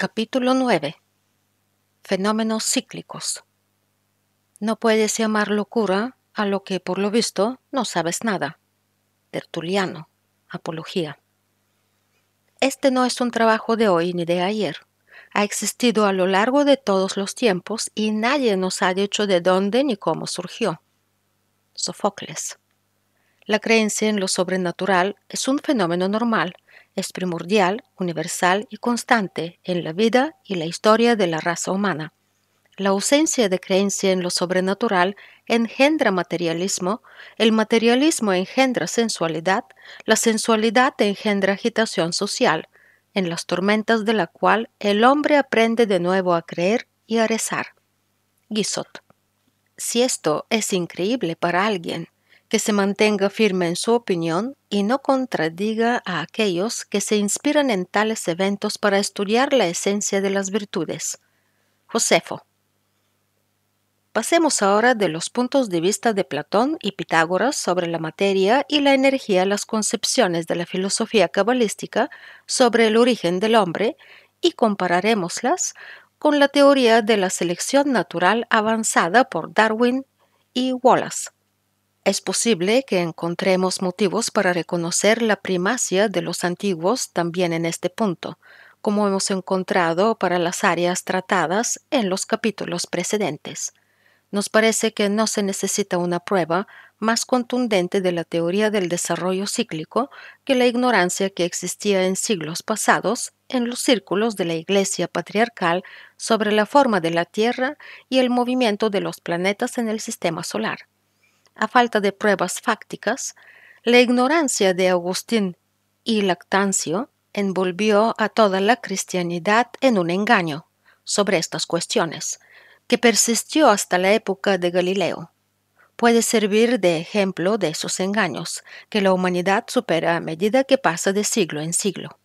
Capítulo 9. Fenómenos cíclicos. No puedes llamar locura a lo que por lo visto no sabes nada. Tertuliano. Apología. Este no es un trabajo de hoy ni de ayer. Ha existido a lo largo de todos los tiempos y nadie nos ha dicho de dónde ni cómo surgió. Sofocles. La creencia en lo sobrenatural es un fenómeno normal es primordial, universal y constante en la vida y la historia de la raza humana. La ausencia de creencia en lo sobrenatural engendra materialismo, el materialismo engendra sensualidad, la sensualidad engendra agitación social, en las tormentas de la cual el hombre aprende de nuevo a creer y a rezar. Guizot. Si esto es increíble para alguien, que se mantenga firme en su opinión y no contradiga a aquellos que se inspiran en tales eventos para estudiar la esencia de las virtudes. Josefo. Pasemos ahora de los puntos de vista de Platón y Pitágoras sobre la materia y la energía a las concepciones de la filosofía cabalística sobre el origen del hombre y compararemoslas con la teoría de la selección natural avanzada por Darwin y Wallace. Es posible que encontremos motivos para reconocer la primacia de los antiguos también en este punto, como hemos encontrado para las áreas tratadas en los capítulos precedentes. Nos parece que no se necesita una prueba más contundente de la teoría del desarrollo cíclico que la ignorancia que existía en siglos pasados en los círculos de la Iglesia patriarcal sobre la forma de la Tierra y el movimiento de los planetas en el sistema solar a falta de pruebas fácticas, la ignorancia de Agustín y Lactancio envolvió a toda la cristianidad en un engaño sobre estas cuestiones, que persistió hasta la época de Galileo. Puede servir de ejemplo de esos engaños que la humanidad supera a medida que pasa de siglo en siglo.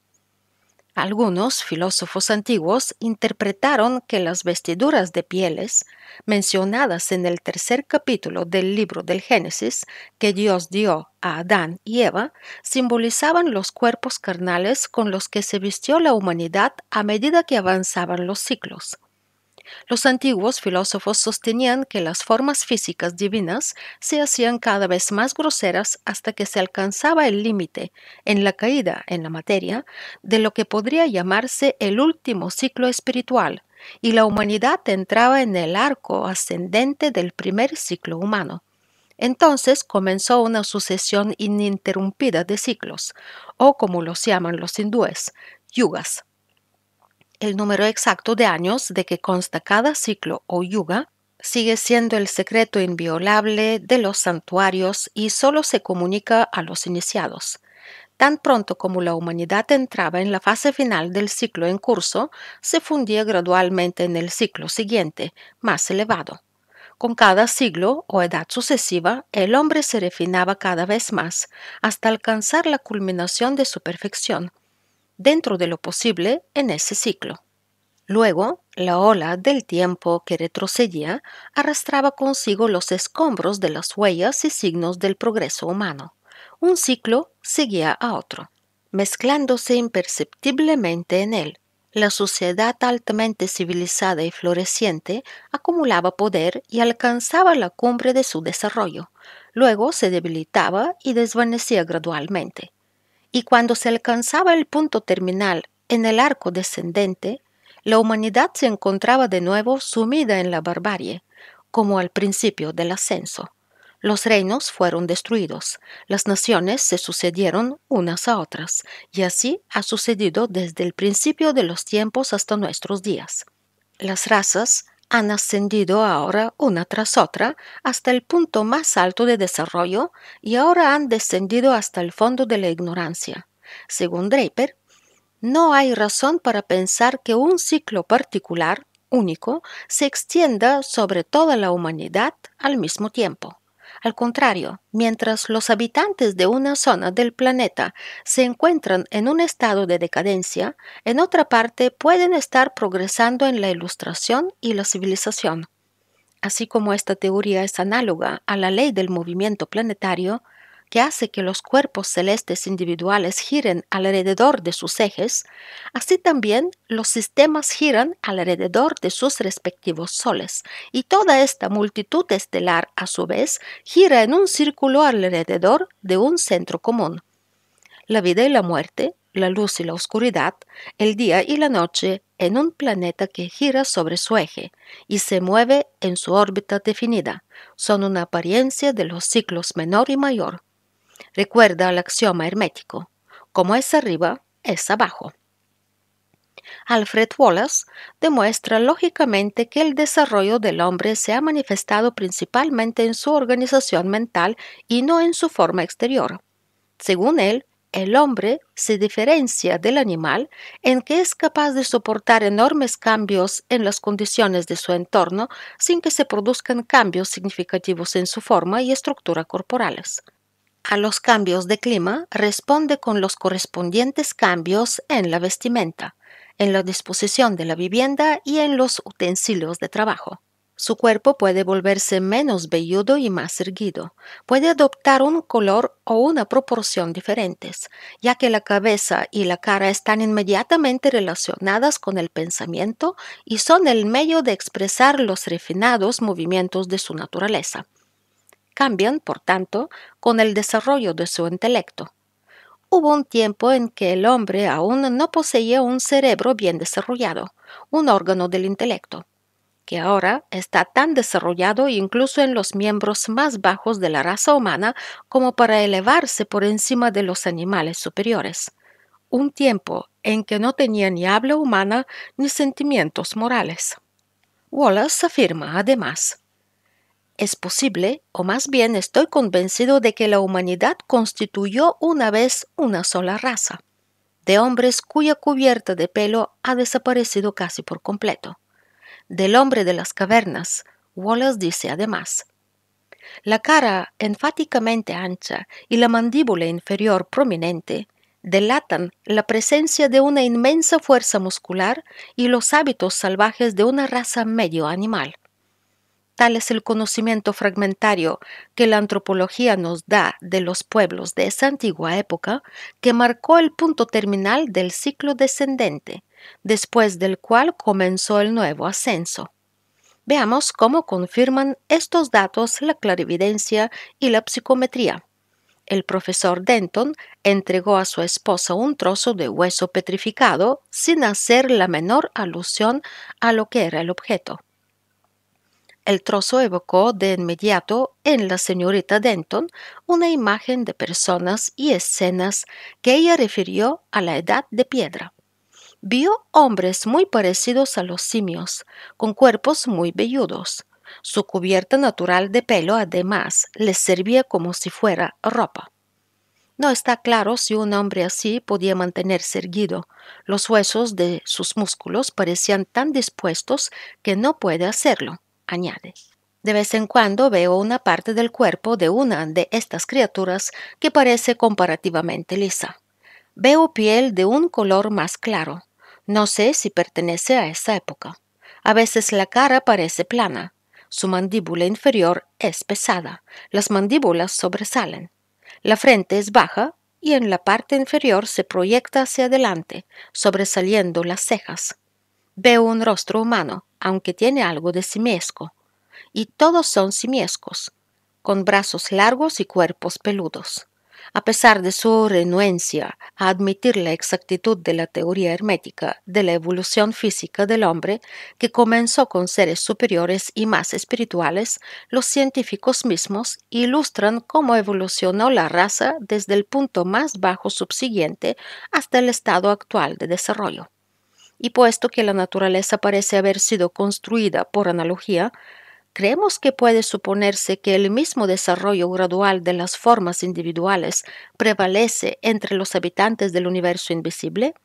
Algunos filósofos antiguos interpretaron que las vestiduras de pieles mencionadas en el tercer capítulo del libro del Génesis que Dios dio a Adán y Eva simbolizaban los cuerpos carnales con los que se vistió la humanidad a medida que avanzaban los ciclos. Los antiguos filósofos sostenían que las formas físicas divinas se hacían cada vez más groseras hasta que se alcanzaba el límite, en la caída en la materia, de lo que podría llamarse el último ciclo espiritual, y la humanidad entraba en el arco ascendente del primer ciclo humano. Entonces comenzó una sucesión ininterrumpida de ciclos, o como los llaman los hindúes, yugas el número exacto de años de que consta cada ciclo o yuga sigue siendo el secreto inviolable de los santuarios y solo se comunica a los iniciados. Tan pronto como la humanidad entraba en la fase final del ciclo en curso, se fundía gradualmente en el ciclo siguiente, más elevado. Con cada siglo o edad sucesiva, el hombre se refinaba cada vez más, hasta alcanzar la culminación de su perfección dentro de lo posible en ese ciclo. Luego, la ola del tiempo que retrocedía arrastraba consigo los escombros de las huellas y signos del progreso humano. Un ciclo seguía a otro, mezclándose imperceptiblemente en él. La sociedad altamente civilizada y floreciente acumulaba poder y alcanzaba la cumbre de su desarrollo. Luego se debilitaba y desvanecía gradualmente y cuando se alcanzaba el punto terminal en el arco descendente, la humanidad se encontraba de nuevo sumida en la barbarie, como al principio del ascenso. Los reinos fueron destruidos, las naciones se sucedieron unas a otras, y así ha sucedido desde el principio de los tiempos hasta nuestros días. Las razas han ascendido ahora una tras otra hasta el punto más alto de desarrollo y ahora han descendido hasta el fondo de la ignorancia. Según Draper, no hay razón para pensar que un ciclo particular, único, se extienda sobre toda la humanidad al mismo tiempo. Al contrario, mientras los habitantes de una zona del planeta se encuentran en un estado de decadencia, en otra parte pueden estar progresando en la ilustración y la civilización. Así como esta teoría es análoga a la ley del movimiento planetario, que hace que los cuerpos celestes individuales giren alrededor de sus ejes, así también los sistemas giran alrededor de sus respectivos soles, y toda esta multitud estelar a su vez gira en un círculo alrededor de un centro común. La vida y la muerte, la luz y la oscuridad, el día y la noche, en un planeta que gira sobre su eje y se mueve en su órbita definida. Son una apariencia de los ciclos menor y mayor. Recuerda el axioma hermético, como es arriba, es abajo. Alfred Wallace demuestra lógicamente que el desarrollo del hombre se ha manifestado principalmente en su organización mental y no en su forma exterior. Según él, el hombre se diferencia del animal en que es capaz de soportar enormes cambios en las condiciones de su entorno sin que se produzcan cambios significativos en su forma y estructura corporales a los cambios de clima responde con los correspondientes cambios en la vestimenta, en la disposición de la vivienda y en los utensilios de trabajo. Su cuerpo puede volverse menos velludo y más erguido. Puede adoptar un color o una proporción diferentes, ya que la cabeza y la cara están inmediatamente relacionadas con el pensamiento y son el medio de expresar los refinados movimientos de su naturaleza. Cambian, por tanto, con el desarrollo de su intelecto. Hubo un tiempo en que el hombre aún no poseía un cerebro bien desarrollado, un órgano del intelecto, que ahora está tan desarrollado incluso en los miembros más bajos de la raza humana como para elevarse por encima de los animales superiores. Un tiempo en que no tenía ni habla humana ni sentimientos morales. Wallace afirma, además, es posible, o más bien estoy convencido de que la humanidad constituyó una vez una sola raza, de hombres cuya cubierta de pelo ha desaparecido casi por completo. Del hombre de las cavernas, Wallace dice además, la cara enfáticamente ancha y la mandíbula inferior prominente delatan la presencia de una inmensa fuerza muscular y los hábitos salvajes de una raza medio animal. Tal es el conocimiento fragmentario que la antropología nos da de los pueblos de esa antigua época que marcó el punto terminal del ciclo descendente, después del cual comenzó el nuevo ascenso. Veamos cómo confirman estos datos la clarividencia y la psicometría. El profesor Denton entregó a su esposa un trozo de hueso petrificado sin hacer la menor alusión a lo que era el objeto. El trozo evocó de inmediato en la señorita Denton una imagen de personas y escenas que ella refirió a la edad de piedra. Vio hombres muy parecidos a los simios, con cuerpos muy velludos. Su cubierta natural de pelo, además, les servía como si fuera ropa. No está claro si un hombre así podía mantenerse erguido. Los huesos de sus músculos parecían tan dispuestos que no puede hacerlo añade. De vez en cuando veo una parte del cuerpo de una de estas criaturas que parece comparativamente lisa. Veo piel de un color más claro. No sé si pertenece a esa época. A veces la cara parece plana. Su mandíbula inferior es pesada. Las mandíbulas sobresalen. La frente es baja y en la parte inferior se proyecta hacia adelante, sobresaliendo las cejas. Veo un rostro humano, aunque tiene algo de simiesco, y todos son simiescos, con brazos largos y cuerpos peludos. A pesar de su renuencia a admitir la exactitud de la teoría hermética de la evolución física del hombre, que comenzó con seres superiores y más espirituales, los científicos mismos ilustran cómo evolucionó la raza desde el punto más bajo subsiguiente hasta el estado actual de desarrollo y puesto que la naturaleza parece haber sido construida por analogía, creemos que puede suponerse que el mismo desarrollo gradual de las formas individuales prevalece entre los habitantes del universo invisible?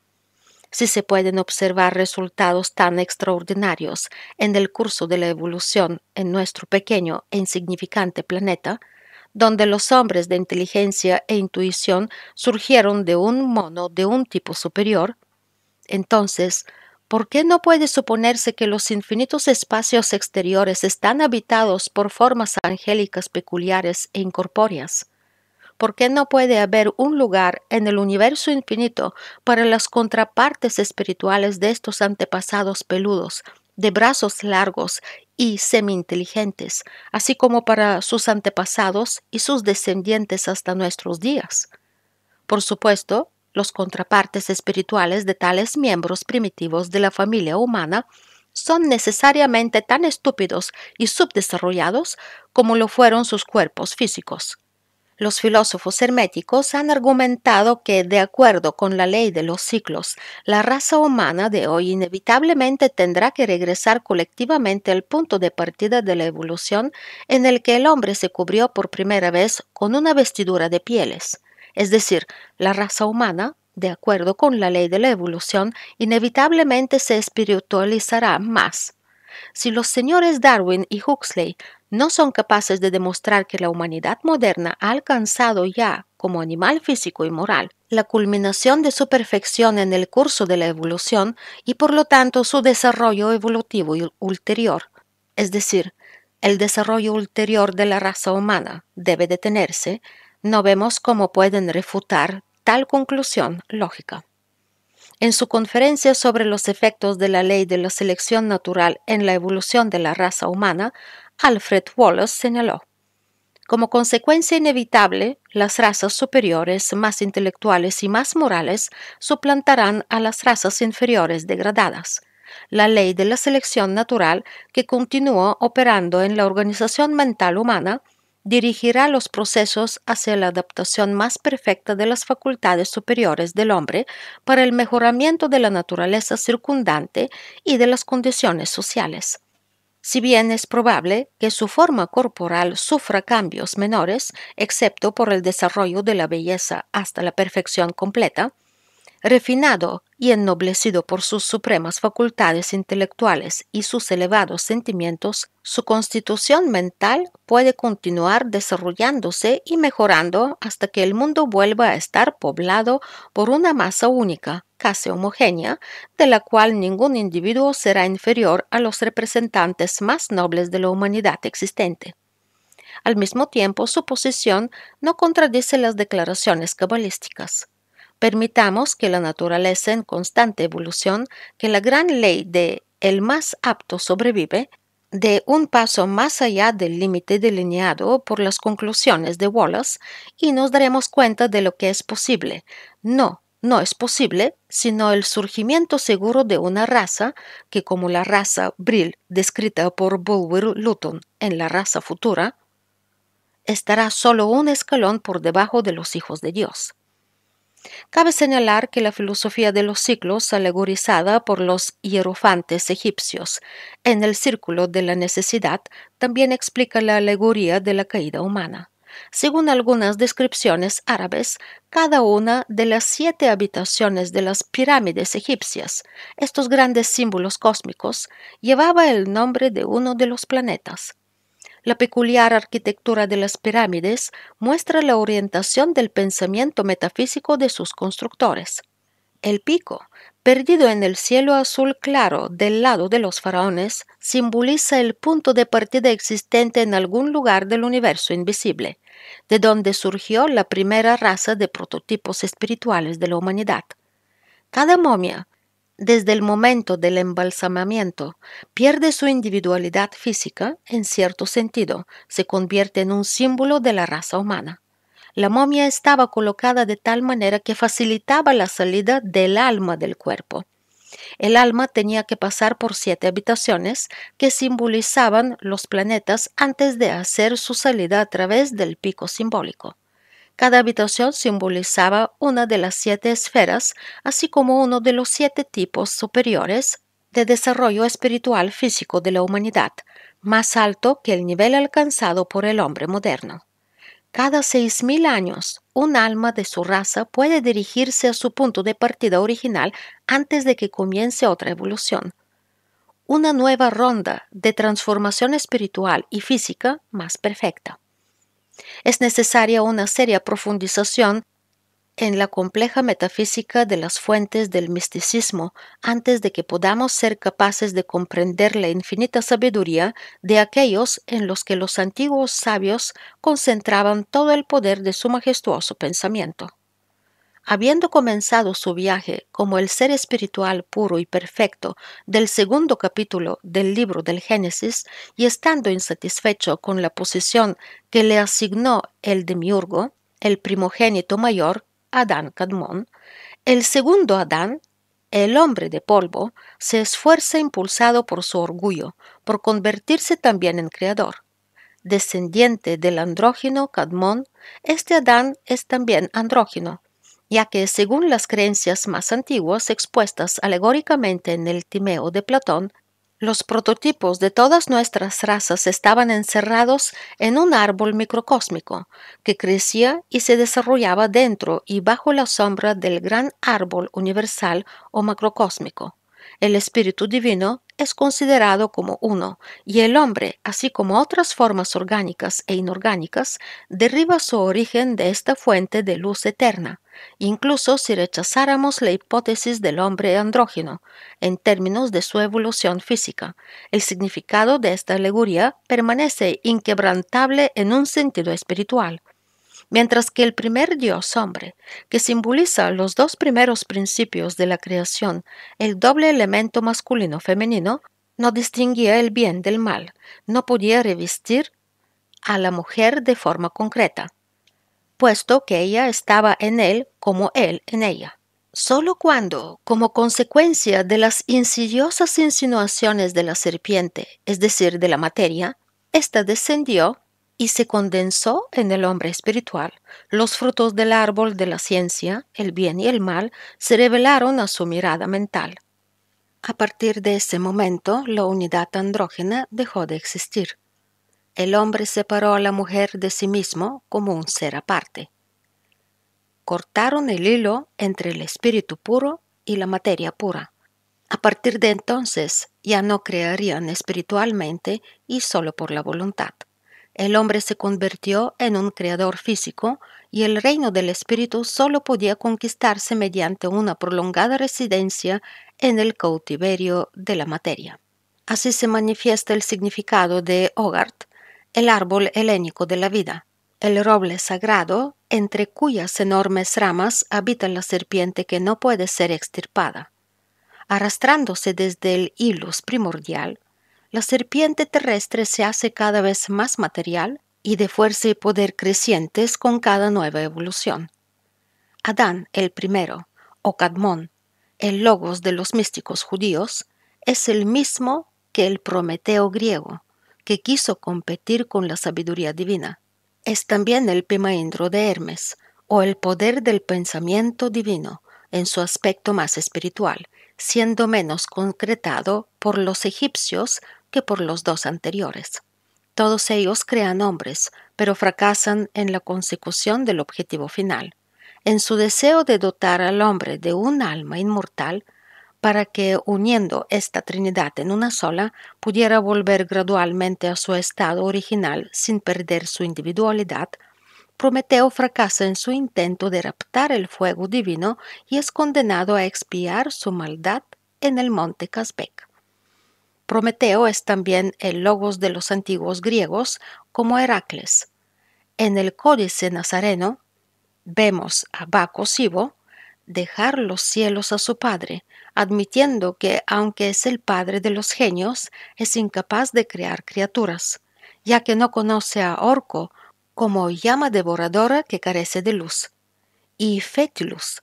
Si se pueden observar resultados tan extraordinarios en el curso de la evolución en nuestro pequeño e insignificante planeta, donde los hombres de inteligencia e intuición surgieron de un mono de un tipo superior, entonces, ¿por qué no puede suponerse que los infinitos espacios exteriores están habitados por formas angélicas peculiares e incorpóreas? ¿Por qué no puede haber un lugar en el universo infinito para las contrapartes espirituales de estos antepasados peludos, de brazos largos y semi-inteligentes, así como para sus antepasados y sus descendientes hasta nuestros días? Por supuesto, los contrapartes espirituales de tales miembros primitivos de la familia humana son necesariamente tan estúpidos y subdesarrollados como lo fueron sus cuerpos físicos. Los filósofos herméticos han argumentado que, de acuerdo con la ley de los ciclos, la raza humana de hoy inevitablemente tendrá que regresar colectivamente al punto de partida de la evolución en el que el hombre se cubrió por primera vez con una vestidura de pieles. Es decir, la raza humana, de acuerdo con la ley de la evolución, inevitablemente se espiritualizará más. Si los señores Darwin y Huxley no son capaces de demostrar que la humanidad moderna ha alcanzado ya, como animal físico y moral, la culminación de su perfección en el curso de la evolución y por lo tanto su desarrollo evolutivo ulterior, es decir, el desarrollo ulterior de la raza humana debe detenerse no vemos cómo pueden refutar tal conclusión lógica. En su conferencia sobre los efectos de la ley de la selección natural en la evolución de la raza humana, Alfred Wallace señaló, como consecuencia inevitable, las razas superiores, más intelectuales y más morales, suplantarán a las razas inferiores degradadas. La ley de la selección natural, que continuó operando en la organización mental humana, dirigirá los procesos hacia la adaptación más perfecta de las facultades superiores del hombre para el mejoramiento de la naturaleza circundante y de las condiciones sociales. Si bien es probable que su forma corporal sufra cambios menores, excepto por el desarrollo de la belleza hasta la perfección completa, refinado y ennoblecido por sus supremas facultades intelectuales y sus elevados sentimientos, su constitución mental puede continuar desarrollándose y mejorando hasta que el mundo vuelva a estar poblado por una masa única, casi homogénea, de la cual ningún individuo será inferior a los representantes más nobles de la humanidad existente. Al mismo tiempo, su posición no contradice las declaraciones cabalísticas Permitamos que la naturaleza en constante evolución, que la gran ley de el más apto sobrevive, de un paso más allá del límite delineado por las conclusiones de Wallace y nos daremos cuenta de lo que es posible. No, no es posible, sino el surgimiento seguro de una raza que, como la raza Brill descrita por Bulwer Luton en La raza futura, estará solo un escalón por debajo de los hijos de Dios. Cabe señalar que la filosofía de los ciclos, alegorizada por los hierofantes egipcios en el círculo de la necesidad, también explica la alegoría de la caída humana. Según algunas descripciones árabes, cada una de las siete habitaciones de las pirámides egipcias, estos grandes símbolos cósmicos, llevaba el nombre de uno de los planetas, la peculiar arquitectura de las pirámides muestra la orientación del pensamiento metafísico de sus constructores. El pico, perdido en el cielo azul claro del lado de los faraones, simboliza el punto de partida existente en algún lugar del universo invisible, de donde surgió la primera raza de prototipos espirituales de la humanidad. Cada momia desde el momento del embalsamamiento, pierde su individualidad física en cierto sentido, se convierte en un símbolo de la raza humana. La momia estaba colocada de tal manera que facilitaba la salida del alma del cuerpo. El alma tenía que pasar por siete habitaciones que simbolizaban los planetas antes de hacer su salida a través del pico simbólico. Cada habitación simbolizaba una de las siete esferas, así como uno de los siete tipos superiores de desarrollo espiritual físico de la humanidad, más alto que el nivel alcanzado por el hombre moderno. Cada seis mil años, un alma de su raza puede dirigirse a su punto de partida original antes de que comience otra evolución. Una nueva ronda de transformación espiritual y física más perfecta es necesaria una seria profundización en la compleja metafísica de las fuentes del misticismo antes de que podamos ser capaces de comprender la infinita sabiduría de aquellos en los que los antiguos sabios concentraban todo el poder de su majestuoso pensamiento. Habiendo comenzado su viaje como el ser espiritual puro y perfecto del segundo capítulo del libro del Génesis y estando insatisfecho con la posición que le asignó el demiurgo, el primogénito mayor, Adán Cadmón, el segundo Adán, el hombre de polvo, se esfuerza impulsado por su orgullo, por convertirse también en creador descendiente del andrógino Cadmón, este Adán es también andrógino, ya que según las creencias más antiguas expuestas alegóricamente en el Timeo de Platón, los prototipos de todas nuestras razas estaban encerrados en un árbol microcósmico que crecía y se desarrollaba dentro y bajo la sombra del gran árbol universal o macrocósmico, el espíritu divino es considerado como uno, y el hombre, así como otras formas orgánicas e inorgánicas, deriva su origen de esta fuente de luz eterna, incluso si rechazáramos la hipótesis del hombre andrógeno, en términos de su evolución física. El significado de esta alegoría permanece inquebrantable en un sentido espiritual mientras que el primer Dios hombre, que simboliza los dos primeros principios de la creación, el doble elemento masculino-femenino, no distinguía el bien del mal, no podía revestir a la mujer de forma concreta, puesto que ella estaba en él como él en ella. Solo cuando, como consecuencia de las insidiosas insinuaciones de la serpiente, es decir, de la materia, ésta descendió y se condensó en el hombre espiritual. Los frutos del árbol de la ciencia, el bien y el mal, se revelaron a su mirada mental. A partir de ese momento, la unidad andrógena dejó de existir. El hombre separó a la mujer de sí mismo como un ser aparte. Cortaron el hilo entre el espíritu puro y la materia pura. A partir de entonces ya no crearían espiritualmente y solo por la voluntad. El hombre se convirtió en un creador físico y el reino del espíritu solo podía conquistarse mediante una prolongada residencia en el cautiverio de la materia. Así se manifiesta el significado de Hogarth, el árbol helénico de la vida, el roble sagrado entre cuyas enormes ramas habita la serpiente que no puede ser extirpada. Arrastrándose desde el hilus primordial, la serpiente terrestre se hace cada vez más material y de fuerza y poder crecientes con cada nueva evolución. Adán, el primero, o Cadmón, el logos de los místicos judíos, es el mismo que el Prometeo griego, que quiso competir con la sabiduría divina. Es también el Pimaindro de Hermes, o el poder del pensamiento divino, en su aspecto más espiritual, siendo menos concretado por los egipcios que por los dos anteriores. Todos ellos crean hombres, pero fracasan en la consecución del objetivo final, en su deseo de dotar al hombre de un alma inmortal, para que, uniendo esta Trinidad en una sola, pudiera volver gradualmente a su estado original sin perder su individualidad, Prometeo fracasa en su intento de raptar el fuego divino y es condenado a expiar su maldad en el monte Casbec. Prometeo es también el logos de los antiguos griegos, como Heracles. En el Códice Nazareno vemos a Baco Sibo dejar los cielos a su padre, admitiendo que, aunque es el padre de los genios, es incapaz de crear criaturas, ya que no conoce a Orco como llama devoradora que carece de luz, y Fetilus,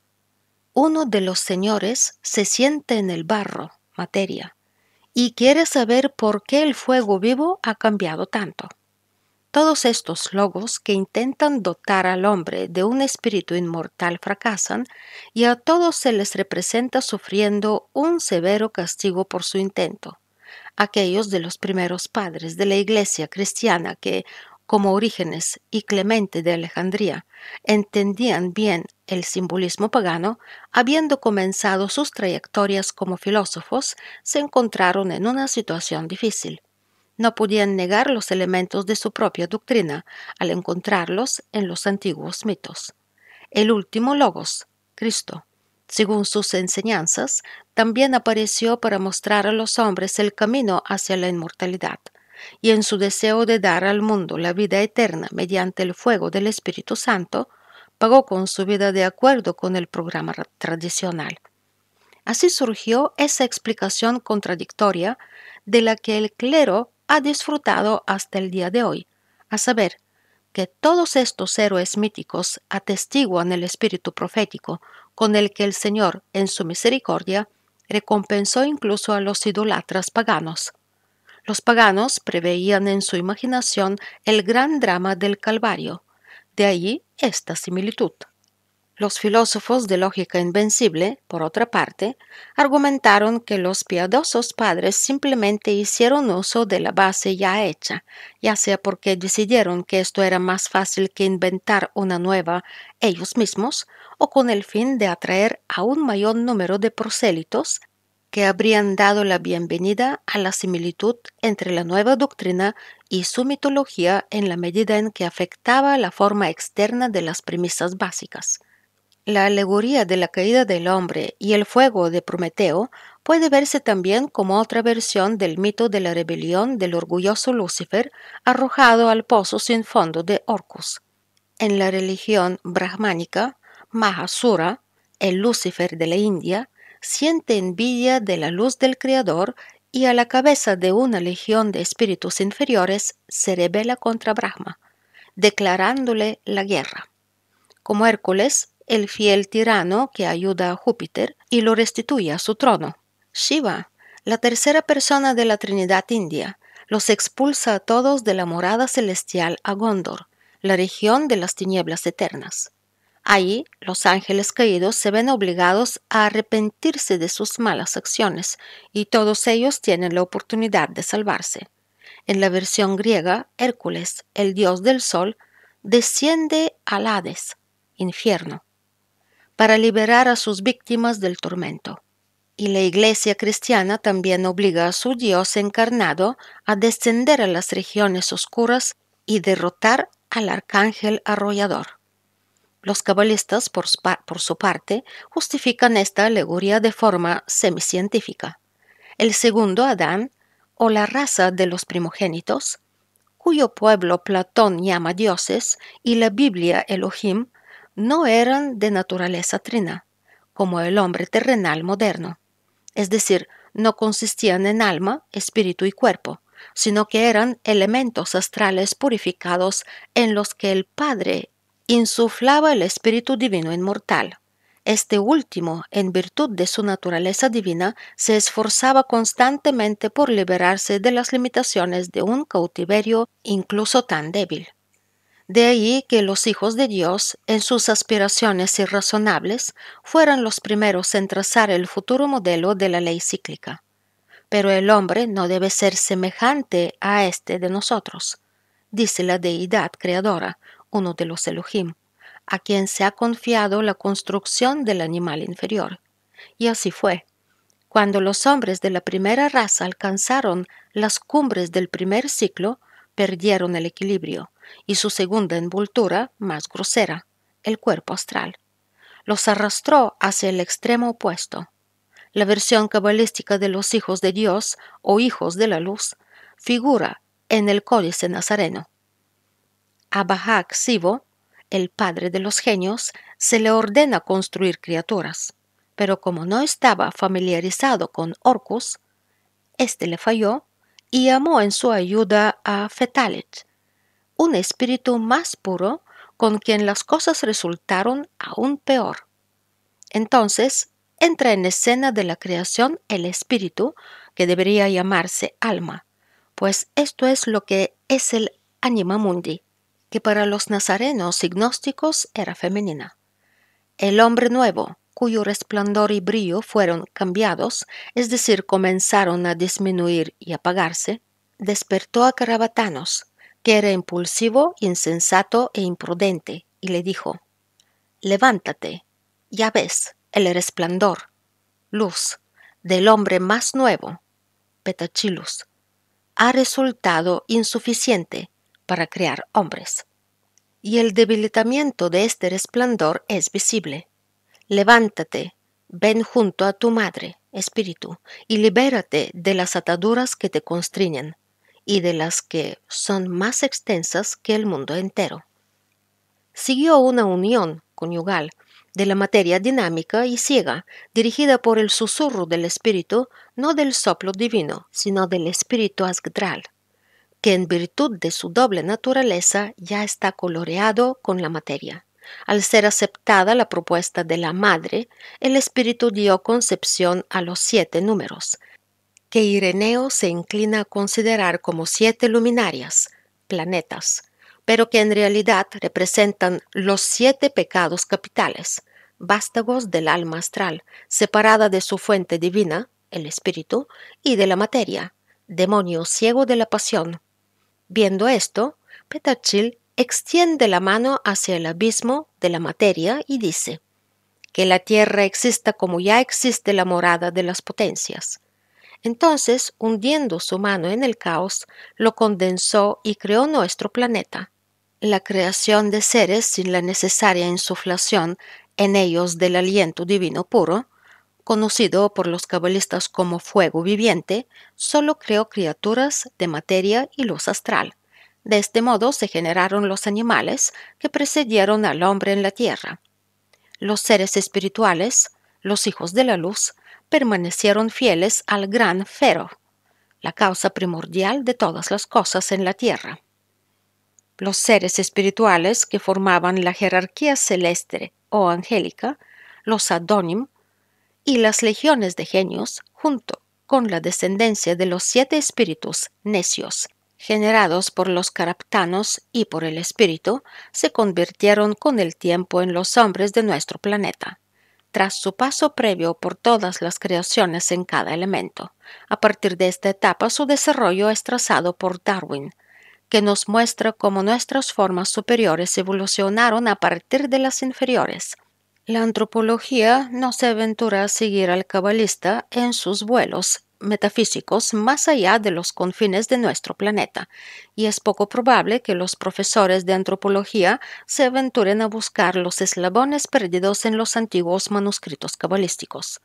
uno de los señores se siente en el barro, materia, y quiere saber por qué el fuego vivo ha cambiado tanto. Todos estos logos que intentan dotar al hombre de un espíritu inmortal fracasan y a todos se les representa sufriendo un severo castigo por su intento. Aquellos de los primeros padres de la Iglesia cristiana que como Orígenes y Clemente de Alejandría entendían bien el simbolismo pagano, habiendo comenzado sus trayectorias como filósofos, se encontraron en una situación difícil. No podían negar los elementos de su propia doctrina al encontrarlos en los antiguos mitos. El último logos, Cristo, según sus enseñanzas, también apareció para mostrar a los hombres el camino hacia la inmortalidad y en su deseo de dar al mundo la vida eterna mediante el fuego del Espíritu Santo, pagó con su vida de acuerdo con el programa tradicional. Así surgió esa explicación contradictoria de la que el clero ha disfrutado hasta el día de hoy, a saber, que todos estos héroes míticos atestiguan el espíritu profético con el que el Señor, en su misericordia, recompensó incluso a los idolatras paganos. Los paganos preveían en su imaginación el gran drama del Calvario, de allí esta similitud. Los filósofos de lógica invencible, por otra parte, argumentaron que los piadosos padres simplemente hicieron uso de la base ya hecha, ya sea porque decidieron que esto era más fácil que inventar una nueva ellos mismos, o con el fin de atraer a un mayor número de prosélitos que habrían dado la bienvenida a la similitud entre la nueva doctrina y su mitología en la medida en que afectaba la forma externa de las premisas básicas. La alegoría de la caída del hombre y el fuego de Prometeo puede verse también como otra versión del mito de la rebelión del orgulloso Lucifer arrojado al pozo sin fondo de Orcus. En la religión brahmánica, Mahasura, el Lucifer de la India, siente envidia de la luz del Creador y a la cabeza de una legión de espíritus inferiores se rebela contra Brahma, declarándole la guerra. Como Hércules, el fiel tirano que ayuda a Júpiter y lo restituye a su trono. Shiva, la tercera persona de la Trinidad India, los expulsa a todos de la morada celestial a Gondor, la región de las tinieblas eternas. Allí los ángeles caídos se ven obligados a arrepentirse de sus malas acciones y todos ellos tienen la oportunidad de salvarse. En la versión griega, Hércules, el dios del sol, desciende al Hades, infierno, para liberar a sus víctimas del tormento. Y la iglesia cristiana también obliga a su Dios encarnado a descender a las regiones oscuras y derrotar al arcángel arrollador. Los cabalistas, por, su parte, justifican esta alegoría de forma semicientífica. El segundo Adán, o la raza de los primogénitos, cuyo pueblo Platón llama dioses y la Biblia Elohim, no eran de naturaleza trina, como el hombre terrenal moderno. Es decir, no consistían en alma, espíritu y cuerpo, sino que eran elementos astrales purificados en los que el Padre insuflaba el Espíritu Divino inmortal. Este último, en virtud de su naturaleza divina, se esforzaba constantemente por liberarse de las limitaciones de un cautiverio incluso tan débil. De ahí que los hijos de Dios, en sus aspiraciones irrazonables, fueran los primeros en trazar el futuro modelo de la ley cíclica. Pero el hombre no debe ser semejante a este de nosotros, dice la deidad creadora, uno de los Elohim, a quien se ha confiado la construcción del animal inferior. Y así fue. Cuando los hombres de la primera raza alcanzaron las cumbres del primer ciclo, perdieron el equilibrio y su segunda envoltura, más grosera, el cuerpo astral, los arrastró hacia el extremo opuesto. La versión cabalística de los hijos de Dios o hijos de la luz figura en el Códice Nazareno a Bahak Sivo, el padre de los genios, se le ordena construir criaturas, pero como no estaba familiarizado con Orcus, este le falló y llamó en su ayuda a Fetalit, un espíritu más puro con quien las cosas resultaron aún peor. Entonces entra en escena de la creación el espíritu, que debería llamarse alma, pues esto es lo que es el anima mundi, que para los nazarenos y gnósticos era femenina. El hombre nuevo, cuyo resplandor y brillo fueron cambiados, es decir, comenzaron a disminuir y apagarse, despertó a Carabatanos, que era impulsivo, insensato e imprudente, y le dijo, Levántate, ya ves el resplandor, luz, del hombre más nuevo, Petachilus, ha resultado insuficiente para crear hombres. Y el debilitamiento de este resplandor es visible. Levántate, ven junto a tu madre, espíritu, y libérate de las ataduras que te constriñen y de las que son más extensas que el mundo entero. Siguió una unión conyugal de la materia dinámica y ciega, dirigida por el susurro del espíritu, no del soplo divino, sino del espíritu asgdral que en virtud de su doble naturaleza ya está coloreado con la materia. Al ser aceptada la propuesta de la madre, el espíritu dio concepción a los siete números, que Ireneo se inclina a considerar como siete luminarias, planetas, pero que en realidad representan los siete pecados capitales, vástagos del alma astral, separada de su fuente divina, el espíritu, y de la materia, demonio ciego de la pasión, Viendo esto, Petachil extiende la mano hacia el abismo de la materia y dice, que la tierra exista como ya existe la morada de las potencias. Entonces, hundiendo su mano en el caos, lo condensó y creó nuestro planeta. La creación de seres sin la necesaria insuflación en ellos del aliento divino puro conocido por los cabalistas como fuego viviente, solo creó criaturas de materia y luz astral. De este modo se generaron los animales que precedieron al hombre en la tierra. Los seres espirituales, los hijos de la luz, permanecieron fieles al gran Fero, la causa primordial de todas las cosas en la tierra. Los seres espirituales que formaban la jerarquía celeste o angélica, los Adonim, y las legiones de genios, junto con la descendencia de los siete espíritus necios, generados por los caraptanos y por el espíritu, se convirtieron con el tiempo en los hombres de nuestro planeta, tras su paso previo por todas las creaciones en cada elemento. A partir de esta etapa su desarrollo es trazado por Darwin, que nos muestra cómo nuestras formas superiores evolucionaron a partir de las inferiores, la antropología no se aventura a seguir al cabalista en sus vuelos metafísicos más allá de los confines de nuestro planeta, y es poco probable que los profesores de antropología se aventuren a buscar los eslabones perdidos en los antiguos manuscritos cabalísticos.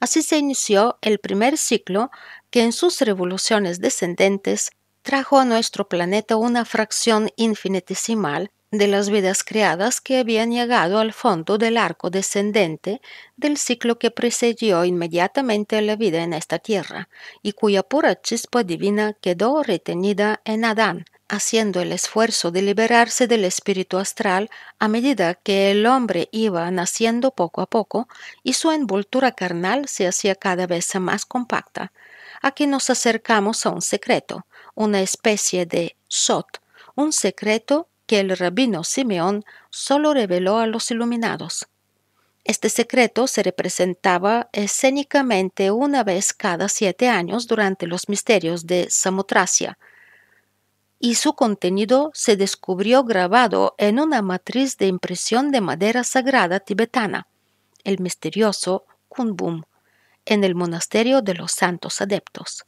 Así se inició el primer ciclo que en sus revoluciones descendentes trajo a nuestro planeta una fracción infinitesimal de las vidas creadas que habían llegado al fondo del arco descendente del ciclo que precedió inmediatamente a la vida en esta tierra, y cuya pura chispa divina quedó retenida en Adán, haciendo el esfuerzo de liberarse del espíritu astral a medida que el hombre iba naciendo poco a poco y su envoltura carnal se hacía cada vez más compacta. Aquí nos acercamos a un secreto, una especie de sot, un secreto que el rabino Simeón solo reveló a los iluminados. Este secreto se representaba escénicamente una vez cada siete años durante los misterios de Samotracia, y su contenido se descubrió grabado en una matriz de impresión de madera sagrada tibetana, el misterioso Kunbum, en el monasterio de los santos adeptos.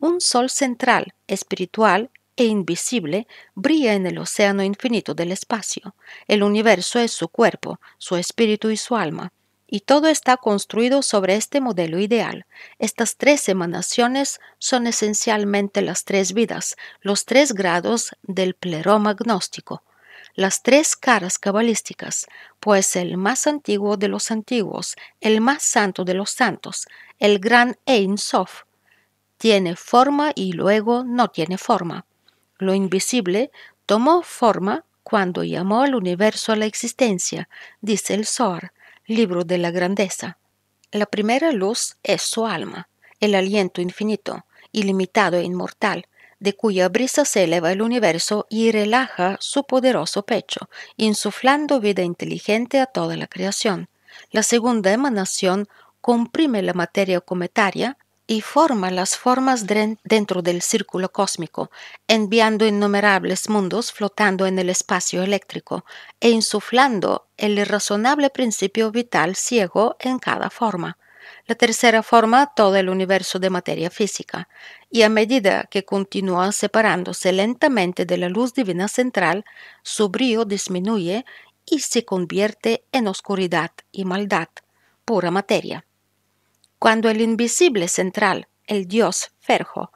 Un sol central, espiritual e invisible brilla en el océano infinito del espacio. El universo es su cuerpo, su espíritu y su alma. Y todo está construido sobre este modelo ideal. Estas tres emanaciones son esencialmente las tres vidas, los tres grados del pleroma gnóstico, las tres caras cabalísticas, pues el más antiguo de los antiguos, el más santo de los santos, el gran Ein Sof, tiene forma y luego no tiene forma lo invisible tomó forma cuando llamó al universo a la existencia, dice el Zohar, libro de la grandeza. La primera luz es su alma, el aliento infinito, ilimitado e inmortal, de cuya brisa se eleva el universo y relaja su poderoso pecho, insuflando vida inteligente a toda la creación. La segunda emanación comprime la materia cometaria y forma las formas dentro del círculo cósmico, enviando innumerables mundos flotando en el espacio eléctrico e insuflando el irrazonable principio vital ciego en cada forma. La tercera forma, todo el universo de materia física, y a medida que continúa separándose lentamente de la luz divina central, su brío disminuye y se convierte en oscuridad y maldad, pura materia. Cuando el invisible central, el dios Ferjo,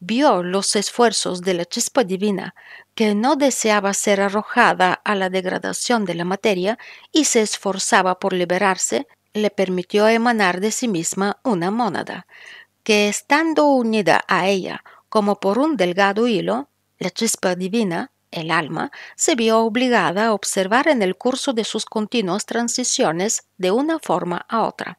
vio los esfuerzos de la chispa divina, que no deseaba ser arrojada a la degradación de la materia y se esforzaba por liberarse, le permitió emanar de sí misma una mónada, que estando unida a ella como por un delgado hilo, la chispa divina, el alma, se vio obligada a observar en el curso de sus continuas transiciones de una forma a otra.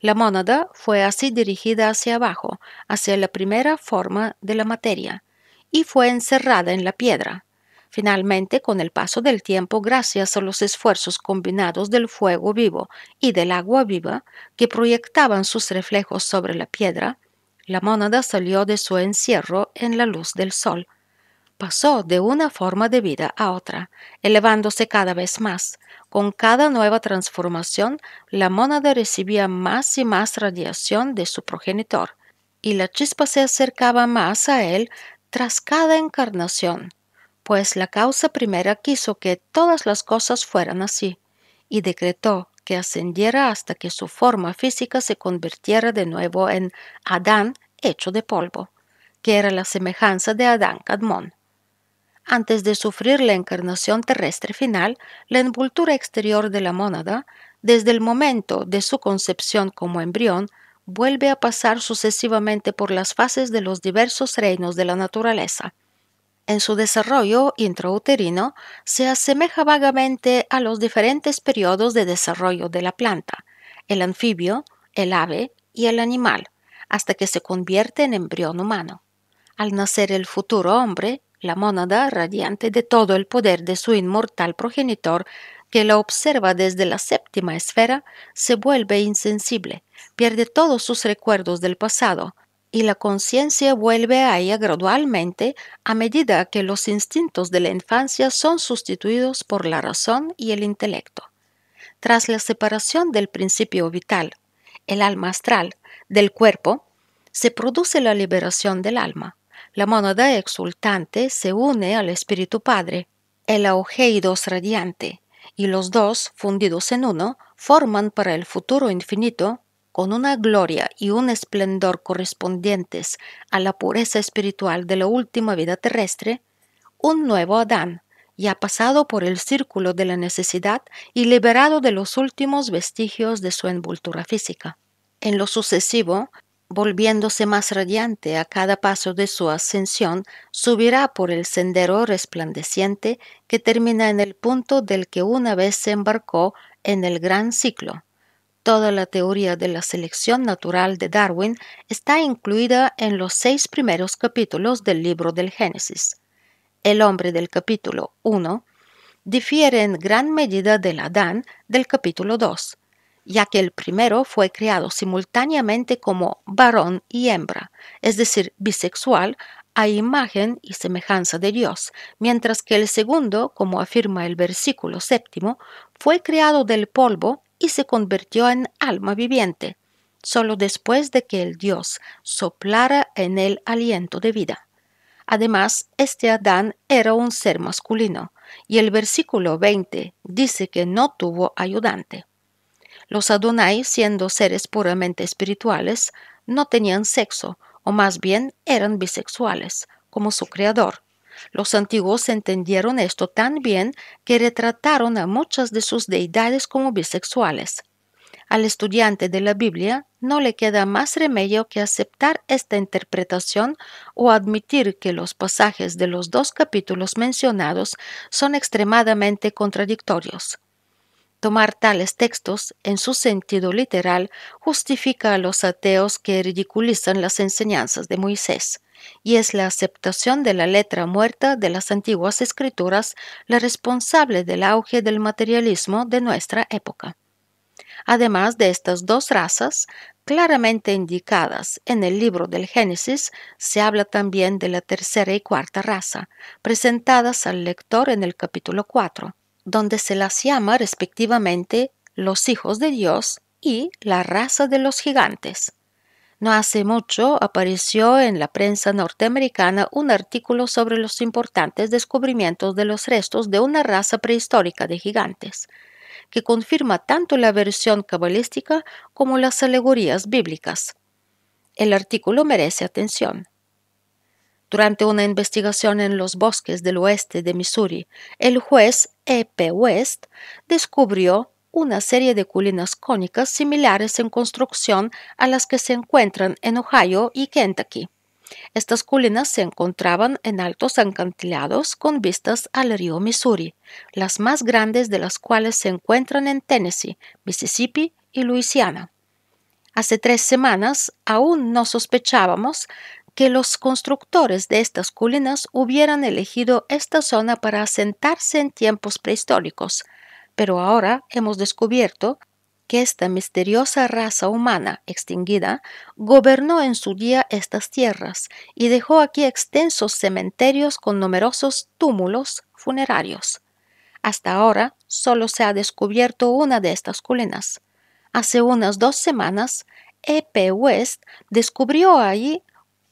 La mónada fue así dirigida hacia abajo, hacia la primera forma de la materia, y fue encerrada en la piedra. Finalmente, con el paso del tiempo, gracias a los esfuerzos combinados del fuego vivo y del agua viva, que proyectaban sus reflejos sobre la piedra, la mónada salió de su encierro en la luz del sol pasó de una forma de vida a otra, elevándose cada vez más. Con cada nueva transformación, la mónada recibía más y más radiación de su progenitor, y la chispa se acercaba más a él tras cada encarnación, pues la causa primera quiso que todas las cosas fueran así, y decretó que ascendiera hasta que su forma física se convirtiera de nuevo en Adán hecho de polvo, que era la semejanza de Adán Cadmón antes de sufrir la encarnación terrestre final, la envoltura exterior de la mónada, desde el momento de su concepción como embrión, vuelve a pasar sucesivamente por las fases de los diversos reinos de la naturaleza. En su desarrollo intrauterino se asemeja vagamente a los diferentes periodos de desarrollo de la planta, el anfibio, el ave y el animal, hasta que se convierte en embrión humano. Al nacer el futuro hombre, la mónada radiante de todo el poder de su inmortal progenitor, que la observa desde la séptima esfera, se vuelve insensible, pierde todos sus recuerdos del pasado, y la conciencia vuelve a ella gradualmente a medida que los instintos de la infancia son sustituidos por la razón y el intelecto. Tras la separación del principio vital, el alma astral, del cuerpo, se produce la liberación del alma la monada exultante se une al Espíritu Padre, el Augeidos radiante, y los dos, fundidos en uno, forman para el futuro infinito, con una gloria y un esplendor correspondientes a la pureza espiritual de la última vida terrestre, un nuevo Adán, ya pasado por el círculo de la necesidad y liberado de los últimos vestigios de su envoltura física. En lo sucesivo, volviéndose más radiante a cada paso de su ascensión, subirá por el sendero resplandeciente que termina en el punto del que una vez se embarcó en el gran ciclo. Toda la teoría de la selección natural de Darwin está incluida en los seis primeros capítulos del libro del Génesis. El hombre del capítulo 1 difiere en gran medida del Adán del capítulo 2 ya que el primero fue creado simultáneamente como varón y hembra, es decir, bisexual, a imagen y semejanza de Dios, mientras que el segundo, como afirma el versículo séptimo, fue creado del polvo y se convirtió en alma viviente, solo después de que el Dios soplara en él aliento de vida. Además, este Adán era un ser masculino, y el versículo 20 dice que no tuvo ayudante. Los Adonai, siendo seres puramente espirituales, no tenían sexo, o más bien eran bisexuales, como su creador. Los antiguos entendieron esto tan bien que retrataron a muchas de sus deidades como bisexuales. Al estudiante de la Biblia no le queda más remedio que aceptar esta interpretación o admitir que los pasajes de los dos capítulos mencionados son extremadamente contradictorios. Tomar tales textos en su sentido literal justifica a los ateos que ridiculizan las enseñanzas de Moisés, y es la aceptación de la letra muerta de las antiguas escrituras la responsable del auge del materialismo de nuestra época. Además de estas dos razas, claramente indicadas en el libro del Génesis, se habla también de la tercera y cuarta raza, presentadas al lector en el capítulo 4 donde se las llama respectivamente los hijos de Dios y la raza de los gigantes. No hace mucho apareció en la prensa norteamericana un artículo sobre los importantes descubrimientos de los restos de una raza prehistórica de gigantes, que confirma tanto la versión cabalística como las alegorías bíblicas. El artículo merece atención. Durante una investigación en los bosques del oeste de Missouri, el juez E.P. West descubrió una serie de colinas cónicas similares en construcción a las que se encuentran en Ohio y Kentucky. Estas colinas se encontraban en altos acantilados con vistas al río Missouri, las más grandes de las cuales se encuentran en Tennessee, Mississippi y Luisiana. Hace tres semanas aún no sospechábamos que los constructores de estas colinas hubieran elegido esta zona para asentarse en tiempos prehistóricos, pero ahora hemos descubierto que esta misteriosa raza humana extinguida gobernó en su día estas tierras y dejó aquí extensos cementerios con numerosos túmulos funerarios. Hasta ahora solo se ha descubierto una de estas colinas. Hace unas dos semanas, E.P. West descubrió allí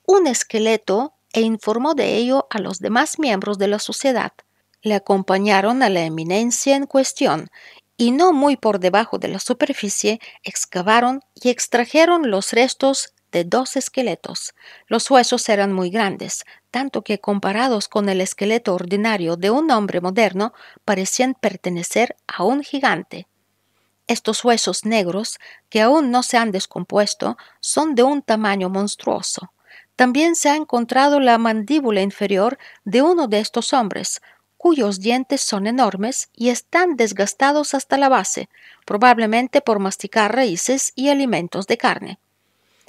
un esqueleto e informó de ello a los demás miembros de la sociedad. Le acompañaron a la eminencia en cuestión y no muy por debajo de la superficie excavaron y extrajeron los restos de dos esqueletos. Los huesos eran muy grandes, tanto que comparados con el esqueleto ordinario de un hombre moderno, parecían pertenecer a un gigante. Estos huesos negros, que aún no se han descompuesto, son de un tamaño monstruoso. También se ha encontrado la mandíbula inferior de uno de estos hombres, cuyos dientes son enormes y están desgastados hasta la base, probablemente por masticar raíces y alimentos de carne.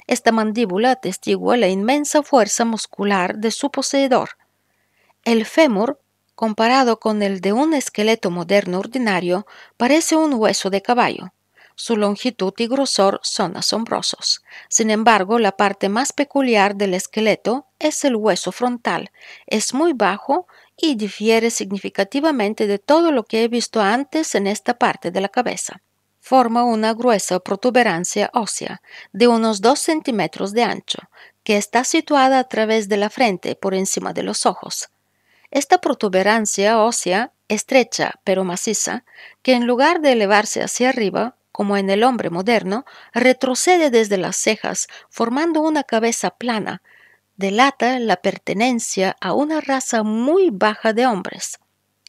Esta mandíbula atestigua la inmensa fuerza muscular de su poseedor. El fémur, comparado con el de un esqueleto moderno ordinario, parece un hueso de caballo. Su longitud y grosor son asombrosos. Sin embargo, la parte más peculiar del esqueleto es el hueso frontal. Es muy bajo y difiere significativamente de todo lo que he visto antes en esta parte de la cabeza. Forma una gruesa protuberancia ósea de unos 2 centímetros de ancho, que está situada a través de la frente por encima de los ojos. Esta protuberancia ósea, estrecha pero maciza, que en lugar de elevarse hacia arriba, como en el hombre moderno, retrocede desde las cejas, formando una cabeza plana, delata la pertenencia a una raza muy baja de hombres.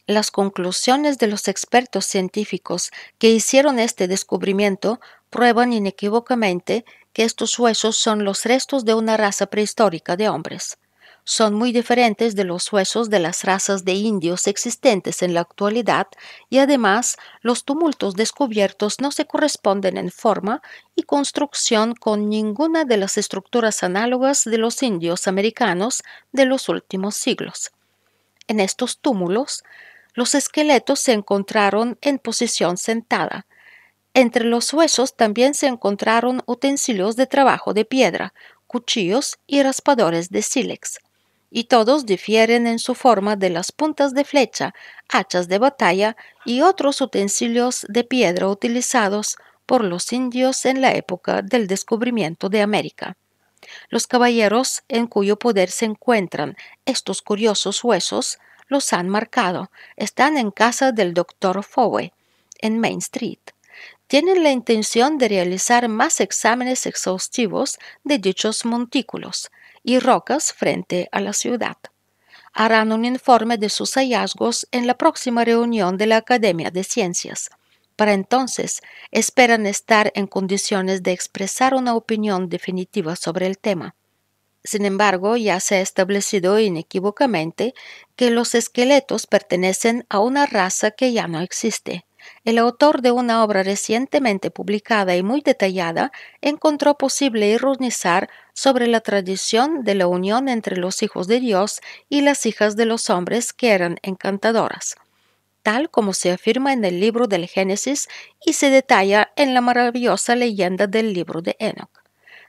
Las conclusiones de los expertos científicos que hicieron este descubrimiento prueban inequívocamente que estos huesos son los restos de una raza prehistórica de hombres son muy diferentes de los huesos de las razas de indios existentes en la actualidad y además los tumultos descubiertos no se corresponden en forma y construcción con ninguna de las estructuras análogas de los indios americanos de los últimos siglos. En estos túmulos, los esqueletos se encontraron en posición sentada, entre los huesos también se encontraron utensilios de trabajo de piedra, cuchillos y raspadores de sílex y todos difieren en su forma de las puntas de flecha, hachas de batalla y otros utensilios de piedra utilizados por los indios en la época del descubrimiento de América. Los caballeros en cuyo poder se encuentran estos curiosos huesos los han marcado. Están en casa del doctor Fowe, en Main Street. Tienen la intención de realizar más exámenes exhaustivos de dichos montículos y rocas frente a la ciudad. Harán un informe de sus hallazgos en la próxima reunión de la Academia de Ciencias. Para entonces, esperan estar en condiciones de expresar una opinión definitiva sobre el tema. Sin embargo, ya se ha establecido inequívocamente que los esqueletos pertenecen a una raza que ya no existe el autor de una obra recientemente publicada y muy detallada encontró posible ironizar sobre la tradición de la unión entre los hijos de Dios y las hijas de los hombres que eran encantadoras, tal como se afirma en el libro del Génesis y se detalla en la maravillosa leyenda del libro de Enoch.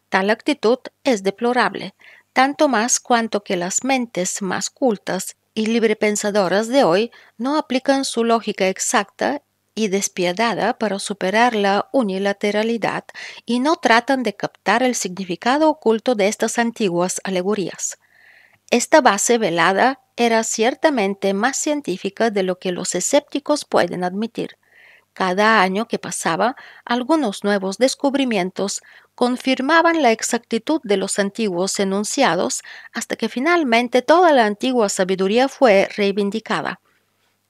Tal actitud es deplorable, tanto más cuanto que las mentes más cultas y librepensadoras de hoy no aplican su lógica exacta y despiadada para superar la unilateralidad y no tratan de captar el significado oculto de estas antiguas alegorías. Esta base velada era ciertamente más científica de lo que los escépticos pueden admitir. Cada año que pasaba, algunos nuevos descubrimientos confirmaban la exactitud de los antiguos enunciados hasta que finalmente toda la antigua sabiduría fue reivindicada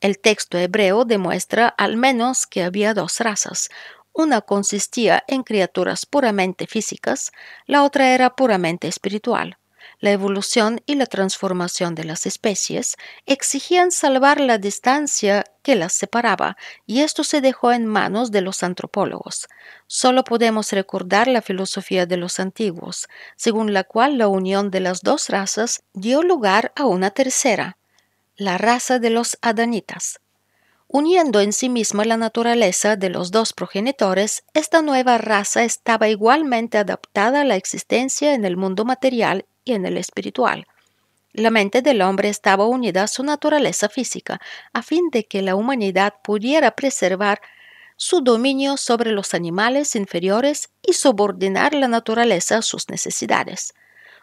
el texto hebreo demuestra al menos que había dos razas. Una consistía en criaturas puramente físicas, la otra era puramente espiritual. La evolución y la transformación de las especies exigían salvar la distancia que las separaba, y esto se dejó en manos de los antropólogos. Solo podemos recordar la filosofía de los antiguos, según la cual la unión de las dos razas dio lugar a una tercera, la raza de los adanitas. Uniendo en sí misma la naturaleza de los dos progenitores, esta nueva raza estaba igualmente adaptada a la existencia en el mundo material y en el espiritual. La mente del hombre estaba unida a su naturaleza física, a fin de que la humanidad pudiera preservar su dominio sobre los animales inferiores y subordinar la naturaleza a sus necesidades.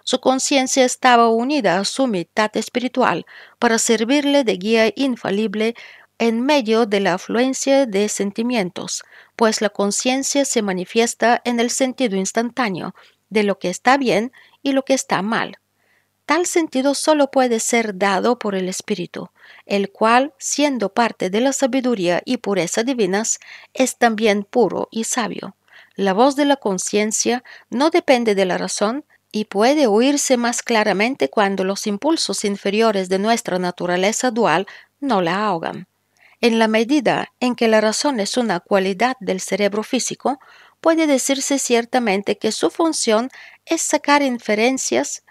Su conciencia estaba unida a su mitad espiritual para servirle de guía infalible en medio de la afluencia de sentimientos, pues la conciencia se manifiesta en el sentido instantáneo de lo que está bien y lo que está mal. Tal sentido solo puede ser dado por el Espíritu, el cual, siendo parte de la sabiduría y pureza divinas, es también puro y sabio. La voz de la conciencia no depende de la razón, y puede oírse más claramente cuando los impulsos inferiores de nuestra naturaleza dual no la ahogan. En la medida en que la razón es una cualidad del cerebro físico, puede decirse ciertamente que su función es sacar inferencias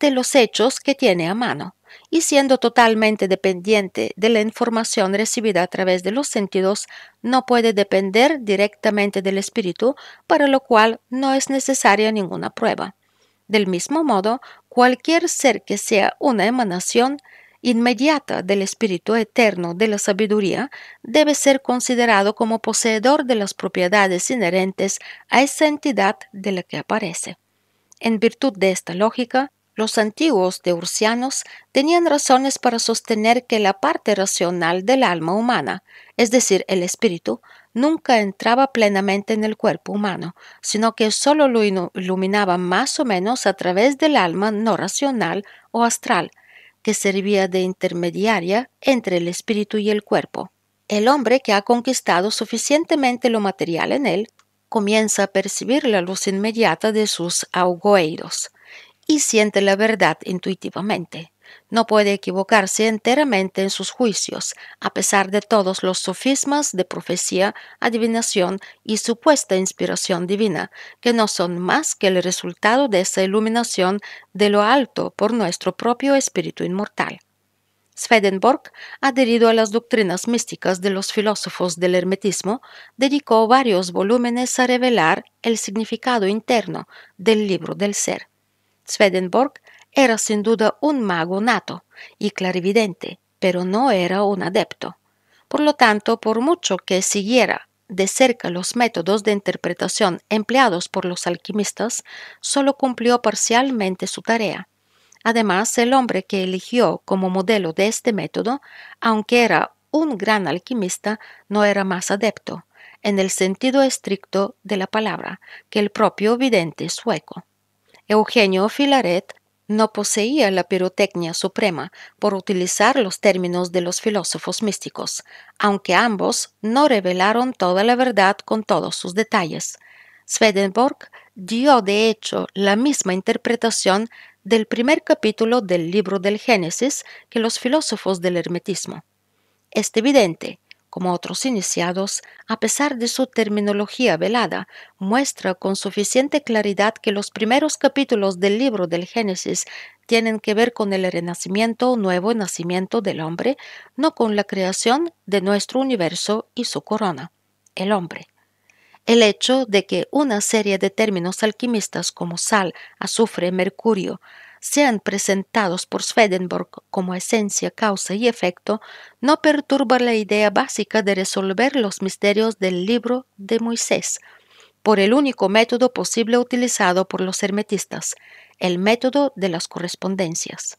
de los hechos que tiene a mano, y siendo totalmente dependiente de la información recibida a través de los sentidos, no puede depender directamente del espíritu, para lo cual no es necesaria ninguna prueba. Del mismo modo, cualquier ser que sea una emanación inmediata del Espíritu Eterno de la Sabiduría debe ser considerado como poseedor de las propiedades inherentes a esa entidad de la que aparece. En virtud de esta lógica, los antiguos deurcianos tenían razones para sostener que la parte racional del alma humana, es decir, el espíritu, nunca entraba plenamente en el cuerpo humano, sino que solo lo iluminaba más o menos a través del alma no racional o astral, que servía de intermediaria entre el espíritu y el cuerpo. El hombre que ha conquistado suficientemente lo material en él, comienza a percibir la luz inmediata de sus augoeiros y siente la verdad intuitivamente. No puede equivocarse enteramente en sus juicios, a pesar de todos los sofismas de profecía, adivinación y supuesta inspiración divina, que no son más que el resultado de esa iluminación de lo alto por nuestro propio espíritu inmortal. Swedenborg, adherido a las doctrinas místicas de los filósofos del hermetismo, dedicó varios volúmenes a revelar el significado interno del libro del ser. Swedenborg era sin duda un mago nato y clarividente, pero no era un adepto. Por lo tanto, por mucho que siguiera de cerca los métodos de interpretación empleados por los alquimistas, solo cumplió parcialmente su tarea. Además, el hombre que eligió como modelo de este método, aunque era un gran alquimista, no era más adepto, en el sentido estricto de la palabra, que el propio vidente sueco. Eugenio Filaret no poseía la pirotecnia suprema, por utilizar los términos de los filósofos místicos, aunque ambos no revelaron toda la verdad con todos sus detalles. Swedenborg dio de hecho la misma interpretación del primer capítulo del libro del Génesis que los filósofos del hermetismo. Es evidente como otros iniciados, a pesar de su terminología velada, muestra con suficiente claridad que los primeros capítulos del libro del Génesis tienen que ver con el renacimiento o nuevo nacimiento del hombre, no con la creación de nuestro universo y su corona, el hombre. El hecho de que una serie de términos alquimistas como sal, azufre, mercurio, sean presentados por Swedenborg como esencia, causa y efecto, no perturba la idea básica de resolver los misterios del libro de Moisés, por el único método posible utilizado por los hermetistas, el método de las correspondencias.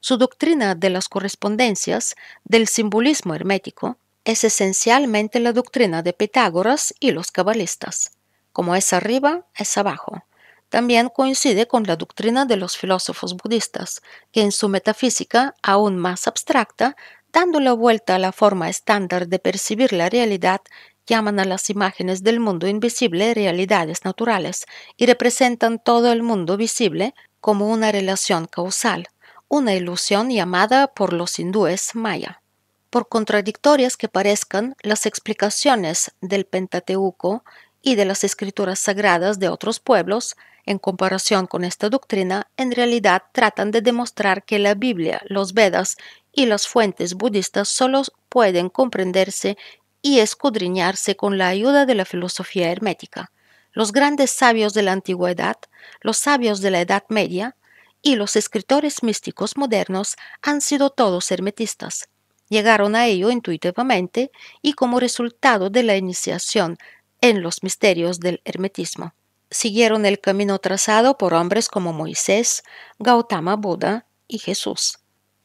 Su doctrina de las correspondencias, del simbolismo hermético, es esencialmente la doctrina de Pitágoras y los cabalistas. Como es arriba, es abajo. También coincide con la doctrina de los filósofos budistas, que en su metafísica, aún más abstracta, dando la vuelta a la forma estándar de percibir la realidad, llaman a las imágenes del mundo invisible realidades naturales y representan todo el mundo visible como una relación causal, una ilusión llamada por los hindúes maya. Por contradictorias que parezcan, las explicaciones del Pentateuco y de las escrituras sagradas de otros pueblos en comparación con esta doctrina, en realidad tratan de demostrar que la Biblia, los Vedas y las fuentes budistas solo pueden comprenderse y escudriñarse con la ayuda de la filosofía hermética. Los grandes sabios de la antigüedad, los sabios de la Edad Media y los escritores místicos modernos han sido todos hermetistas. Llegaron a ello intuitivamente y como resultado de la iniciación en los misterios del hermetismo siguieron el camino trazado por hombres como Moisés, Gautama Buda y Jesús.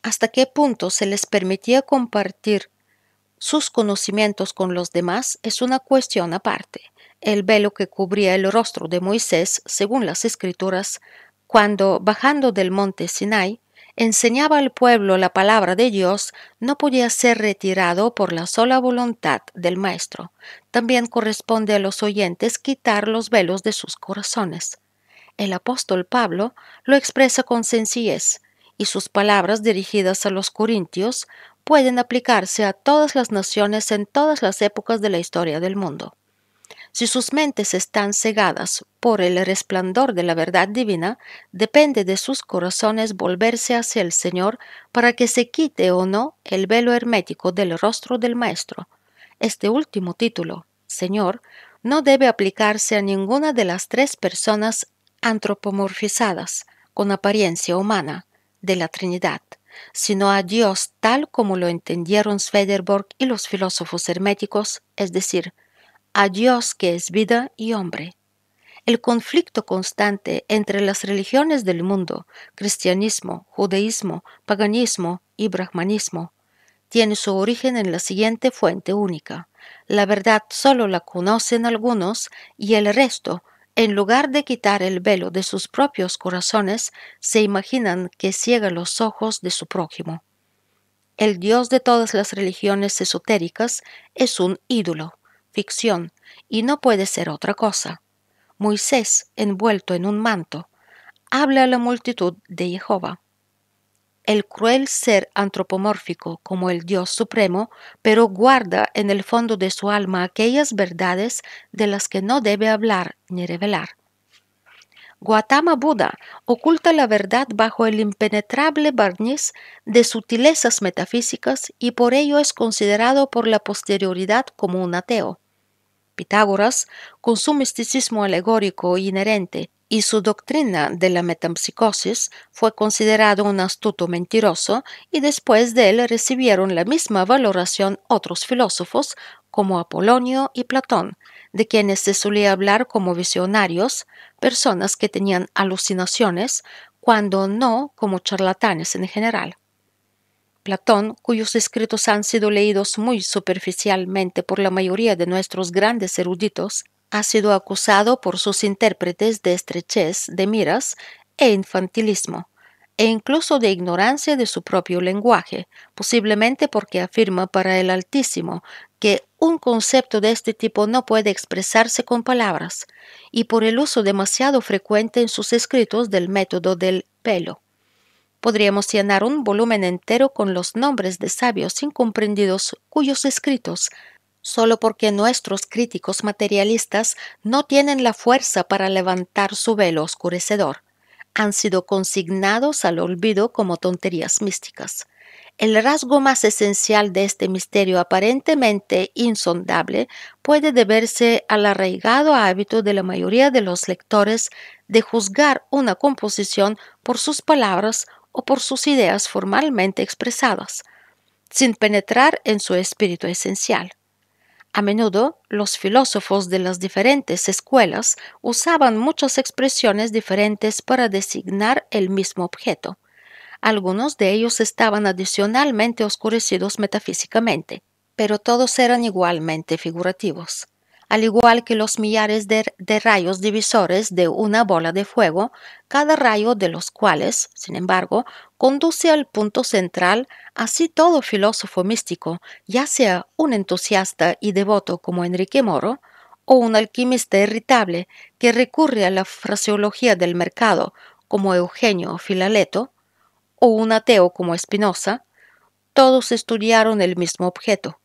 ¿Hasta qué punto se les permitía compartir sus conocimientos con los demás es una cuestión aparte. El velo que cubría el rostro de Moisés, según las escrituras, cuando, bajando del monte Sinai, enseñaba al pueblo la palabra de Dios no podía ser retirado por la sola voluntad del Maestro. También corresponde a los oyentes quitar los velos de sus corazones. El apóstol Pablo lo expresa con sencillez, y sus palabras dirigidas a los corintios pueden aplicarse a todas las naciones en todas las épocas de la historia del mundo. Si sus mentes están cegadas por el resplandor de la verdad divina, depende de sus corazones volverse hacia el Señor para que se quite o no el velo hermético del rostro del Maestro. Este último título, Señor, no debe aplicarse a ninguna de las tres personas antropomorfizadas con apariencia humana de la Trinidad, sino a Dios tal como lo entendieron Swedenborg y los filósofos herméticos, es decir, a Dios que es vida y hombre. El conflicto constante entre las religiones del mundo, cristianismo, judaísmo, paganismo y brahmanismo, tiene su origen en la siguiente fuente única. La verdad solo la conocen algunos y el resto, en lugar de quitar el velo de sus propios corazones, se imaginan que ciega los ojos de su prójimo. El dios de todas las religiones esotéricas es un ídolo ficción y no puede ser otra cosa. Moisés, envuelto en un manto, habla a la multitud de Jehová. El cruel ser antropomórfico como el Dios Supremo, pero guarda en el fondo de su alma aquellas verdades de las que no debe hablar ni revelar. Guatama Buda oculta la verdad bajo el impenetrable barniz de sutilezas metafísicas y por ello es considerado por la posterioridad como un ateo. Pitágoras, con su misticismo alegórico inherente y su doctrina de la metampsicosis, fue considerado un astuto mentiroso y después de él recibieron la misma valoración otros filósofos como Apolonio y Platón, de quienes se solía hablar como visionarios, personas que tenían alucinaciones, cuando no como charlatanes en general. Platón, cuyos escritos han sido leídos muy superficialmente por la mayoría de nuestros grandes eruditos, ha sido acusado por sus intérpretes de estrechez de miras e infantilismo, e incluso de ignorancia de su propio lenguaje, posiblemente porque afirma para el Altísimo que un concepto de este tipo no puede expresarse con palabras, y por el uso demasiado frecuente en sus escritos del método del pelo. Podríamos llenar un volumen entero con los nombres de sabios incomprendidos cuyos escritos, solo porque nuestros críticos materialistas no tienen la fuerza para levantar su velo oscurecedor, han sido consignados al olvido como tonterías místicas. El rasgo más esencial de este misterio aparentemente insondable puede deberse al arraigado hábito de la mayoría de los lectores de juzgar una composición por sus palabras o por sus ideas formalmente expresadas, sin penetrar en su espíritu esencial. A menudo, los filósofos de las diferentes escuelas usaban muchas expresiones diferentes para designar el mismo objeto. Algunos de ellos estaban adicionalmente oscurecidos metafísicamente, pero todos eran igualmente figurativos. Al igual que los millares de, rayos divisores de una bola de fuego, cada rayo de los cuales, sin embargo, conduce al punto central, así todo filósofo místico, ya sea un entusiasta y devoto como Enrique Moro, o un alquimista irritable que recurre a la fraseología del mercado como Eugenio Filaleto, o un ateo como Spinoza, todos estudiaron el mismo objeto,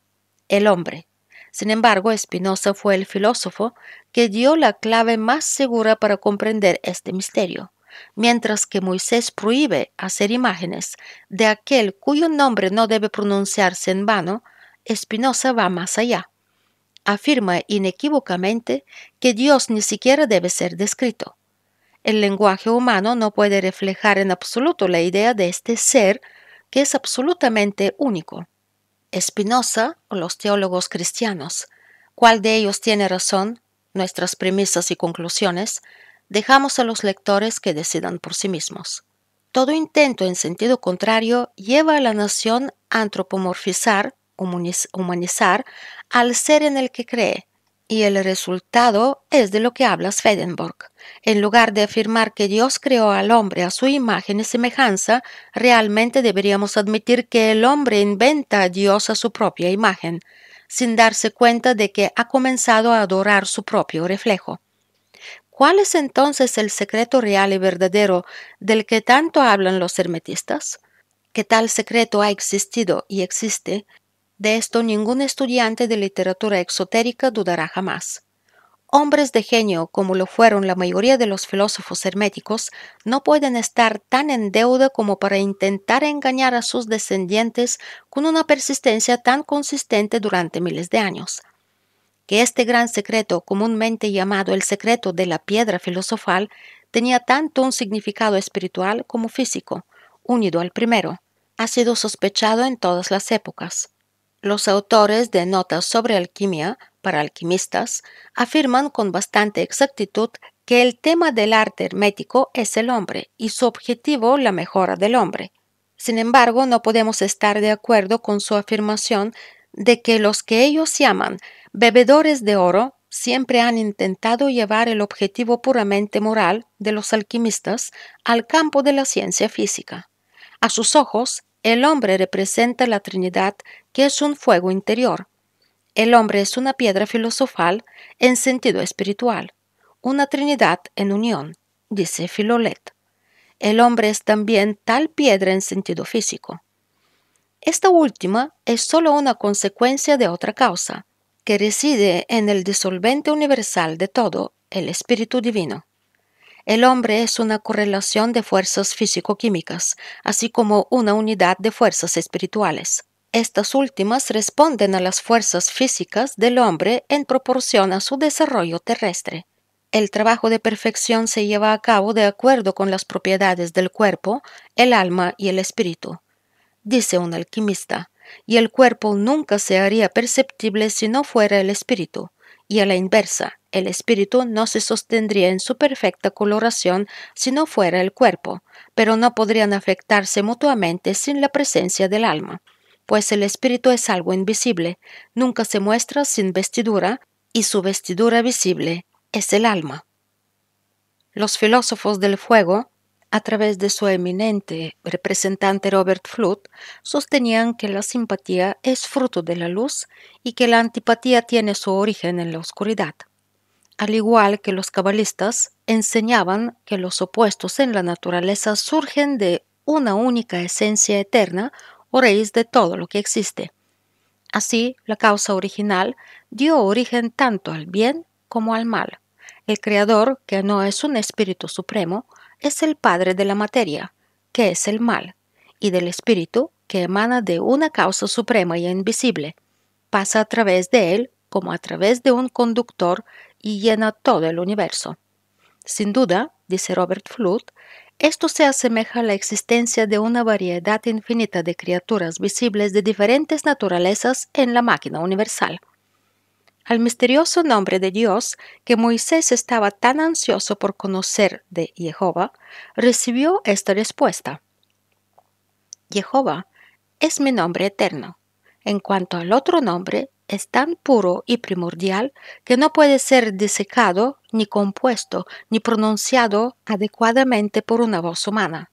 el hombre sin embargo, Spinoza fue el filósofo que dio la clave más segura para comprender este misterio, mientras que Moisés prohíbe hacer imágenes de aquel cuyo nombre no debe pronunciarse en vano, Spinoza va más allá. Afirma inequívocamente que Dios ni siquiera debe ser descrito. El lenguaje humano no puede reflejar en absoluto la idea de este ser que es absolutamente único. Espinosa o los teólogos cristianos. ¿Cuál de ellos tiene razón? Nuestras premisas y conclusiones dejamos a los lectores que decidan por sí mismos. Todo intento en sentido contrario lleva a la nación a antropomorfizar, humanizar al ser en el que cree, y el resultado es de lo que habla Swedenborg. En lugar de afirmar que Dios creó al hombre a su imagen y semejanza, realmente deberíamos admitir que el hombre inventa a Dios a su propia imagen, sin darse cuenta de que ha comenzado a adorar su propio reflejo. ¿Cuál es entonces el secreto real y verdadero del que tanto hablan los hermetistas? que tal secreto ha existido y existe de esto ningún estudiante de literatura exotérica dudará jamás. Hombres de genio, como lo fueron la mayoría de los filósofos herméticos, no pueden estar tan en deuda como para intentar engañar a sus descendientes con una persistencia tan consistente durante miles de años. Que este gran secreto, comúnmente llamado el secreto de la piedra filosofal, tenía tanto un significado espiritual como físico, unido al primero, ha sido sospechado en todas las épocas. Los autores de notas sobre alquimia para alquimistas afirman con bastante exactitud que el tema del arte hermético es el hombre y su objetivo la mejora del hombre. Sin embargo, no podemos estar de acuerdo con su afirmación de que los que ellos llaman bebedores de oro siempre han intentado llevar el objetivo puramente moral de los alquimistas al campo de la ciencia física. A sus ojos, el hombre representa la Trinidad, que es un fuego interior. El hombre es una piedra filosofal en sentido espiritual, una Trinidad en unión, dice Filolet. El hombre es también tal piedra en sentido físico. Esta última es sólo una consecuencia de otra causa, que reside en el disolvente universal de todo, el espíritu divino. El hombre es una correlación de fuerzas físico-químicas, así como una unidad de fuerzas espirituales. Estas últimas responden a las fuerzas físicas del hombre en proporción a su desarrollo terrestre. El trabajo de perfección se lleva a cabo de acuerdo con las propiedades del cuerpo, el alma y el espíritu. Dice un alquimista, y el cuerpo nunca se haría perceptible si no fuera el espíritu y a la inversa, el espíritu no se sostendría en su perfecta coloración si no fuera el cuerpo, pero no podrían afectarse mutuamente sin la presencia del alma, pues el espíritu es algo invisible, nunca se muestra sin vestidura, y su vestidura visible es el alma. Los filósofos del fuego a través de su eminente representante Robert Flood, sostenían que la simpatía es fruto de la luz y que la antipatía tiene su origen en la oscuridad. Al igual que los cabalistas, enseñaban que los opuestos en la naturaleza surgen de una única esencia eterna o raíz de todo lo que existe. Así, la causa original dio origen tanto al bien como al mal. El Creador, que no es un espíritu supremo, es el padre de la materia, que es el mal, y del espíritu, que emana de una causa suprema y invisible, pasa a través de él como a través de un conductor y llena todo el universo. Sin duda, dice Robert Flood, esto se asemeja a la existencia de una variedad infinita de criaturas visibles de diferentes naturalezas en la máquina universal al misterioso nombre de Dios que Moisés estaba tan ansioso por conocer de Jehová, recibió esta respuesta. Jehová es mi nombre eterno. En cuanto al otro nombre, es tan puro y primordial que no puede ser disecado, ni compuesto, ni pronunciado adecuadamente por una voz humana.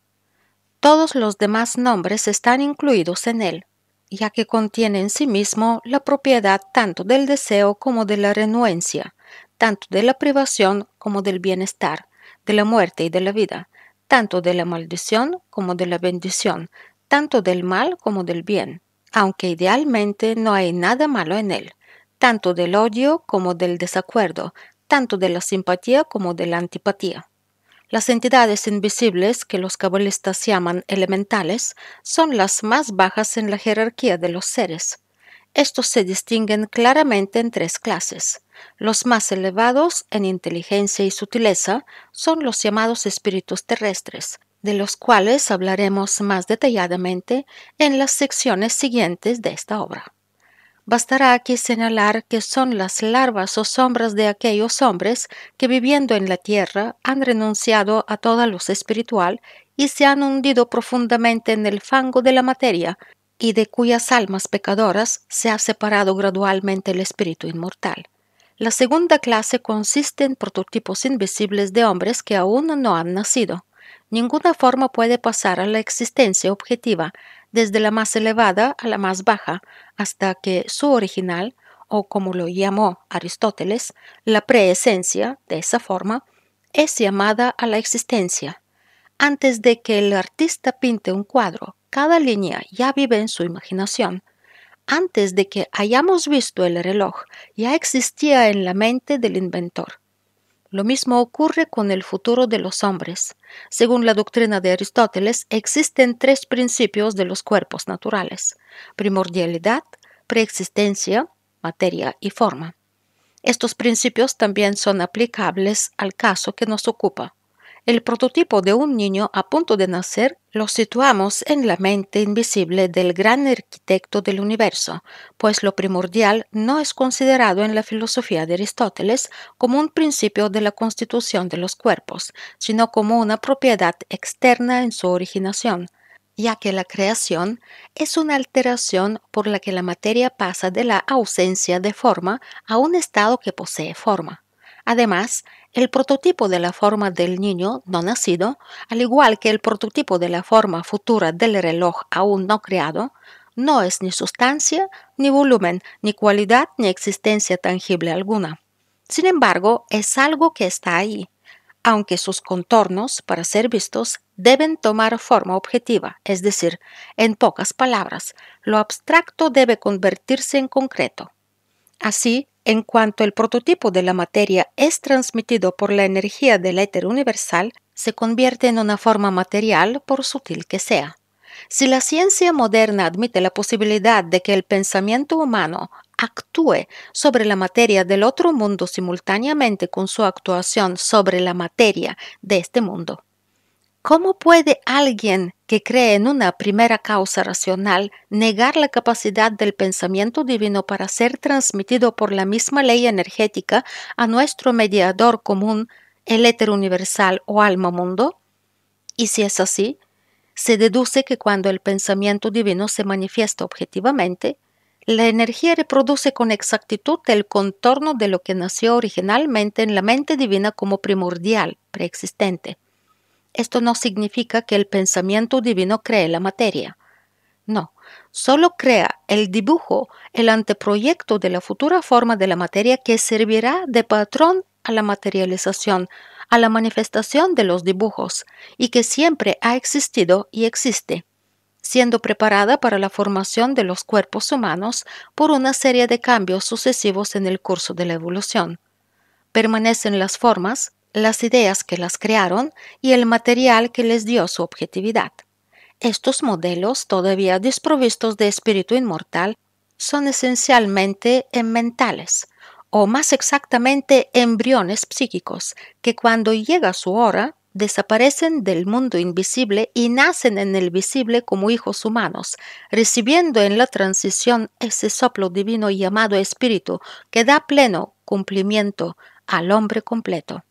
Todos los demás nombres están incluidos en él, ya que contiene en sí mismo la propiedad tanto del deseo como de la renuencia, tanto de la privación como del bienestar, de la muerte y de la vida, tanto de la maldición como de la bendición, tanto del mal como del bien, aunque idealmente no hay nada malo en él, tanto del odio como del desacuerdo, tanto de la simpatía como de la antipatía. Las entidades invisibles, que los cabalistas llaman elementales, son las más bajas en la jerarquía de los seres. Estos se distinguen claramente en tres clases. Los más elevados en inteligencia y sutileza son los llamados espíritus terrestres, de los cuales hablaremos más detalladamente en las secciones siguientes de esta obra. Bastará aquí señalar que son las larvas o sombras de aquellos hombres que viviendo en la tierra han renunciado a toda luz espiritual y se han hundido profundamente en el fango de la materia, y de cuyas almas pecadoras se ha separado gradualmente el espíritu inmortal. La segunda clase consiste en prototipos invisibles de hombres que aún no han nacido. Ninguna forma puede pasar a la existencia objetiva, desde la más elevada a la más baja, hasta que su original, o como lo llamó Aristóteles, la preesencia, de esa forma, es llamada a la existencia. Antes de que el artista pinte un cuadro, cada línea ya vive en su imaginación. Antes de que hayamos visto el reloj, ya existía en la mente del inventor. Lo mismo ocurre con el futuro de los hombres. Según la doctrina de Aristóteles, existen tres principios de los cuerpos naturales, primordialidad, preexistencia, materia y forma. Estos principios también son aplicables al caso que nos ocupa el prototipo de un niño a punto de nacer, lo situamos en la mente invisible del gran arquitecto del universo, pues lo primordial no es considerado en la filosofía de Aristóteles como un principio de la constitución de los cuerpos, sino como una propiedad externa en su originación, ya que la creación es una alteración por la que la materia pasa de la ausencia de forma a un estado que posee forma. Además, el prototipo de la forma del niño no nacido, al igual que el prototipo de la forma futura del reloj aún no creado, no es ni sustancia, ni volumen, ni cualidad, ni existencia tangible alguna. Sin embargo, es algo que está ahí, aunque sus contornos, para ser vistos, deben tomar forma objetiva, es decir, en pocas palabras, lo abstracto debe convertirse en concreto. Así, en cuanto el prototipo de la materia es transmitido por la energía del éter universal, se convierte en una forma material por sutil que sea. Si la ciencia moderna admite la posibilidad de que el pensamiento humano actúe sobre la materia del otro mundo simultáneamente con su actuación sobre la materia de este mundo, ¿Cómo puede alguien que cree en una primera causa racional negar la capacidad del pensamiento divino para ser transmitido por la misma ley energética a nuestro mediador común, el éter universal o alma mundo? Y si es así, se deduce que cuando el pensamiento divino se manifiesta objetivamente, la energía reproduce con exactitud el contorno de lo que nació originalmente en la mente divina como primordial, preexistente. Esto no significa que el pensamiento divino cree la materia. No, solo crea el dibujo, el anteproyecto de la futura forma de la materia que servirá de patrón a la materialización, a la manifestación de los dibujos, y que siempre ha existido y existe, siendo preparada para la formación de los cuerpos humanos por una serie de cambios sucesivos en el curso de la evolución. Permanecen las formas, las ideas que las crearon y el material que les dio su objetividad. Estos modelos, todavía desprovistos de espíritu inmortal, son esencialmente mentales, o más exactamente embriones psíquicos, que cuando llega su hora desaparecen del mundo invisible y nacen en el visible como hijos humanos, recibiendo en la transición ese soplo divino llamado espíritu que da pleno cumplimiento al hombre completo.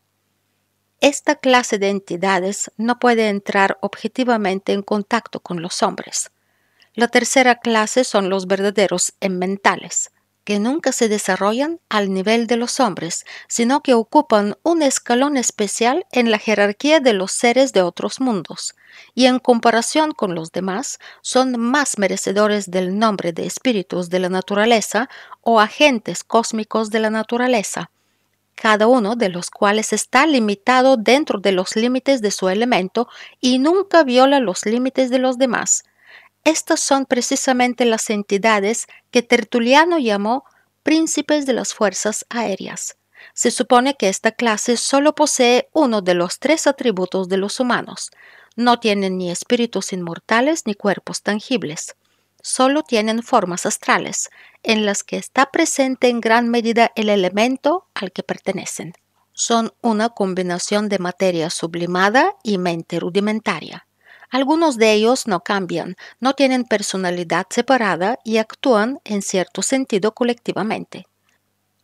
Esta clase de entidades no puede entrar objetivamente en contacto con los hombres. La tercera clase son los verdaderos mentales, que nunca se desarrollan al nivel de los hombres, sino que ocupan un escalón especial en la jerarquía de los seres de otros mundos, y en comparación con los demás son más merecedores del nombre de espíritus de la naturaleza o agentes cósmicos de la naturaleza, cada uno de los cuales está limitado dentro de los límites de su elemento y nunca viola los límites de los demás. Estas son precisamente las entidades que Tertuliano llamó príncipes de las fuerzas aéreas. Se supone que esta clase solo posee uno de los tres atributos de los humanos. No tienen ni espíritus inmortales ni cuerpos tangibles solo tienen formas astrales, en las que está presente en gran medida el elemento al que pertenecen. Son una combinación de materia sublimada y mente rudimentaria. Algunos de ellos no cambian, no tienen personalidad separada y actúan en cierto sentido colectivamente.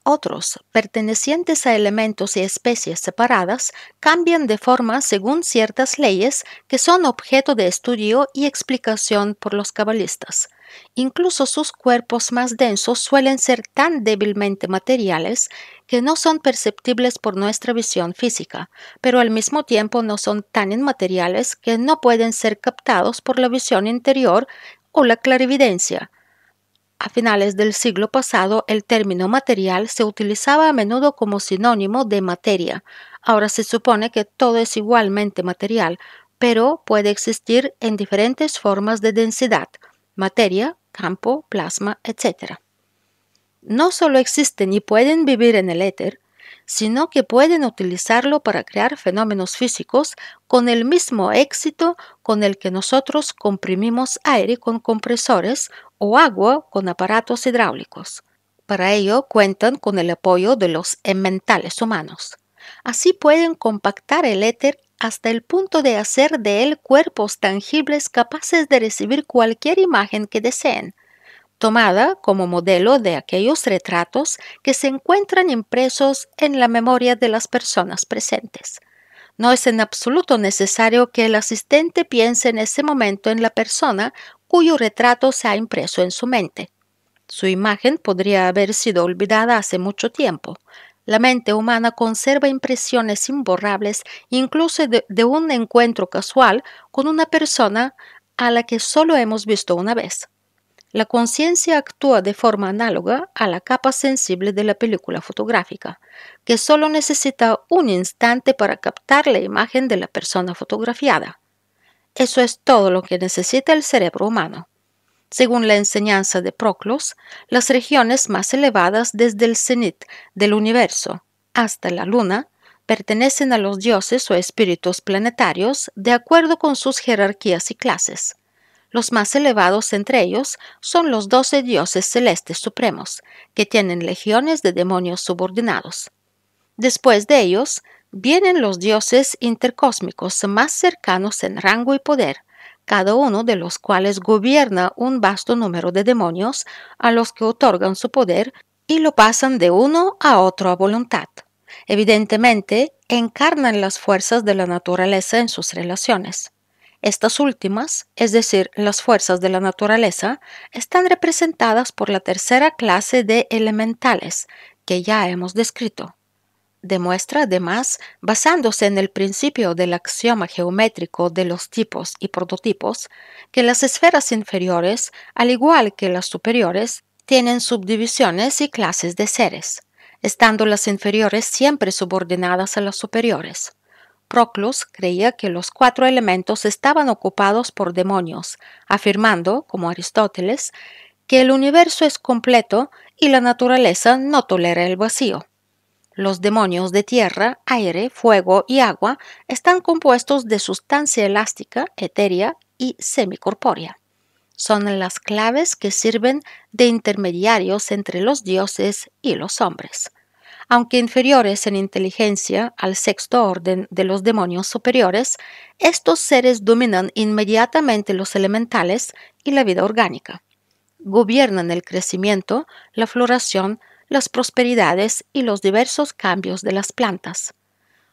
Otros, pertenecientes a elementos y especies separadas, cambian de forma según ciertas leyes que son objeto de estudio y explicación por los cabalistas, Incluso sus cuerpos más densos suelen ser tan débilmente materiales que no son perceptibles por nuestra visión física, pero al mismo tiempo no son tan inmateriales que no pueden ser captados por la visión interior o la clarividencia. A finales del siglo pasado, el término material se utilizaba a menudo como sinónimo de materia. Ahora se supone que todo es igualmente material, pero puede existir en diferentes formas de densidad, materia, campo, plasma, etc. No solo existen y pueden vivir en el éter, sino que pueden utilizarlo para crear fenómenos físicos con el mismo éxito con el que nosotros comprimimos aire con compresores o agua con aparatos hidráulicos. Para ello cuentan con el apoyo de los mentales humanos. Así pueden compactar el éter hasta el punto de hacer de él cuerpos tangibles capaces de recibir cualquier imagen que deseen, tomada como modelo de aquellos retratos que se encuentran impresos en la memoria de las personas presentes. No es en absoluto necesario que el asistente piense en ese momento en la persona cuyo retrato se ha impreso en su mente. Su imagen podría haber sido olvidada hace mucho tiempo. La mente humana conserva impresiones imborrables incluso de, un encuentro casual con una persona a la que solo hemos visto una vez. La conciencia actúa de forma análoga a la capa sensible de la película fotográfica, que solo necesita un instante para captar la imagen de la persona fotografiada. Eso es todo lo que necesita el cerebro humano. Según la enseñanza de Proclus, las regiones más elevadas desde el cenit del universo hasta la luna pertenecen a los dioses o espíritus planetarios de acuerdo con sus jerarquías y clases. Los más elevados entre ellos son los doce dioses celestes supremos, que tienen legiones de demonios subordinados. Después de ellos vienen los dioses intercósmicos más cercanos en rango y poder, cada uno de los cuales gobierna un vasto número de demonios a los que otorgan su poder y lo pasan de uno a otro a voluntad. Evidentemente, encarnan las fuerzas de la naturaleza en sus relaciones. Estas últimas, es decir, las fuerzas de la naturaleza, están representadas por la tercera clase de elementales, que ya hemos descrito demuestra además, basándose en el principio del axioma geométrico de los tipos y prototipos, que las esferas inferiores, al igual que las superiores, tienen subdivisiones y clases de seres, estando las inferiores siempre subordinadas a las superiores. Proclus creía que los cuatro elementos estaban ocupados por demonios, afirmando, como Aristóteles, que el universo es completo y la naturaleza no tolera el vacío. Los demonios de tierra, aire, fuego y agua están compuestos de sustancia elástica, etérea y semicorpórea. Son las claves que sirven de intermediarios entre los dioses y los hombres. Aunque inferiores en inteligencia al sexto orden de los demonios superiores, estos seres dominan inmediatamente los elementales y la vida orgánica. Gobiernan el crecimiento, la floración, las prosperidades y los diversos cambios de las plantas.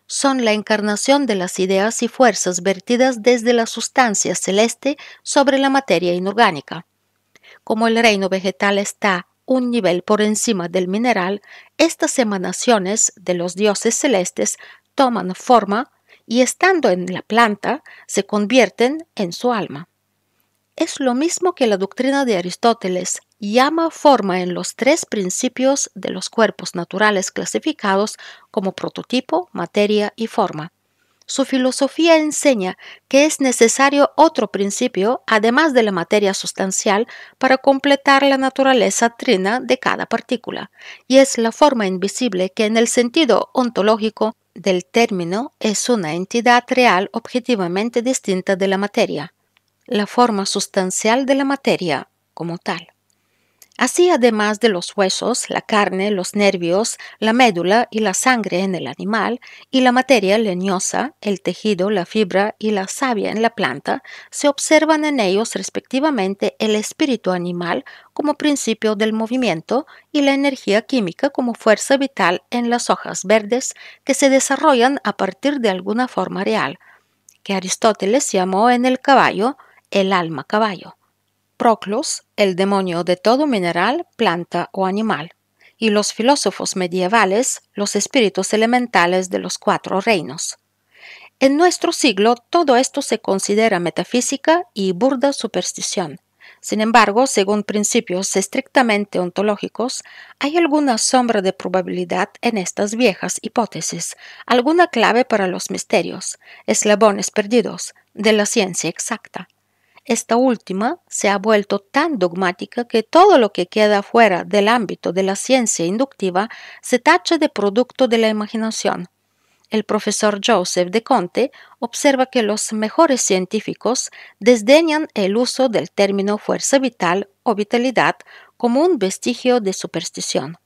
Son la encarnación de las ideas y fuerzas vertidas desde la sustancia celeste sobre la materia inorgánica. Como el reino vegetal está un nivel por encima del mineral, estas emanaciones de los dioses celestes toman forma y estando en la planta se convierten en su alma. Es lo mismo que la doctrina de Aristóteles llama forma en los tres principios de los cuerpos naturales clasificados como prototipo, materia y forma. Su filosofía enseña que es necesario otro principio, además de la materia sustancial, para completar la naturaleza trina de cada partícula, y es la forma invisible que en el sentido ontológico del término es una entidad real objetivamente distinta de la materia, la forma sustancial de la materia como tal. Así, además de los huesos, la carne, los nervios, la médula y la sangre en el animal, y la materia leñosa, el tejido, la fibra y la savia en la planta, se observan en ellos respectivamente el espíritu animal como principio del movimiento y la energía química como fuerza vital en las hojas verdes que se desarrollan a partir de alguna forma real, que Aristóteles llamó en el caballo el alma caballo. Proclus, el demonio de todo mineral, planta o animal, y los filósofos medievales, los espíritus elementales de los cuatro reinos. En nuestro siglo todo esto se considera metafísica y burda superstición. Sin embargo, según principios estrictamente ontológicos, hay alguna sombra de probabilidad en estas viejas hipótesis, alguna clave para los misterios, eslabones perdidos de la ciencia exacta esta última se ha vuelto tan dogmática que todo lo que queda fuera del ámbito de la ciencia inductiva se tacha de producto de la imaginación. El profesor Joseph de Conte observa que los mejores científicos desdeñan el uso del término fuerza vital o vitalidad como un vestigio de superstición.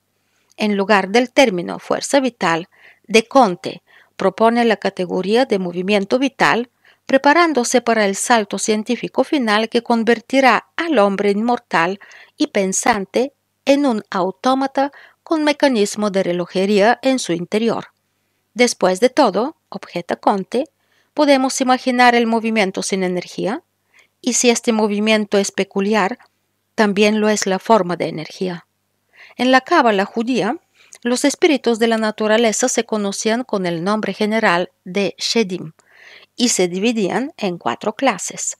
En lugar del término fuerza vital, de Conte propone la categoría de movimiento vital preparándose para el salto científico final que convertirá al hombre inmortal y pensante en un autómata con mecanismo de relojería en su interior. Después de todo, objeta Conte, podemos imaginar el movimiento sin energía, y si este movimiento es peculiar, también lo es la forma de energía. En la cábala judía, los espíritus de la naturaleza se conocían con el nombre general de Shedim, y se dividían en cuatro clases.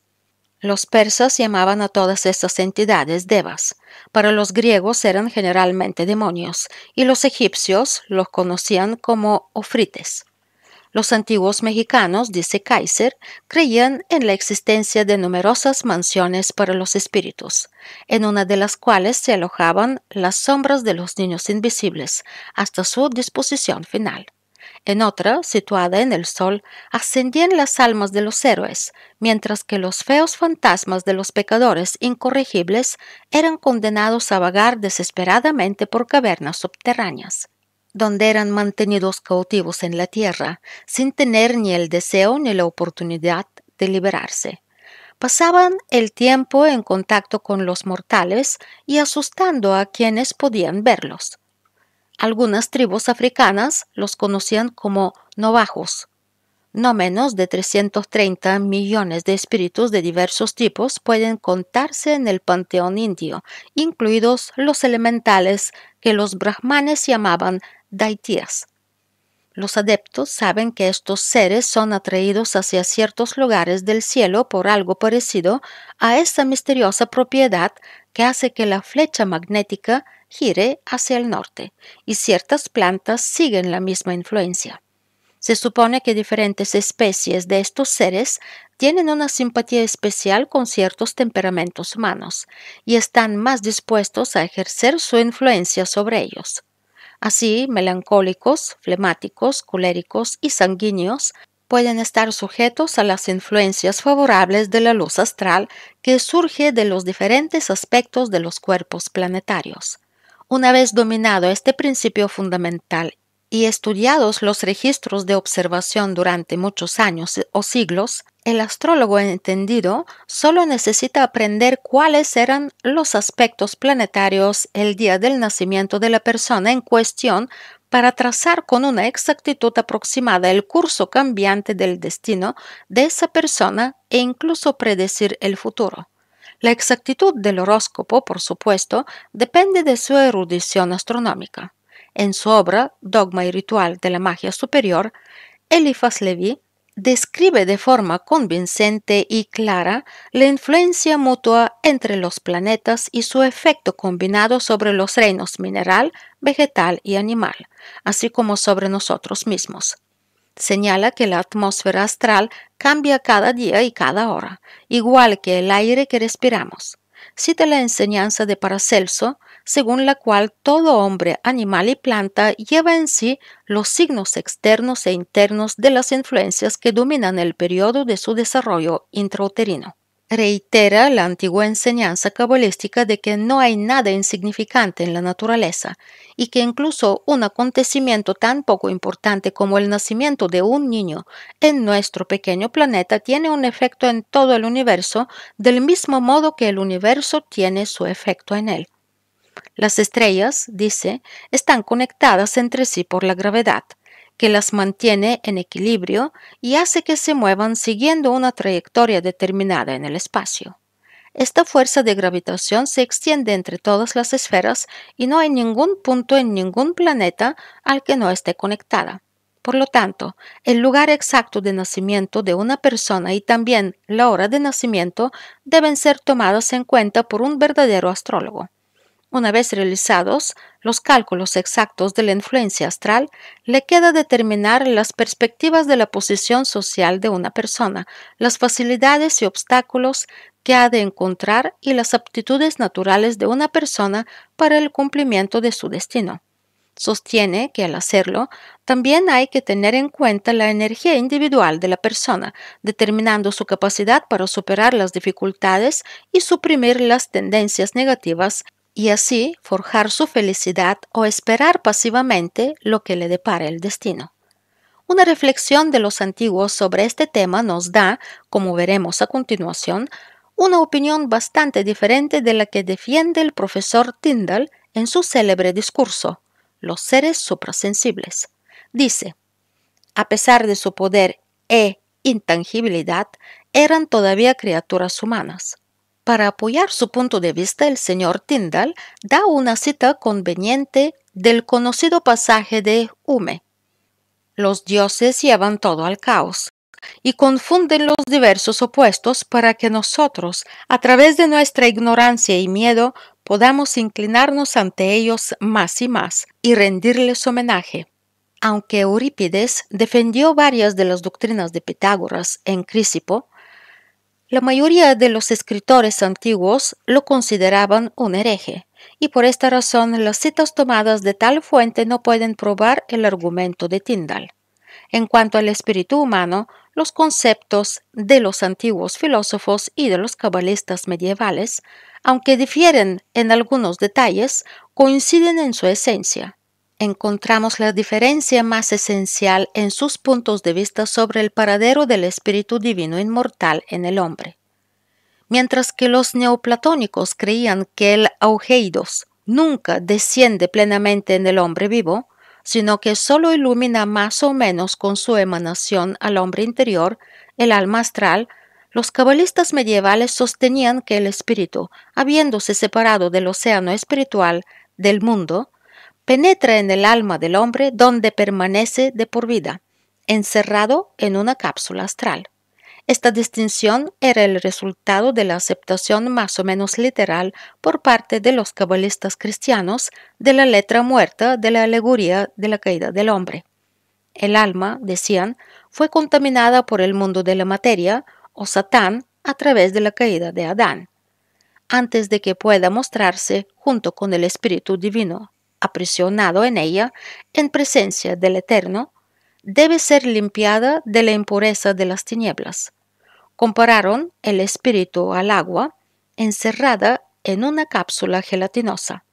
Los persas llamaban a todas estas entidades devas. Para los griegos eran generalmente demonios y los egipcios los conocían como ofrites. Los antiguos mexicanos, dice Kaiser, creían en la existencia de numerosas mansiones para los espíritus, en una de las cuales se alojaban las sombras de los niños invisibles hasta su disposición final. En otra, situada en el sol, ascendían las almas de los héroes, mientras que los feos fantasmas de los pecadores incorregibles eran condenados a vagar desesperadamente por cavernas subterráneas, donde eran mantenidos cautivos en la tierra, sin tener ni el deseo ni la oportunidad de liberarse pasaban el tiempo en contacto con los mortales y asustando a quienes podían verlos. Algunas tribus africanas los conocían como novajos. No menos de 330 millones de espíritus de diversos tipos pueden contarse en el panteón indio, incluidos los elementales que los brahmanes llamaban daitías. Los adeptos saben que estos seres son atraídos hacia ciertos lugares del cielo por algo parecido a esa misteriosa propiedad que hace que la flecha magnética gire hacia el norte, y ciertas plantas siguen la misma influencia. Se supone que diferentes especies de estos seres tienen una simpatía especial con ciertos temperamentos humanos y están más dispuestos a ejercer su influencia sobre ellos. Así, melancólicos, flemáticos, coléricos y sanguíneos pueden estar sujetos a las influencias favorables de la luz astral que surge de los diferentes aspectos de los cuerpos planetarios. Una vez dominado este principio fundamental y estudiados los registros de observación durante muchos años o siglos, el astrólogo entendido solo necesita aprender cuáles eran los aspectos planetarios el día del nacimiento de la persona en cuestión para trazar con una exactitud aproximada el curso cambiante del destino de esa persona e incluso predecir el futuro. La exactitud del horóscopo, por supuesto, depende de su erudición astronómica. En su obra Dogma y Ritual de la Magia Superior, Eliphas Levy describe de forma convincente y clara la influencia mutua entre los planetas y su efecto combinado sobre los reinos mineral, vegetal y animal, así como sobre nosotros mismos. Señala que la atmósfera astral cambia cada día y cada hora, igual que el aire que respiramos. Cita la enseñanza de Paracelso, según la cual todo hombre, animal y planta lleva en sí los signos externos e internos de las influencias que dominan el periodo de su desarrollo intrauterino. Reitera la antigua enseñanza cabalística de que no hay nada insignificante en la naturaleza y que incluso un acontecimiento tan poco importante como el nacimiento de un niño en nuestro pequeño planeta tiene un efecto en todo el universo del mismo modo que el universo tiene su efecto en él. Las estrellas, dice, están conectadas entre sí por la gravedad, que las mantiene en equilibrio y hace que se muevan siguiendo una trayectoria determinada en el espacio. Esta fuerza de gravitación se extiende entre todas las esferas y no hay ningún punto en ningún planeta al que no esté conectada. Por lo tanto, el lugar exacto de nacimiento de una persona y también la hora de nacimiento deben ser tomadas en cuenta por un verdadero astrólogo. Una vez realizados los cálculos exactos de la influencia astral, le queda determinar las perspectivas de la posición social de una persona, las facilidades y obstáculos que ha de encontrar y las aptitudes naturales de una persona para el cumplimiento de su destino. Sostiene que al hacerlo, también hay que tener en cuenta la energía individual de la persona, determinando su capacidad para superar las dificultades y suprimir las tendencias negativas y así forjar su felicidad o esperar pasivamente lo que le depara el destino. Una reflexión de los antiguos sobre este tema nos da, como veremos a continuación, una opinión bastante diferente de la que defiende el profesor Tyndall en su célebre discurso, Los seres suprasensibles. Dice, a pesar de su poder e intangibilidad, eran todavía criaturas humanas. Para apoyar su punto de vista, el señor Tyndall da una cita conveniente del conocido pasaje de Hume. Los dioses llevan todo al caos y confunden los diversos opuestos para que nosotros, a través de nuestra ignorancia y miedo, podamos inclinarnos ante ellos más y más y rendirles homenaje. Aunque Eurípides defendió varias de las doctrinas de Pitágoras en Crisipo, la mayoría de los escritores antiguos lo consideraban un hereje, y por esta razón las citas tomadas de tal fuente no pueden probar el argumento de Tyndall. En cuanto al espíritu humano, los conceptos de los antiguos filósofos y de los cabalistas medievales, aunque difieren en algunos detalles, coinciden en su esencia encontramos la diferencia más esencial en sus puntos de vista sobre el paradero del Espíritu Divino inmortal en el hombre. Mientras que los neoplatónicos creían que el augeidos nunca desciende plenamente en el hombre vivo, sino que solo ilumina más o menos con su emanación al hombre interior, el alma astral, los cabalistas medievales sostenían que el espíritu, habiéndose separado del océano espiritual del mundo, penetra en el alma del hombre donde permanece de por vida, encerrado en una cápsula astral. Esta distinción era el resultado de la aceptación más o menos literal por parte de los cabalistas cristianos de la letra muerta de la alegoría de la caída del hombre. El alma, decían, fue contaminada por el mundo de la materia o Satán a través de la caída de Adán, antes de que pueda mostrarse junto con el Espíritu Divino aprisionado en ella, en presencia del Eterno, debe ser limpiada de la impureza de las tinieblas. Compararon el espíritu al agua encerrada en una cápsula gelatinosa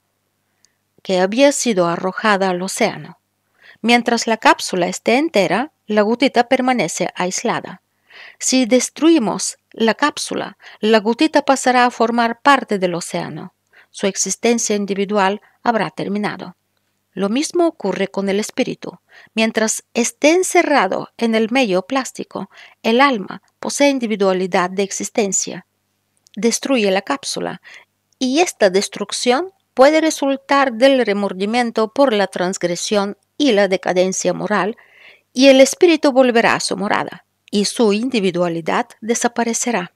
que había sido arrojada al océano. Mientras la cápsula esté entera, la gotita permanece aislada. Si destruimos la cápsula, la gotita pasará a formar parte del océano. Su existencia individual habrá terminado. Lo mismo ocurre con el espíritu. Mientras esté encerrado en el medio plástico, el alma posee individualidad de existencia. Destruye la cápsula y esta destrucción puede resultar del remordimiento por la transgresión y la decadencia moral, y el espíritu volverá a su morada, y su individualidad desaparecerá.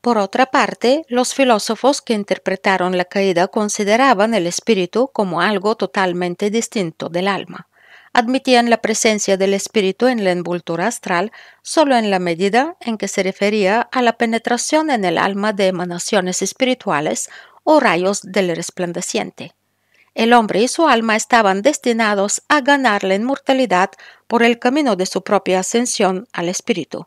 Por otra parte, los filósofos que interpretaron la caída consideraban el espíritu como algo totalmente distinto del alma. Admitían la presencia del espíritu en la envoltura astral solo en la medida en que se refería a la penetración en el alma de emanaciones espirituales o rayos del resplandeciente. El hombre y su alma estaban destinados a ganar la inmortalidad por el camino de su propia ascensión al espíritu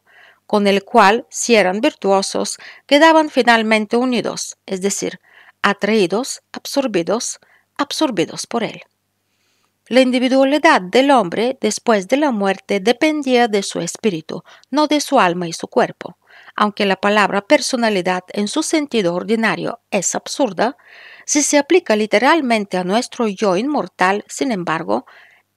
con el cual, si eran virtuosos, quedaban finalmente unidos, es decir, atraídos, absorbidos, absorbidos por él. La individualidad del hombre después de la muerte dependía de su espíritu, no de su alma y su cuerpo. Aunque la palabra personalidad en su sentido ordinario es absurda, si se aplica literalmente a nuestro yo inmortal, sin embargo,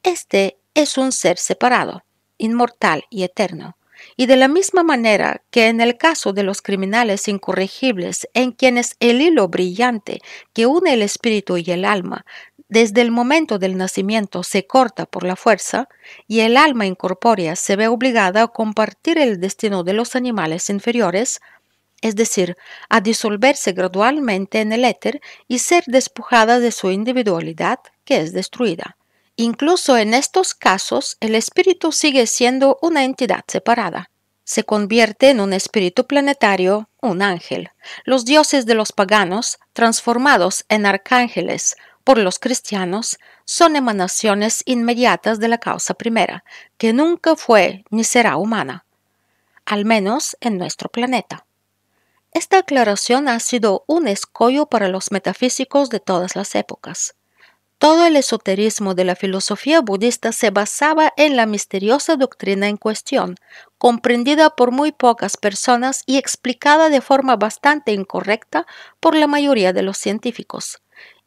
este es un ser separado, inmortal y eterno. Y de la misma manera que en el caso de los criminales incorregibles, en quienes el hilo brillante que une el espíritu y el alma desde el momento del nacimiento se corta por la fuerza, y el alma incorpórea se ve obligada a compartir el destino de los animales inferiores, es decir, a disolverse gradualmente en el éter y ser despojada de su individualidad, que es destruida. Incluso en estos casos, el espíritu sigue siendo una entidad separada. Se convierte en un espíritu planetario, un ángel. Los dioses de los paganos, transformados en arcángeles por los cristianos, son emanaciones inmediatas de la causa primera, que nunca fue ni será humana, al menos en nuestro planeta. Esta aclaración ha sido un escollo para los metafísicos de todas las épocas. Todo el esoterismo de la filosofía budista se basaba en la misteriosa doctrina en cuestión, comprendida por muy pocas personas y explicada de forma bastante incorrecta por la mayoría de los científicos.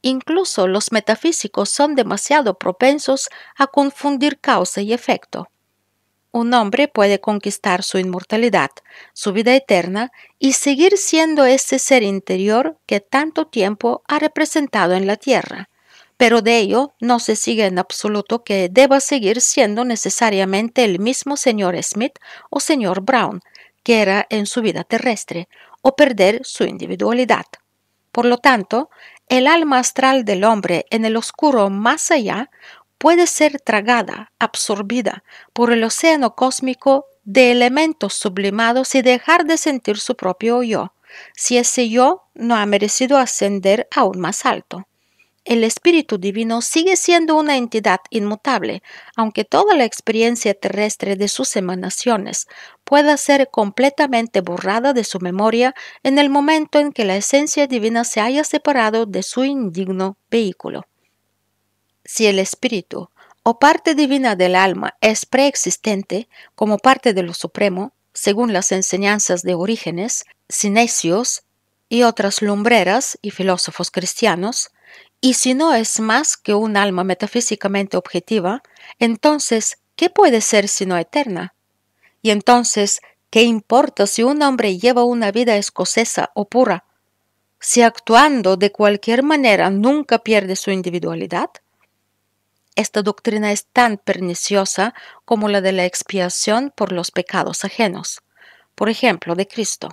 Incluso los metafísicos son demasiado propensos a confundir causa y efecto. Un hombre puede conquistar su inmortalidad, su vida eterna y seguir siendo ese ser interior que tanto tiempo ha representado en la Tierra pero de ello no se sigue en absoluto que deba seguir siendo necesariamente el mismo señor Smith o señor Brown que era en su vida terrestre, o perder su individualidad. Por lo tanto, el alma astral del hombre en el oscuro más allá puede ser tragada, absorbida por el océano cósmico de elementos sublimados y dejar de sentir su propio yo, si ese yo no ha merecido ascender aún más alto el Espíritu Divino sigue siendo una entidad inmutable, aunque toda la experiencia terrestre de sus emanaciones pueda ser completamente borrada de su memoria en el momento en que la esencia divina se haya separado de su indigno vehículo. Si el Espíritu o parte divina del alma es preexistente como parte de lo supremo, según las enseñanzas de Orígenes, Sinesios y otras lumbreras y filósofos cristianos, y si no es más que un alma metafísicamente objetiva, entonces, ¿qué puede ser sino eterna? Y entonces, ¿qué importa si un hombre lleva una vida escocesa o pura? Si actuando de cualquier manera nunca pierde su individualidad? Esta doctrina es tan perniciosa como la de la expiación por los pecados ajenos, por ejemplo, de Cristo.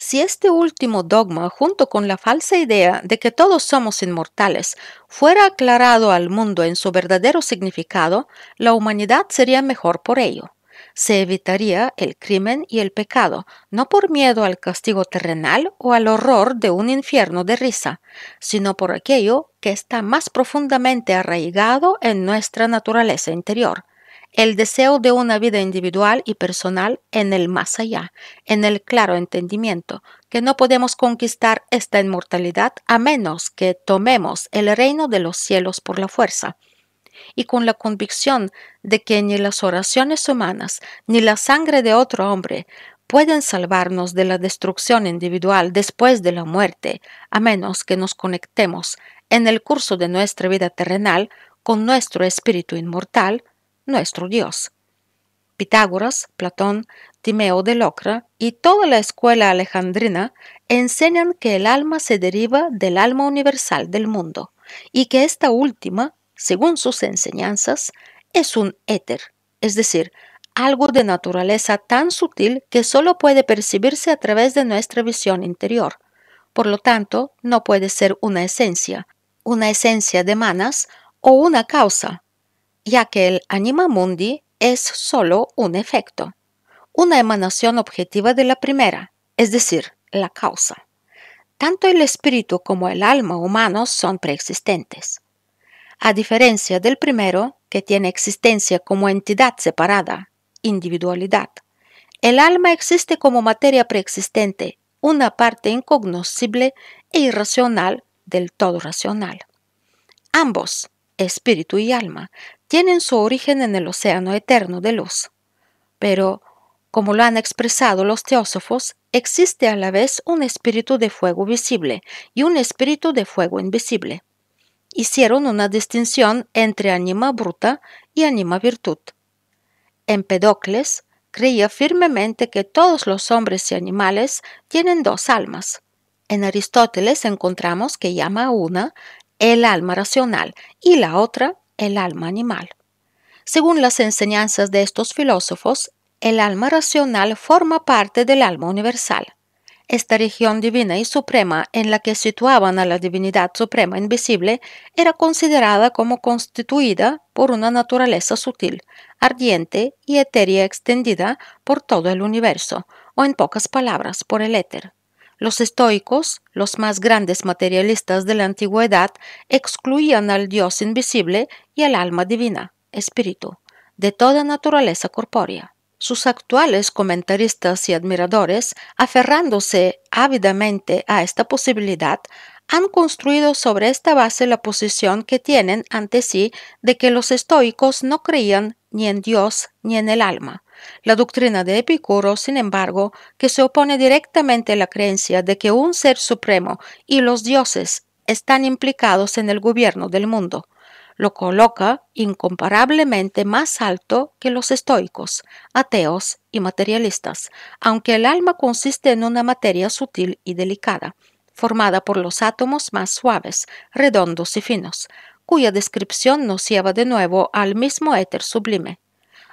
Si este último dogma, junto con la falsa idea de que todos somos inmortales, fuera aclarado al mundo en su verdadero significado, la humanidad sería mejor por ello. Se evitaría el crimen y el pecado, no por miedo al castigo terrenal o al horror de un infierno de risa, sino por aquello que está más profundamente arraigado en nuestra naturaleza interior, el deseo de una vida individual y personal en el más allá, en el claro entendimiento, que no podemos conquistar esta inmortalidad a menos que tomemos el reino de los cielos por la fuerza y con la convicción de que ni las oraciones humanas ni la sangre de otro hombre pueden salvarnos de la destrucción individual después de la muerte, a menos que nos conectemos en el curso de nuestra vida terrenal con nuestro espíritu inmortal, nuestro Dios. Pitágoras, Platón, Timeo de Locra y toda la escuela alejandrina enseñan que el alma se deriva del alma universal del mundo y que esta última, según sus enseñanzas, es un éter, es decir, algo de naturaleza tan sutil que solo puede percibirse a través de nuestra visión interior. Por lo tanto, no puede ser una esencia, una esencia de manas o una causa, ya que el anima mundi es solo un efecto, una emanación objetiva de la primera, es decir, la causa. Tanto el espíritu como el alma humanos son preexistentes. A diferencia del primero, que tiene existencia como entidad separada, individualidad, el alma existe como materia preexistente, una parte incognoscible e irracional del todo racional. Ambos, espíritu y alma, tienen su origen en el océano eterno de luz. Pero, como lo han expresado los teósofos, existe a la vez un espíritu de fuego visible y un espíritu de fuego invisible. Hicieron una distinción entre anima bruta y anima virtud. Empedocles creía firmemente que todos los hombres y animales tienen dos almas. En Aristóteles encontramos que llama a una el alma racional y la otra el alma animal. Según las enseñanzas de estos filósofos, el alma racional forma parte del alma universal. Esta región divina y suprema en la que situaban a la divinidad suprema invisible era considerada como constituida por una naturaleza sutil, ardiente y etérea extendida por todo el universo, o en pocas palabras, por el éter. Los estoicos, los más grandes materialistas de la antigüedad, excluían al Dios invisible y al alma divina, espíritu, de toda naturaleza corpórea. Sus actuales comentaristas y admiradores, aferrándose ávidamente a esta posibilidad, han construido sobre esta base la posición que tienen ante sí de que los estoicos no creían ni en Dios ni en el alma. La doctrina de Epicuro, sin embargo, que se opone directamente a la creencia de que un ser supremo y los dioses están implicados en el gobierno del mundo, lo coloca incomparablemente más alto que los estoicos, ateos y materialistas, aunque el alma consiste en una materia sutil y delicada formada por los átomos más suaves, redondos y finos, cuya descripción nos lleva de nuevo al mismo éter sublime.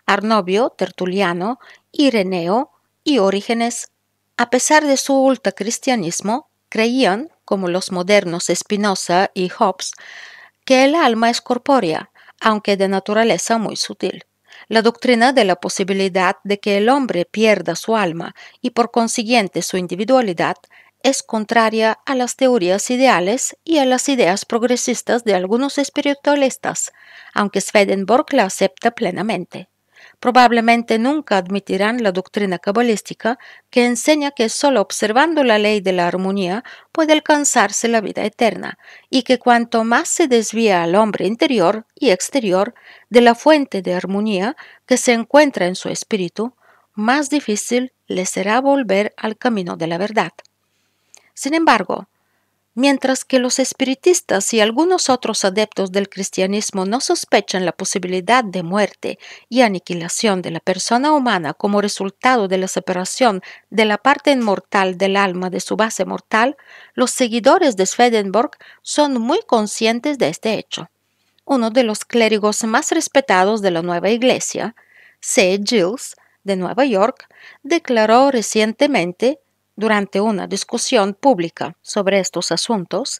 Arnobio, Tertuliano, Ireneo y Orígenes, a pesar de su ultracristianismo, creían, como los modernos Spinoza y Hobbes, que el alma es corpórea, aunque de naturaleza muy sutil. La doctrina de la posibilidad de que el hombre pierda su alma y por consiguiente su individualidad es contraria a las teorías ideales y a las ideas progresistas de algunos espiritualistas, aunque Swedenborg la acepta plenamente. Probablemente nunca admitirán la doctrina cabalística que enseña que solo observando la ley de la armonía puede alcanzarse la vida eterna y que cuanto más se desvía al hombre interior y exterior de la fuente de armonía que se encuentra en su espíritu, más difícil le será volver al camino de la verdad. Sin embargo, mientras que los espiritistas y algunos otros adeptos del cristianismo no sospechan la posibilidad de muerte y aniquilación de la persona humana como resultado de la separación de la parte inmortal del alma de su base mortal, los seguidores de Swedenborg son muy conscientes de este hecho. Uno de los clérigos más respetados de la nueva iglesia, C. Gilles, de Nueva York, declaró recientemente durante una discusión pública sobre estos asuntos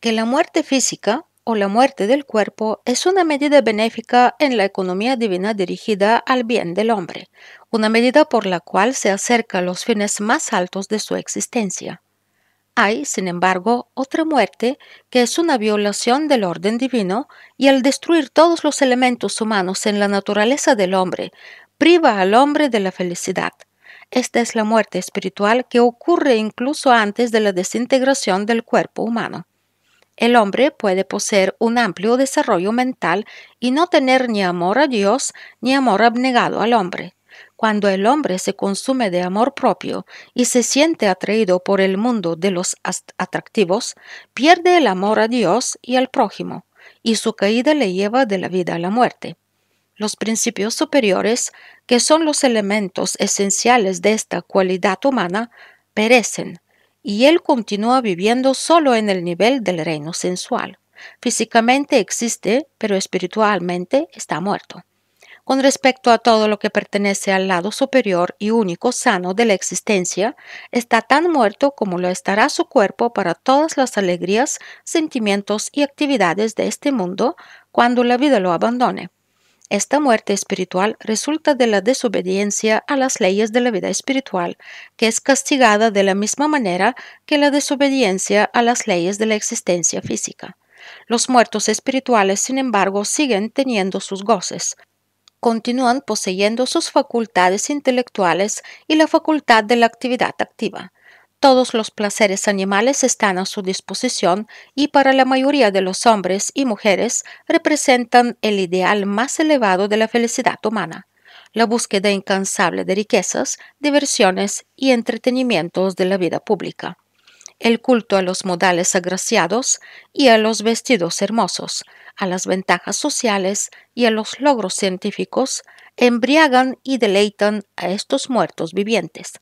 que la muerte física o la muerte del cuerpo es una medida benéfica en la economía divina dirigida al bien del hombre, una medida por la cual se acerca a los fines más altos de su existencia. Hay, sin embargo, otra muerte que es una violación del orden divino y al destruir todos los elementos humanos en la naturaleza del hombre, priva al hombre de la felicidad, esta es la muerte espiritual que ocurre incluso antes de la desintegración del cuerpo humano. El hombre puede poseer un amplio desarrollo mental y no tener ni amor a Dios ni amor abnegado al hombre. Cuando el hombre se consume de amor propio y se siente atraído por el mundo de los atractivos, pierde el amor a Dios y al prójimo, y su caída le lleva de la vida a la muerte. Los principios superiores que son los elementos esenciales de esta cualidad humana, perecen, y él continúa viviendo solo en el nivel del reino sensual. Físicamente existe, pero espiritualmente está muerto. Con respecto a todo lo que pertenece al lado superior y único sano de la existencia, está tan muerto como lo estará su cuerpo para todas las alegrías, sentimientos y actividades de este mundo cuando la vida lo abandone. Esta muerte espiritual resulta de la desobediencia a las leyes de la vida espiritual, que es castigada de la misma manera que la desobediencia a las leyes de la existencia física. Los muertos espirituales, sin embargo, siguen teniendo sus goces, continúan poseyendo sus facultades intelectuales y la facultad de la actividad activa. Todos los placeres animales están a su disposición y para la mayoría de los hombres y mujeres representan el ideal más elevado de la felicidad humana, la búsqueda incansable de riquezas, diversiones y entretenimientos de la vida pública, el culto a los modales agraciados y a los vestidos hermosos, a las ventajas sociales y a los logros científicos, embriagan y deleitan a estos muertos vivientes.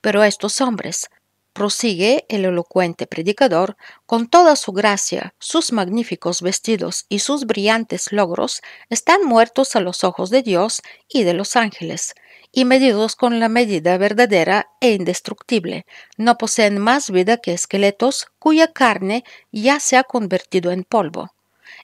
Pero estos hombres, prosigue el elocuente predicador, con toda su gracia, sus magníficos vestidos y sus brillantes logros están muertos a los ojos de Dios y de los ángeles, y medidos con la medida verdadera e indestructible, no poseen más vida que esqueletos cuya carne ya se ha convertido en polvo.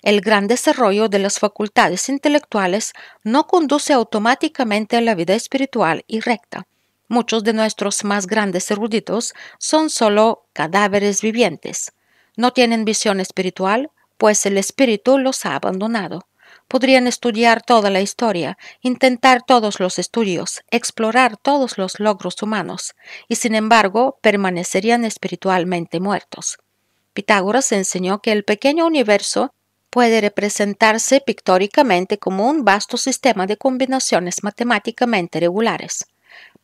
El gran desarrollo de las facultades intelectuales no conduce automáticamente a la vida espiritual y recta Muchos de nuestros más grandes eruditos son solo cadáveres vivientes. No tienen visión espiritual, pues el espíritu los ha abandonado. Podrían estudiar toda la historia, intentar todos los estudios, explorar todos los logros humanos, y sin embargo permanecerían espiritualmente muertos. Pitágoras enseñó que el pequeño universo puede representarse pictóricamente como un vasto sistema de combinaciones matemáticamente regulares.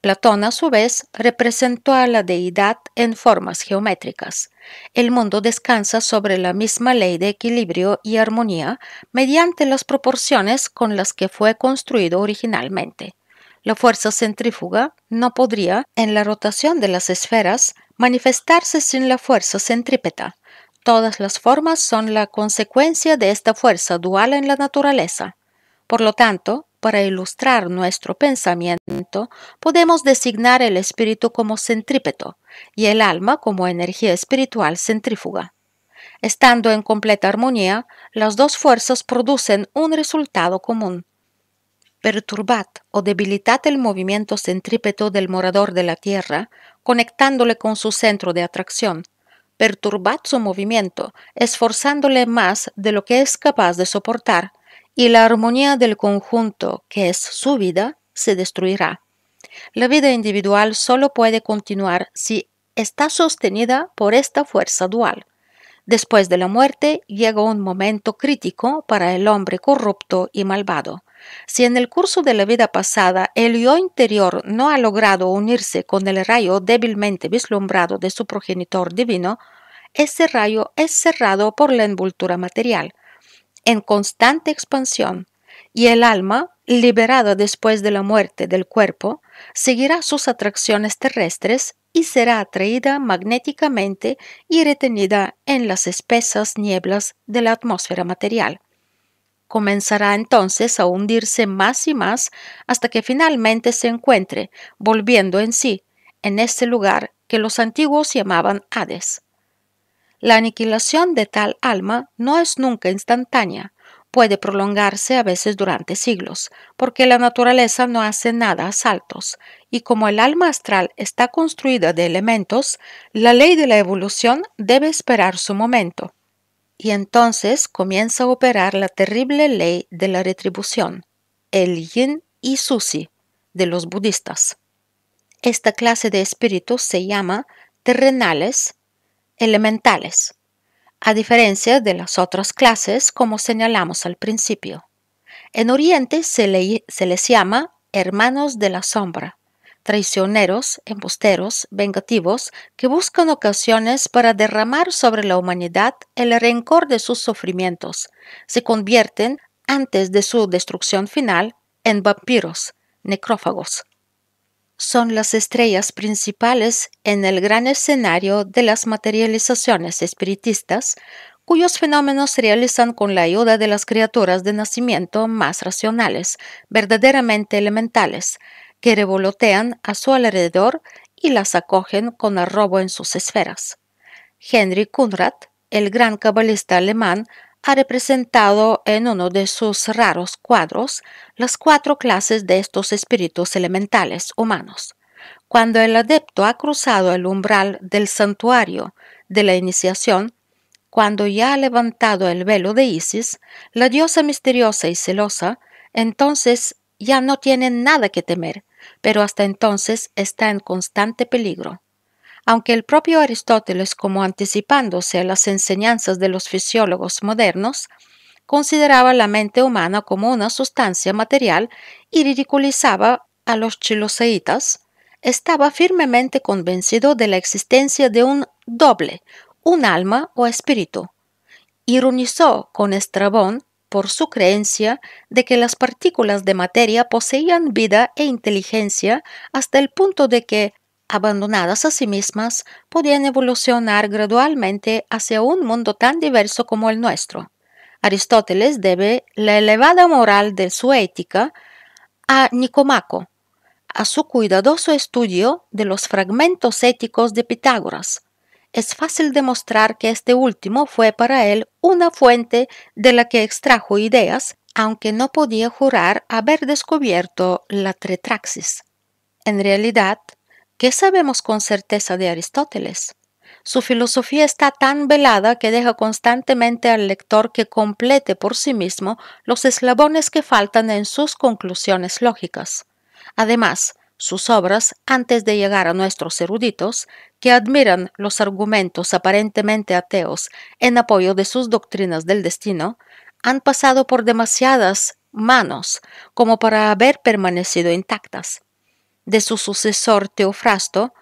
Platón a su vez representó a la deidad en formas geométricas. El mundo descansa sobre la misma ley de equilibrio y armonía mediante las proporciones con las que fue construido originalmente. La fuerza centrífuga no podría, en la rotación de las esferas, manifestarse sin la fuerza centrípeta. Todas las formas son la consecuencia de esta fuerza dual en la naturaleza. Por lo tanto, para ilustrar nuestro pensamiento, podemos designar el espíritu como centrípeto y el alma como energía espiritual centrífuga. Estando en completa armonía, las dos fuerzas producen un resultado común. Perturbad o debilitad el movimiento centrípeto del morador de la Tierra, conectándole con su centro de atracción. Perturbad su movimiento, esforzándole más de lo que es capaz de soportar, y la armonía del conjunto, que es su vida, se destruirá. La vida individual solo puede continuar si está sostenida por esta fuerza dual. Después de la muerte llega un momento crítico para el hombre corrupto y malvado. Si en el curso de la vida pasada el yo interior no ha logrado unirse con el rayo débilmente vislumbrado de su progenitor divino, ese rayo es cerrado por la envoltura material en constante expansión y el alma, liberada después de la muerte del cuerpo, seguirá sus atracciones terrestres y será atraída magnéticamente y retenida en las espesas nieblas de la atmósfera material. Comenzará entonces a hundirse más y más hasta que finalmente se encuentre, volviendo en sí, en ese lugar que los antiguos llamaban Hades. La aniquilación de tal alma no es nunca instantánea, puede prolongarse a veces durante siglos, porque la naturaleza no hace nada a saltos, y como el alma astral está construida de elementos, la ley de la evolución debe esperar su momento. Y entonces comienza a operar la terrible ley de la retribución, el yin y susi, de los budistas. Esta clase de espíritus se llama terrenales elementales, a diferencia de las otras clases como señalamos al principio. En Oriente se, les llama hermanos de la sombra, traicioneros, embusteros, vengativos, que buscan ocasiones para derramar sobre la humanidad el rencor de sus sufrimientos. Se convierten, antes de su destrucción final, en vampiros, necrófagos, son las estrellas principales en el gran escenario de las materializaciones espiritistas, cuyos fenómenos se realizan con la ayuda de las criaturas de nacimiento más racionales, verdaderamente elementales, que revolotean a su alrededor y las acogen con arrobo en sus esferas. Henry Kunrad, el gran cabalista alemán, ha representado en uno de sus raros cuadros las cuatro clases de estos espíritus elementales humanos. Cuando el adepto ha cruzado el umbral del santuario de la iniciación, cuando ya ha levantado el velo de Isis, la diosa misteriosa y celosa, entonces ya no tiene nada que temer, pero hasta entonces está en constante peligro. Aunque el propio Aristóteles, como anticipándose a las enseñanzas de los fisiólogos modernos, consideraba la mente humana como una sustancia material y ridiculizaba a los chiloseitas, estaba firmemente convencido de la existencia de un doble, un alma o espíritu. Ironizó con Estrabón por su creencia de que las partículas de materia poseían vida e inteligencia hasta el punto de que abandonadas a sí mismas, podían evolucionar gradualmente hacia un mundo tan diverso como el nuestro. Aristóteles debe la elevada moral de su ética a Nicomaco, a su cuidadoso estudio de los fragmentos éticos de Pitágoras. Es fácil demostrar que este último fue para él una fuente de la que extrajo ideas, aunque no podía jurar haber descubierto la Tretraxis. En realidad, ¿Qué sabemos con certeza de Aristóteles? Su filosofía está tan velada que deja constantemente al lector que complete por sí mismo los eslabones que faltan en sus conclusiones lógicas. Además, sus obras, antes de llegar a nuestros eruditos, que admiran los argumentos aparentemente ateos en apoyo de sus doctrinas del destino, han pasado por demasiadas manos como para haber permanecido intactas de su sucesor Teofrasto,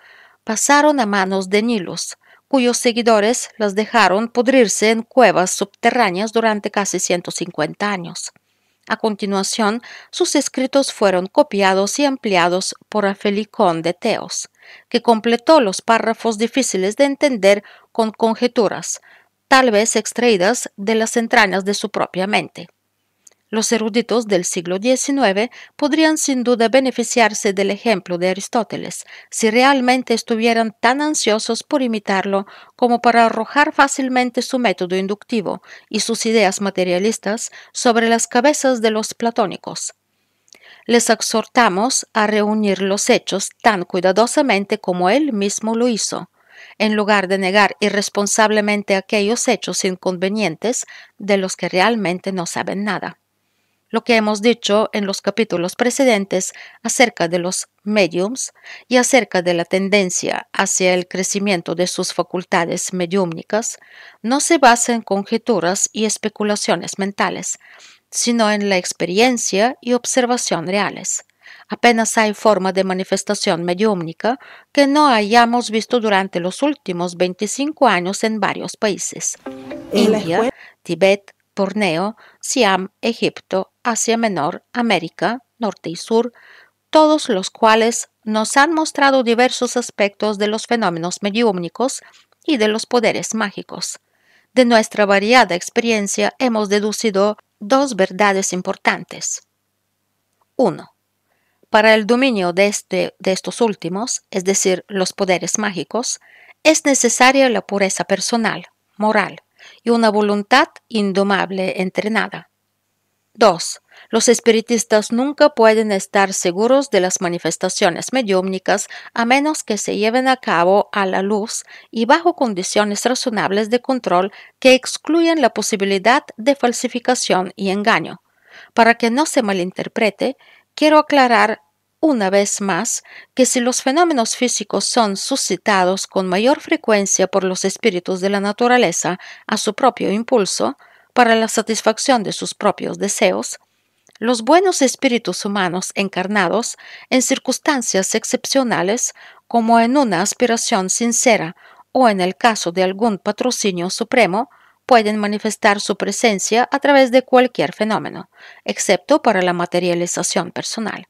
pasaron a manos de Nilos, cuyos seguidores las dejaron pudrirse en cuevas subterráneas durante casi 150 años. A continuación, sus escritos fueron copiados y ampliados por Afelicón de Teos, que completó los párrafos difíciles de entender con conjeturas, tal vez extraídas de las entrañas de su propia mente. Los eruditos del siglo XIX podrían sin duda beneficiarse del ejemplo de Aristóteles, si realmente estuvieran tan ansiosos por imitarlo como para arrojar fácilmente su método inductivo y sus ideas materialistas sobre las cabezas de los platónicos. Les exhortamos a reunir los hechos tan cuidadosamente como él mismo lo hizo en lugar de negar irresponsablemente aquellos hechos inconvenientes de los que realmente no saben nada lo que hemos dicho en los capítulos precedentes acerca de los mediums y acerca de la tendencia hacia el crecimiento de sus facultades mediúmnicas, no se basa en conjeturas y especulaciones mentales, sino en la experiencia y observación reales. Apenas hay forma de manifestación mediúmica que no hayamos visto durante los últimos 25 años en varios países. India, Tibet, Borneo, Siam, Egipto, Asia Menor, América, Norte y Sur, todos los cuales nos han mostrado diversos aspectos de los fenómenos mediúmnicos y de los poderes mágicos. De nuestra variada experiencia hemos deducido dos verdades importantes. 1. Para el dominio de, este, de estos últimos, es decir, los poderes mágicos, es necesaria la pureza personal, moral, y una voluntad indomable entrenada. 2. Los espiritistas nunca pueden estar seguros de las manifestaciones mediúmnicas a menos que se lleven a cabo a la luz y bajo condiciones razonables de control que excluyan la posibilidad de falsificación y engaño. Para que no se malinterprete, quiero aclarar una vez más que si los fenómenos físicos son suscitados con mayor frecuencia por los espíritus de la naturaleza a su propio impulso, para la satisfacción de sus propios deseos, los buenos espíritus humanos encarnados en circunstancias excepcionales como en una aspiración sincera o en el caso de algún patrocinio supremo, pueden manifestar su presencia a través de cualquier fenómeno, excepto para la materialización personal.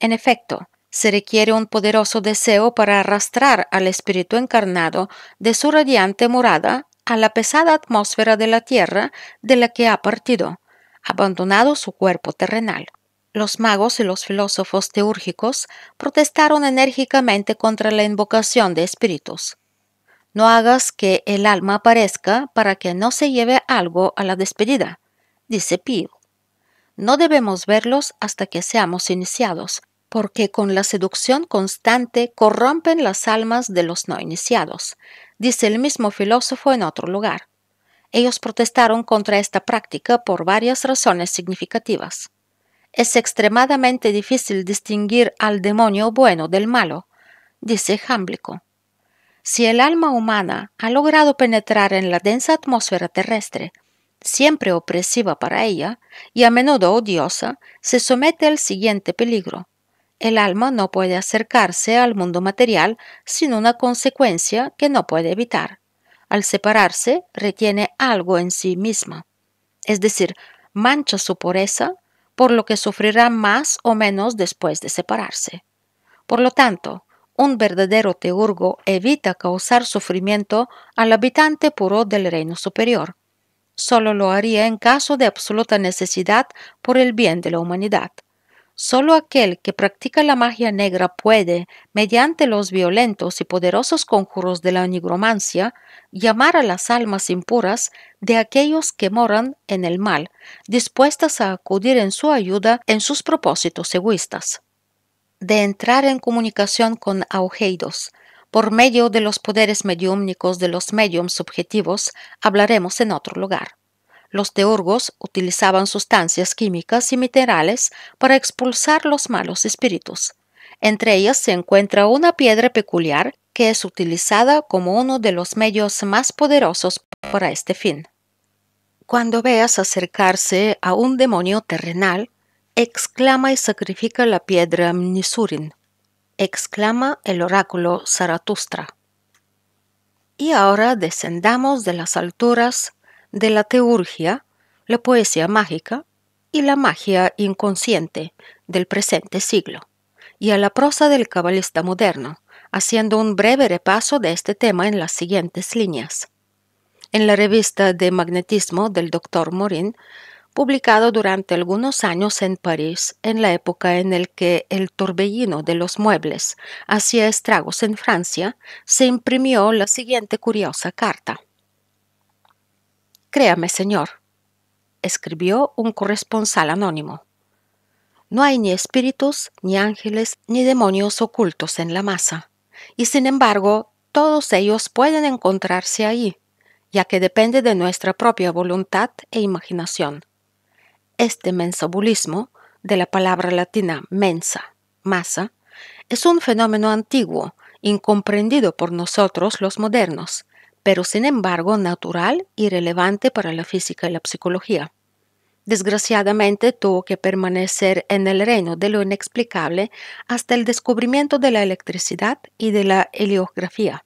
En efecto, se requiere un poderoso deseo para arrastrar al espíritu encarnado de su radiante morada a la pesada atmósfera de la Tierra de la que ha partido, abandonado su cuerpo terrenal. Los magos y los filósofos teúrgicos protestaron enérgicamente contra la invocación de espíritus. No hagas que el alma aparezca para que no se lleve algo a la despedida, dice Pío. No debemos verlos hasta que seamos iniciados, porque con la seducción constante corrompen las almas de los no iniciados, dice el mismo filósofo en otro lugar. Ellos protestaron contra esta práctica por varias razones significativas. Es extremadamente difícil distinguir al demonio bueno del malo, dice Jámblico. Si el alma humana ha logrado penetrar en la densa atmósfera terrestre, siempre opresiva para ella y a menudo odiosa, se somete al siguiente peligro el alma no puede acercarse al mundo material sin una consecuencia que no puede evitar. Al separarse, retiene algo en sí misma, es decir, mancha su pureza, por lo que sufrirá más o menos después de separarse. Por lo tanto, un verdadero teurgo evita causar sufrimiento al habitante puro del reino superior. Solo lo haría en caso de absoluta necesidad por el bien de la humanidad. Solo aquel que practica la magia negra puede, mediante los violentos y poderosos conjuros de la nigromancia, llamar a las almas impuras de aquellos que moran en el mal, dispuestas a acudir en su ayuda en sus propósitos egoístas. De entrar en comunicación con augeidos, por medio de los poderes mediúmnicos de los mediums subjetivos, hablaremos en otro lugar. Los teurgos utilizaban sustancias químicas y minerales para expulsar los malos espíritus. Entre ellas se encuentra una piedra peculiar que es utilizada como uno de los medios más poderosos para este fin. Cuando veas acercarse a un demonio terrenal, exclama y sacrifica la piedra Mnisurin, exclama el oráculo Zaratustra. Y ahora descendamos de las alturas de la teurgia, la poesía mágica y la magia inconsciente del presente siglo, y a la prosa del cabalista moderno, haciendo un breve repaso de este tema en las siguientes líneas. En la revista de magnetismo del Dr. Morin, publicado durante algunos años en París, en la época en el que el torbellino de los muebles hacía estragos en Francia, se imprimió la siguiente curiosa carta. Créame, señor, escribió un corresponsal anónimo. No hay ni espíritus, ni ángeles, ni demonios ocultos en la masa, y sin embargo, todos ellos pueden encontrarse ahí, ya que depende de nuestra propia voluntad e imaginación. Este mensabulismo, de la palabra latina mensa, masa, es un fenómeno antiguo, incomprendido por nosotros los modernos, pero sin embargo natural y relevante para la física y la psicología. Desgraciadamente tuvo que permanecer en el reino de lo inexplicable hasta el descubrimiento de la electricidad y de la heliografía,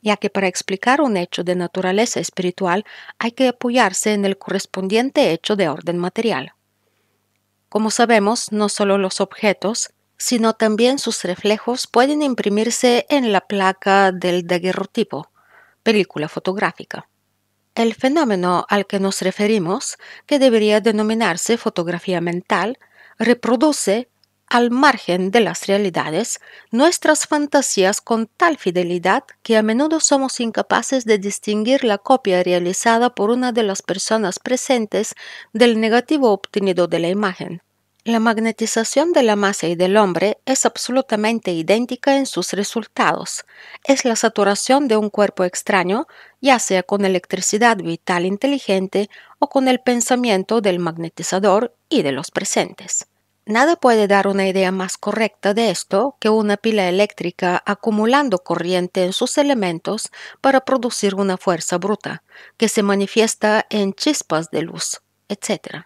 ya que para explicar un hecho de naturaleza espiritual hay que apoyarse en el correspondiente hecho de orden material. Como sabemos, no solo los objetos, sino también sus reflejos pueden imprimirse en la placa del daguerrotipo, película fotográfica. El fenómeno al que nos referimos, que debería denominarse fotografía mental, reproduce, al margen de las realidades, nuestras fantasías con tal fidelidad que a menudo somos incapaces de distinguir la copia realizada por una de las personas presentes del negativo obtenido de la imagen. La magnetización de la masa y del hombre es absolutamente idéntica en sus resultados. Es la saturación de un cuerpo extraño, ya sea con electricidad vital inteligente o con el pensamiento del magnetizador y de los presentes. Nada puede dar una idea más correcta de esto que una pila eléctrica acumulando corriente en sus elementos para producir una fuerza bruta, que se manifiesta en chispas de luz, etc.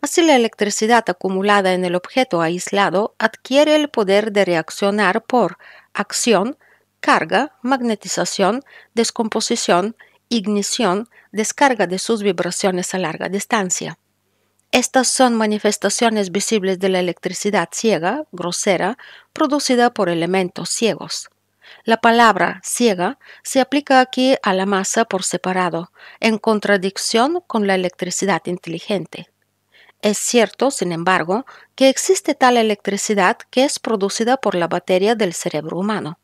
Así la electricidad acumulada en el objeto aislado adquiere el poder de reaccionar por acción, carga, magnetización, descomposición, ignición, descarga de sus vibraciones a larga distancia. Estas son manifestaciones visibles de la electricidad ciega, grosera, producida por elementos ciegos. La palabra ciega se aplica aquí a la masa por separado, en contradicción con la electricidad inteligente. Es cierto, sin embargo, que existe tal electricidad que es producida por la batería del cerebro humano.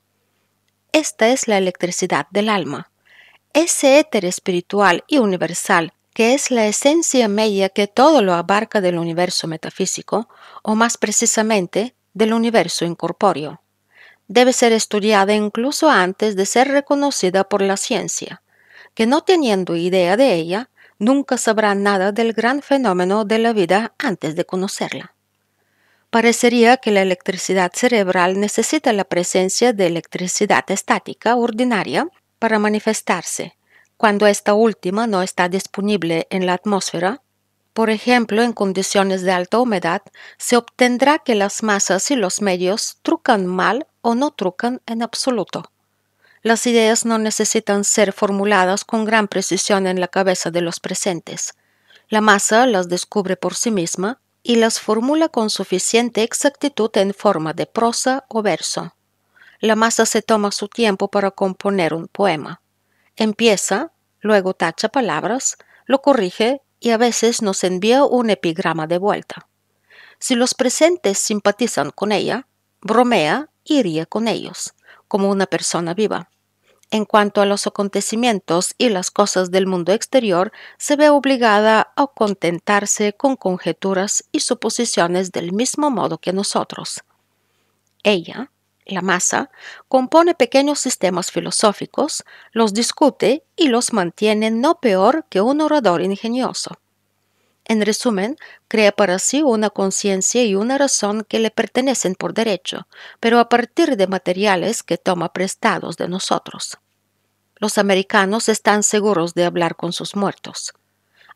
Esta es la electricidad del alma. Ese éter espiritual y universal que es la esencia media que todo lo abarca del universo metafísico, o más precisamente, del universo incorpóreo. Debe ser estudiada incluso antes de ser reconocida por la ciencia, que no teniendo idea de ella, nunca sabrá nada del gran fenómeno de la vida antes de conocerla. Parecería que la electricidad cerebral necesita la presencia de electricidad estática ordinaria para manifestarse. Cuando esta última no está disponible en la atmósfera, por ejemplo, en condiciones de alta humedad, se obtendrá que las masas y los medios trucan mal o no trucan en absoluto. Las ideas no necesitan ser formuladas con gran precisión en la cabeza de los presentes. La masa las descubre por sí misma y las formula con suficiente exactitud en forma de prosa o verso. La masa se toma su tiempo para componer un poema. Empieza, luego tacha palabras, lo corrige y a veces nos envía un epigrama de vuelta. Si los presentes simpatizan con ella, bromea y ríe con ellos, como una persona viva en cuanto a los acontecimientos y las cosas del mundo exterior, se ve obligada a contentarse con conjeturas y suposiciones del mismo modo que nosotros. Ella, la masa, compone pequeños sistemas filosóficos, los discute y los mantiene no peor que un orador ingenioso. En resumen, crea para sí una conciencia y una razón que le pertenecen por derecho, pero a partir de materiales que toma prestados de nosotros. Los americanos están seguros de hablar con sus muertos.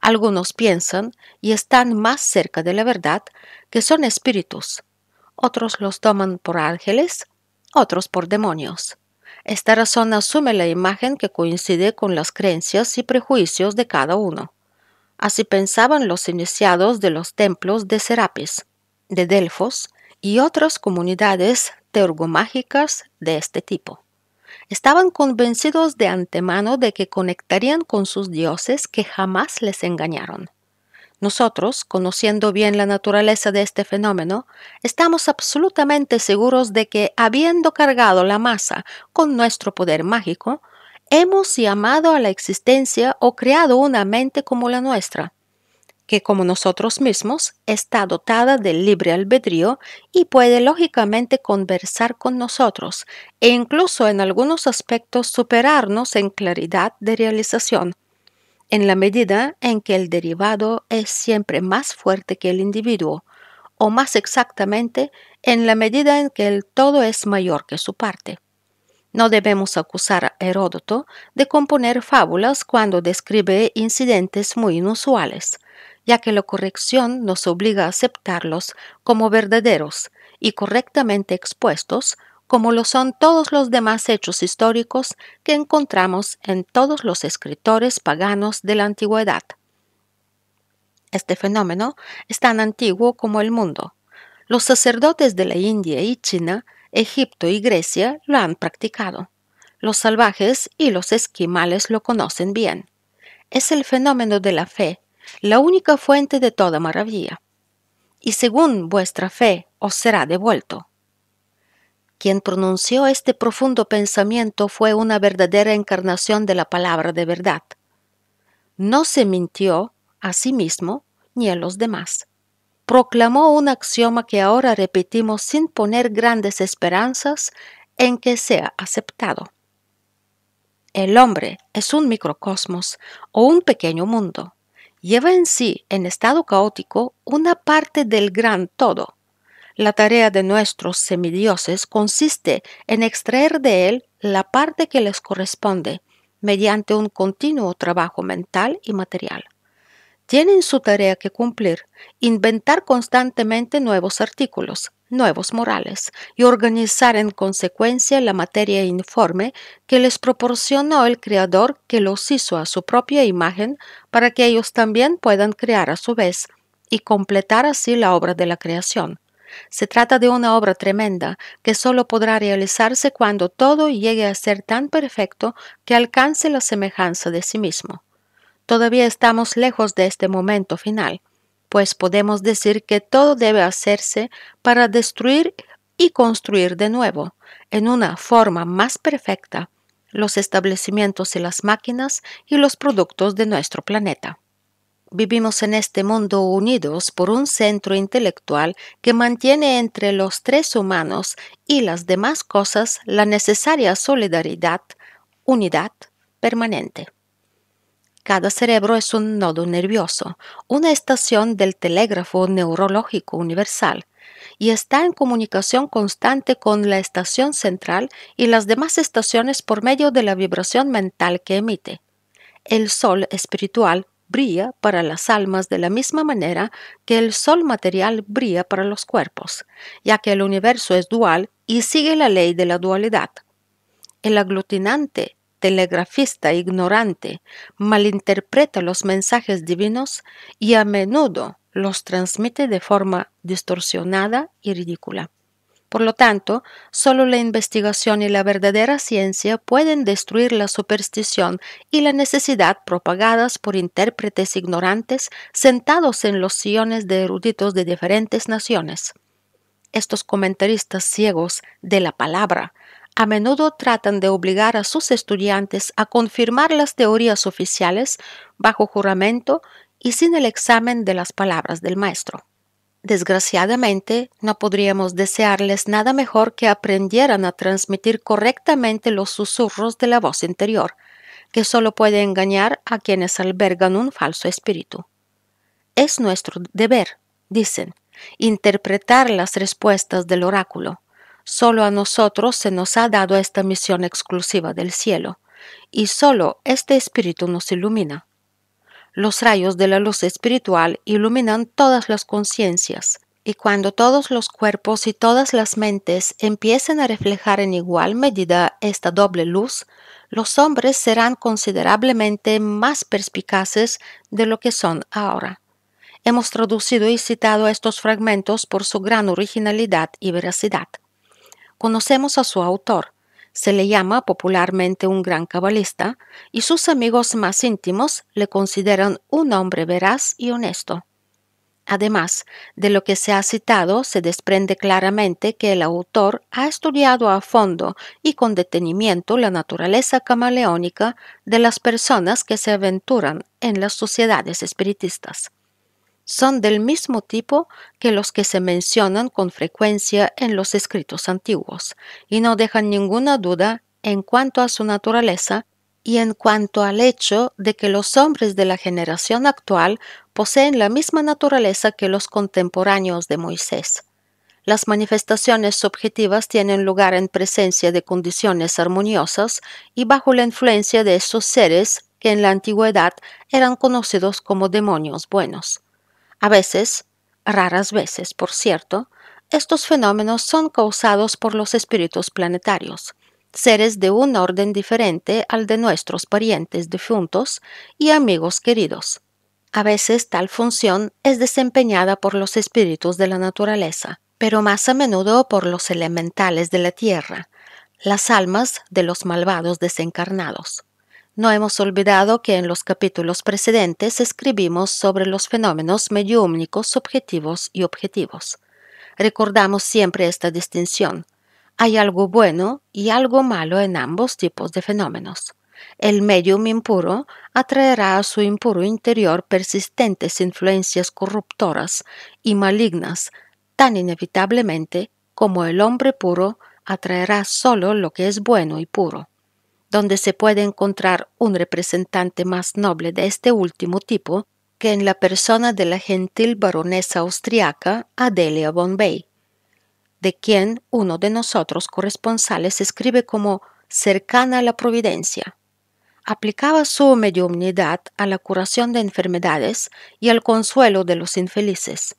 Algunos piensan, y están más cerca de la verdad, que son espíritus. Otros los toman por ángeles, otros por demonios. Esta razón asume la imagen que coincide con las creencias y prejuicios de cada uno. Así pensaban los iniciados de los templos de Serapis, de Delfos y otras comunidades teurgomágicas de este tipo. Estaban convencidos de antemano de que conectarían con sus dioses que jamás les engañaron. Nosotros, conociendo bien la naturaleza de este fenómeno, estamos absolutamente seguros de que, habiendo cargado la masa con nuestro poder mágico, hemos llamado a la existencia o creado una mente como la nuestra, que como nosotros mismos está dotada del libre albedrío y puede lógicamente conversar con nosotros e incluso en algunos aspectos superarnos en claridad de realización, en la medida en que el derivado es siempre más fuerte que el individuo, o más exactamente, en la medida en que el todo es mayor que su parte. No debemos acusar a Heródoto de componer fábulas cuando describe incidentes muy inusuales, ya que la corrección nos obliga a aceptarlos como verdaderos y correctamente expuestos, como lo son todos los demás hechos históricos que encontramos en todos los escritores paganos de la antigüedad. Este fenómeno es tan antiguo como el mundo. Los sacerdotes de la India y China Egipto y Grecia lo han practicado. Los salvajes y los esquimales lo conocen bien. Es el fenómeno de la fe, la única fuente de toda maravilla. Y según vuestra fe os será devuelto. Quien pronunció este profundo pensamiento fue una verdadera encarnación de la palabra de verdad. No se mintió a sí mismo ni a los demás proclamó un axioma que ahora repetimos sin poner grandes esperanzas en que sea aceptado. El hombre es un microcosmos o un pequeño mundo. Lleva en sí, en estado caótico, una parte del gran todo. La tarea de nuestros semidioses consiste en extraer de él la parte que les corresponde, mediante un continuo trabajo mental y material tienen su tarea que cumplir, inventar constantemente nuevos artículos, nuevos morales y organizar en consecuencia la materia informe que les proporcionó el creador que los hizo a su propia imagen para que ellos también puedan crear a su vez y completar así la obra de la creación. Se trata de una obra tremenda que solo podrá realizarse cuando todo llegue a ser tan perfecto que alcance la semejanza de sí mismo. Todavía estamos lejos de este momento final, pues podemos decir que todo debe hacerse para destruir y construir de nuevo, en una forma más perfecta, los establecimientos y las máquinas y los productos de nuestro planeta. Vivimos en este mundo unidos por un centro intelectual que mantiene entre los tres humanos y las demás cosas la necesaria solidaridad, unidad permanente. Cada cerebro es un nodo nervioso, una estación del telégrafo neurológico universal, y está en comunicación constante con la estación central y las demás estaciones por medio de la vibración mental que emite. El sol espiritual brilla para las almas de la misma manera que el sol material brilla para los cuerpos, ya que el universo es dual y sigue la ley de la dualidad. El aglutinante telegrafista ignorante malinterpreta los mensajes divinos y a menudo los transmite de forma distorsionada y ridícula. Por lo tanto, solo la investigación y la verdadera ciencia pueden destruir la superstición y la necesidad propagadas por intérpretes ignorantes sentados en los sillones de eruditos de diferentes naciones. Estos comentaristas ciegos de la palabra a menudo tratan de obligar a sus estudiantes a confirmar las teorías oficiales bajo juramento y sin el examen de las palabras del maestro. Desgraciadamente, no podríamos desearles nada mejor que aprendieran a transmitir correctamente los susurros de la voz interior, que solo puede engañar a quienes albergan un falso espíritu. Es nuestro deber, dicen, interpretar las respuestas del oráculo. Solo a nosotros se nos ha dado esta misión exclusiva del cielo, y solo este espíritu nos ilumina. Los rayos de la luz espiritual iluminan todas las conciencias, y cuando todos los cuerpos y todas las mentes empiecen a reflejar en igual medida esta doble luz, los hombres serán considerablemente más perspicaces de lo que son ahora. Hemos traducido y citado estos fragmentos por su gran originalidad y veracidad. Conocemos a su autor. Se le llama popularmente un gran cabalista y sus amigos más íntimos le consideran un hombre veraz y honesto. Además, de lo que se ha citado se desprende claramente que el autor ha estudiado a fondo y con detenimiento la naturaleza camaleónica de las personas que se aventuran en las sociedades espiritistas son del mismo tipo que los que se mencionan con frecuencia en los escritos antiguos, y no dejan ninguna duda en cuanto a su naturaleza y en cuanto al hecho de que los hombres de la generación actual poseen la misma naturaleza que los contemporáneos de Moisés. Las manifestaciones subjetivas tienen lugar en presencia de condiciones armoniosas y bajo la influencia de esos seres que en la antigüedad eran conocidos como demonios buenos. A veces, raras veces, por cierto, estos fenómenos son causados por los espíritus planetarios, seres de un orden diferente al de nuestros parientes difuntos y amigos queridos. A veces tal función es desempeñada por los espíritus de la naturaleza, pero más a menudo por los elementales de la tierra, las almas de los malvados desencarnados. No hemos olvidado que en los capítulos precedentes escribimos sobre los fenómenos mediúmnicos subjetivos y objetivos. Recordamos siempre esta distinción. Hay algo bueno y algo malo en ambos tipos de fenómenos. El medium impuro atraerá a su impuro interior persistentes influencias corruptoras y malignas, tan inevitablemente como el hombre puro atraerá solo lo que es bueno y puro donde se puede encontrar un representante más noble de este último tipo que en la persona de la gentil baronesa austriaca Adelia Bombay, de quien uno de nosotros corresponsales escribe como cercana a la providencia. Aplicaba su mediumnidad a la curación de enfermedades y al consuelo de los infelices.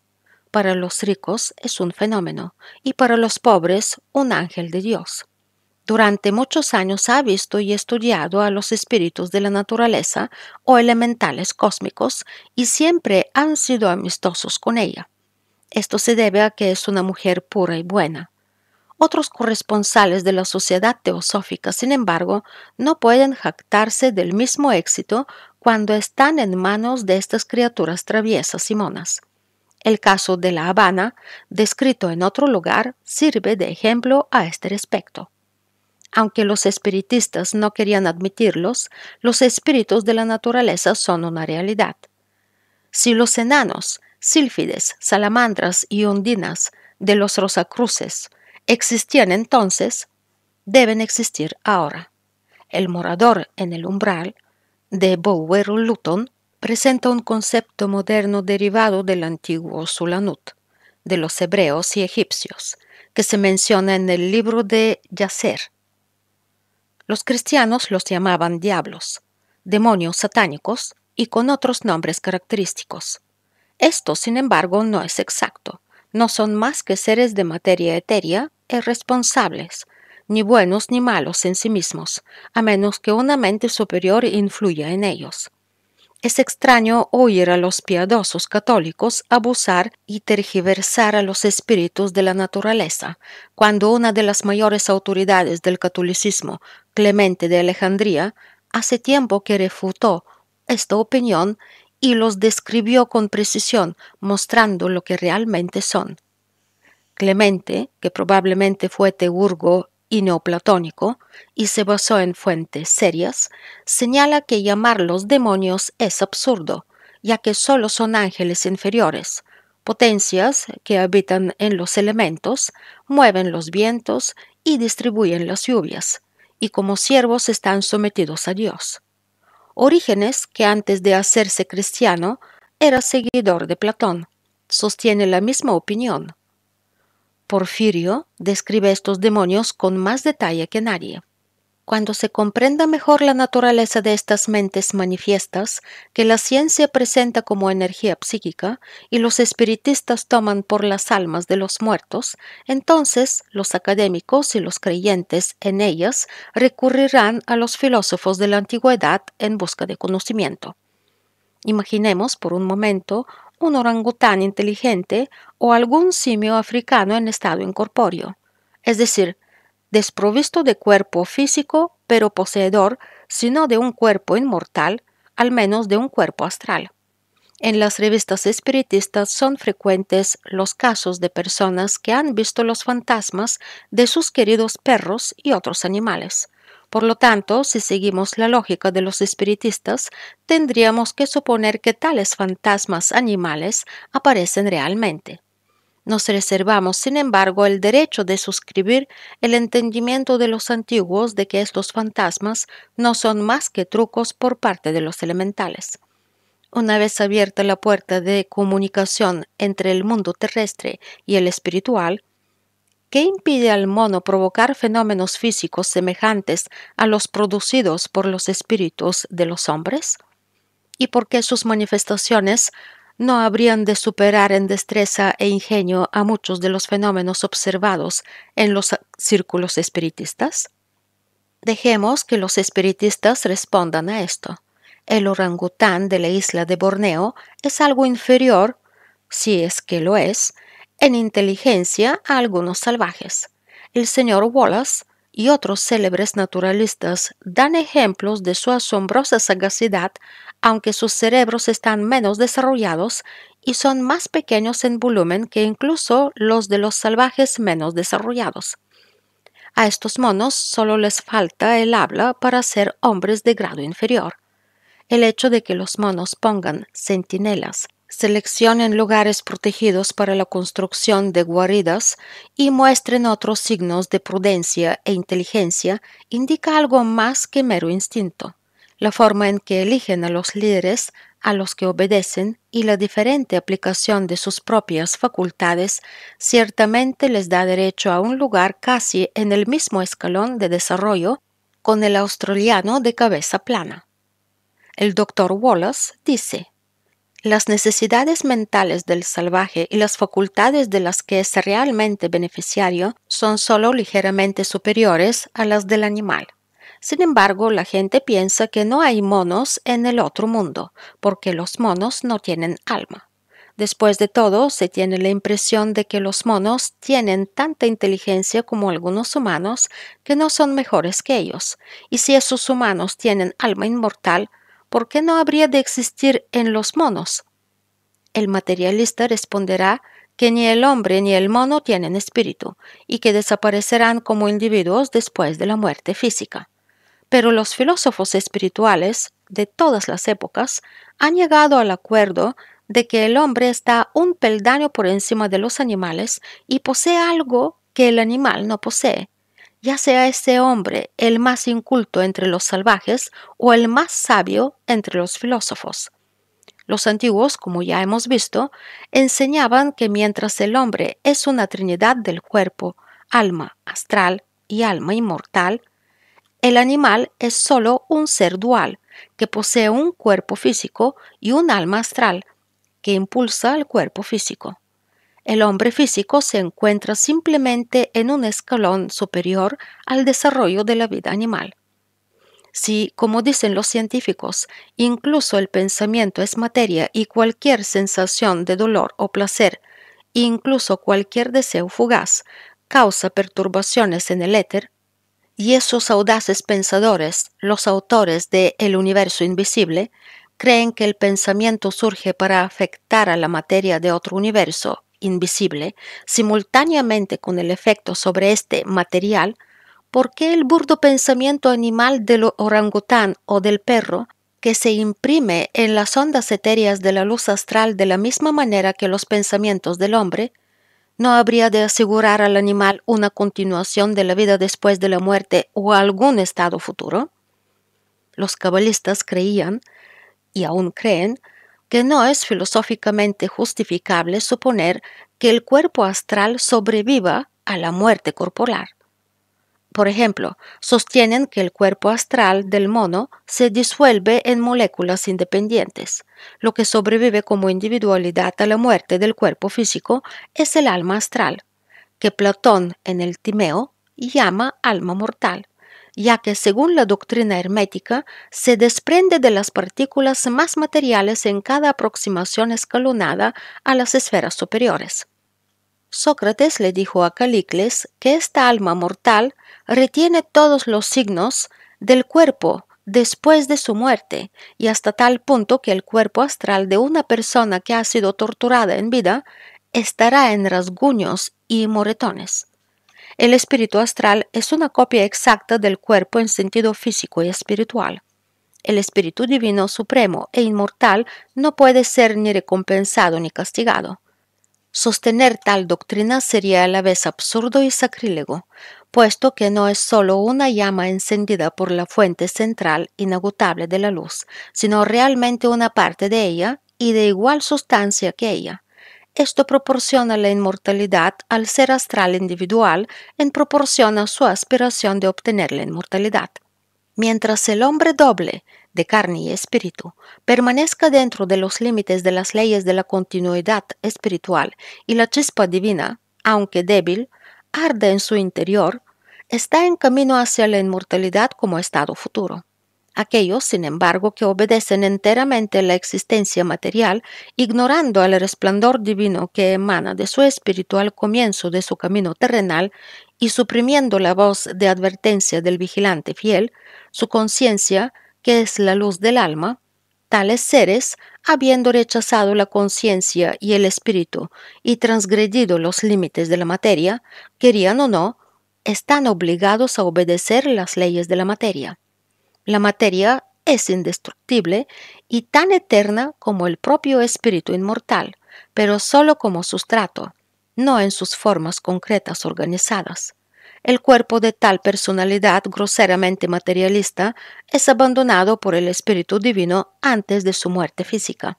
Para los ricos es un fenómeno y para los pobres un ángel de Dios. Durante muchos años ha visto y estudiado a los espíritus de la naturaleza o elementales cósmicos y siempre han sido amistosos con ella. Esto se debe a que es una mujer pura y buena. Otros corresponsales de la sociedad teosófica, sin embargo, no pueden jactarse del mismo éxito cuando están en manos de estas criaturas traviesas y monas. El caso de La Habana, descrito en otro lugar, sirve de ejemplo a este respecto. Aunque los espiritistas no querían admitirlos, los espíritus de la naturaleza son una realidad. Si los enanos, sílfides, salamandras y ondinas de los rosacruces existían entonces, deben existir ahora. El morador en el umbral de Bower Luton presenta un concepto moderno derivado del antiguo Sulanut, de los hebreos y egipcios, que se menciona en el libro de Yasser. Los cristianos los llamaban diablos, demonios satánicos y con otros nombres característicos. Esto, sin embargo, no es exacto. No son más que seres de materia etérea e irresponsables, ni buenos ni malos en sí mismos, a menos que una mente superior influya en ellos. Es extraño oír a los piadosos católicos abusar y tergiversar a los espíritus de la naturaleza, cuando una de las mayores autoridades del catolicismo, Clemente de Alejandría, hace tiempo que refutó esta opinión y los describió con precisión, mostrando lo que realmente son. Clemente, que probablemente fue teurgo y neoplatónico, y se basó en fuentes serias, señala que llamarlos demonios es absurdo, ya que solo son ángeles inferiores, potencias que habitan en los elementos, mueven los vientos y distribuyen las lluvias, y como siervos están sometidos a Dios. Orígenes, que antes de hacerse cristiano, era seguidor de Platón, sostiene la misma opinión Porfirio describe estos demonios con más detalle que nadie. Cuando se comprenda mejor la naturaleza de estas mentes manifiestas, que la ciencia presenta como energía psíquica y los espiritistas toman por las almas de los muertos, entonces los académicos y los creyentes en ellas recurrirán a los filósofos de la antigüedad en busca de conocimiento. Imaginemos por un momento un orangután inteligente o algún simio africano en estado incorpóreo, es decir, desprovisto de cuerpo físico, pero poseedor, sino de un cuerpo inmortal, al menos de un cuerpo astral. En las revistas espiritistas son frecuentes los casos de personas que han visto los fantasmas de sus queridos perros y otros animales. Por lo tanto, si seguimos la lógica de los espiritistas, tendríamos que suponer que tales fantasmas animales aparecen realmente. Nos reservamos, sin embargo, el derecho de suscribir el entendimiento de los antiguos de que estos fantasmas no son más que trucos por parte de los elementales. Una vez abierta la puerta de comunicación entre el mundo terrestre y el espiritual, ¿Qué impide al mono provocar fenómenos físicos semejantes a los producidos por los espíritus de los hombres? ¿Y por qué sus manifestaciones no habrían de superar en destreza e ingenio a muchos de los fenómenos observados en los círculos espiritistas? Dejemos que los espiritistas respondan a esto. El orangután de la isla de Borneo es algo inferior, si es que lo es, en inteligencia a algunos salvajes. El señor Wallace y otros célebres naturalistas dan ejemplos de su asombrosa sagacidad, aunque sus cerebros están menos desarrollados y son más pequeños en volumen que incluso los de los salvajes menos desarrollados. A estos monos solo les falta el habla para ser hombres de grado inferior. El hecho de que los monos pongan centinelas seleccionen lugares protegidos para la construcción de guaridas y muestren otros signos de prudencia e inteligencia, indica algo más que mero instinto. La forma en que eligen a los líderes a los que obedecen y la diferente aplicación de sus propias facultades ciertamente les da derecho a un lugar casi en el mismo escalón de desarrollo con el australiano de cabeza plana. El doctor Wallace dice, las necesidades mentales del salvaje y las facultades de las que es realmente beneficiario son solo ligeramente superiores a las del animal. Sin embargo, la gente piensa que no hay monos en el otro mundo, porque los monos no tienen alma. Después de todo, se tiene la impresión de que los monos tienen tanta inteligencia como algunos humanos que no son mejores que ellos, y si esos humanos tienen alma inmortal, ¿por qué no habría de existir en los monos? El materialista responderá que ni el hombre ni el mono tienen espíritu y que desaparecerán como individuos después de la muerte física. Pero los filósofos espirituales de todas las épocas han llegado al acuerdo de que el hombre está un peldaño por encima de los animales y posee algo que el animal no posee, ya sea ese hombre el más inculto entre los salvajes o el más sabio entre los filósofos. Los antiguos, como ya hemos visto, enseñaban que mientras el hombre es una trinidad del cuerpo, alma astral y alma inmortal, el animal es sólo un ser dual, que posee un cuerpo físico y un alma astral, que impulsa el cuerpo físico el hombre físico se encuentra simplemente en un escalón superior al desarrollo de la vida animal. Si, como dicen los científicos, incluso el pensamiento es materia y cualquier sensación de dolor o placer, incluso cualquier deseo fugaz, causa perturbaciones en el éter, y esos audaces pensadores, los autores de El universo invisible, creen que el pensamiento surge para afectar a la materia de otro universo, invisible simultáneamente con el efecto sobre este material, ¿por qué el burdo pensamiento animal del orangután o del perro, que se imprime en las ondas etéreas de la luz astral de la misma manera que los pensamientos del hombre, no habría de asegurar al animal una continuación de la vida después de la muerte o algún estado futuro? Los cabalistas creían, y aún creen, que no es filosóficamente justificable suponer que el cuerpo astral sobreviva a la muerte corporal. Por ejemplo, sostienen que el cuerpo astral del mono se disuelve en moléculas independientes. Lo que sobrevive como individualidad a la muerte del cuerpo físico es el alma astral, que Platón en el Timeo llama alma mortal ya que según la doctrina hermética se desprende de las partículas más materiales en cada aproximación escalonada a las esferas superiores. Sócrates le dijo a Calicles que esta alma mortal retiene todos los signos del cuerpo después de su muerte y hasta tal punto que el cuerpo astral de una persona que ha sido torturada en vida estará en rasguños y moretones. El espíritu astral es una copia exacta del cuerpo en sentido físico y espiritual. El espíritu divino supremo e inmortal no puede ser ni recompensado ni castigado. Sostener tal doctrina sería a la vez absurdo y sacrílego, puesto que no es sólo una llama encendida por la fuente central inagotable de la luz, sino realmente una parte de ella y de igual sustancia que ella. Esto proporciona la inmortalidad al ser astral individual en proporción a su aspiración de obtener la inmortalidad. Mientras el hombre doble, de carne y espíritu, permanezca dentro de los límites de las leyes de la continuidad espiritual y la chispa divina, aunque débil, arde en su interior, está en camino hacia la inmortalidad como estado futuro. Aquellos, sin embargo, que obedecen enteramente la existencia material, ignorando el resplandor divino que emana de su espíritu al comienzo de su camino terrenal y suprimiendo la voz de advertencia del vigilante fiel, su conciencia, que es la luz del alma, tales seres, habiendo rechazado la conciencia y el espíritu y transgredido los límites de la materia, querían o no, están obligados a obedecer las leyes de la materia. La materia es indestructible y tan eterna como el propio espíritu inmortal, pero solo como sustrato, no en sus formas concretas organizadas. El cuerpo de tal personalidad groseramente materialista es abandonado por el espíritu divino antes de su muerte física.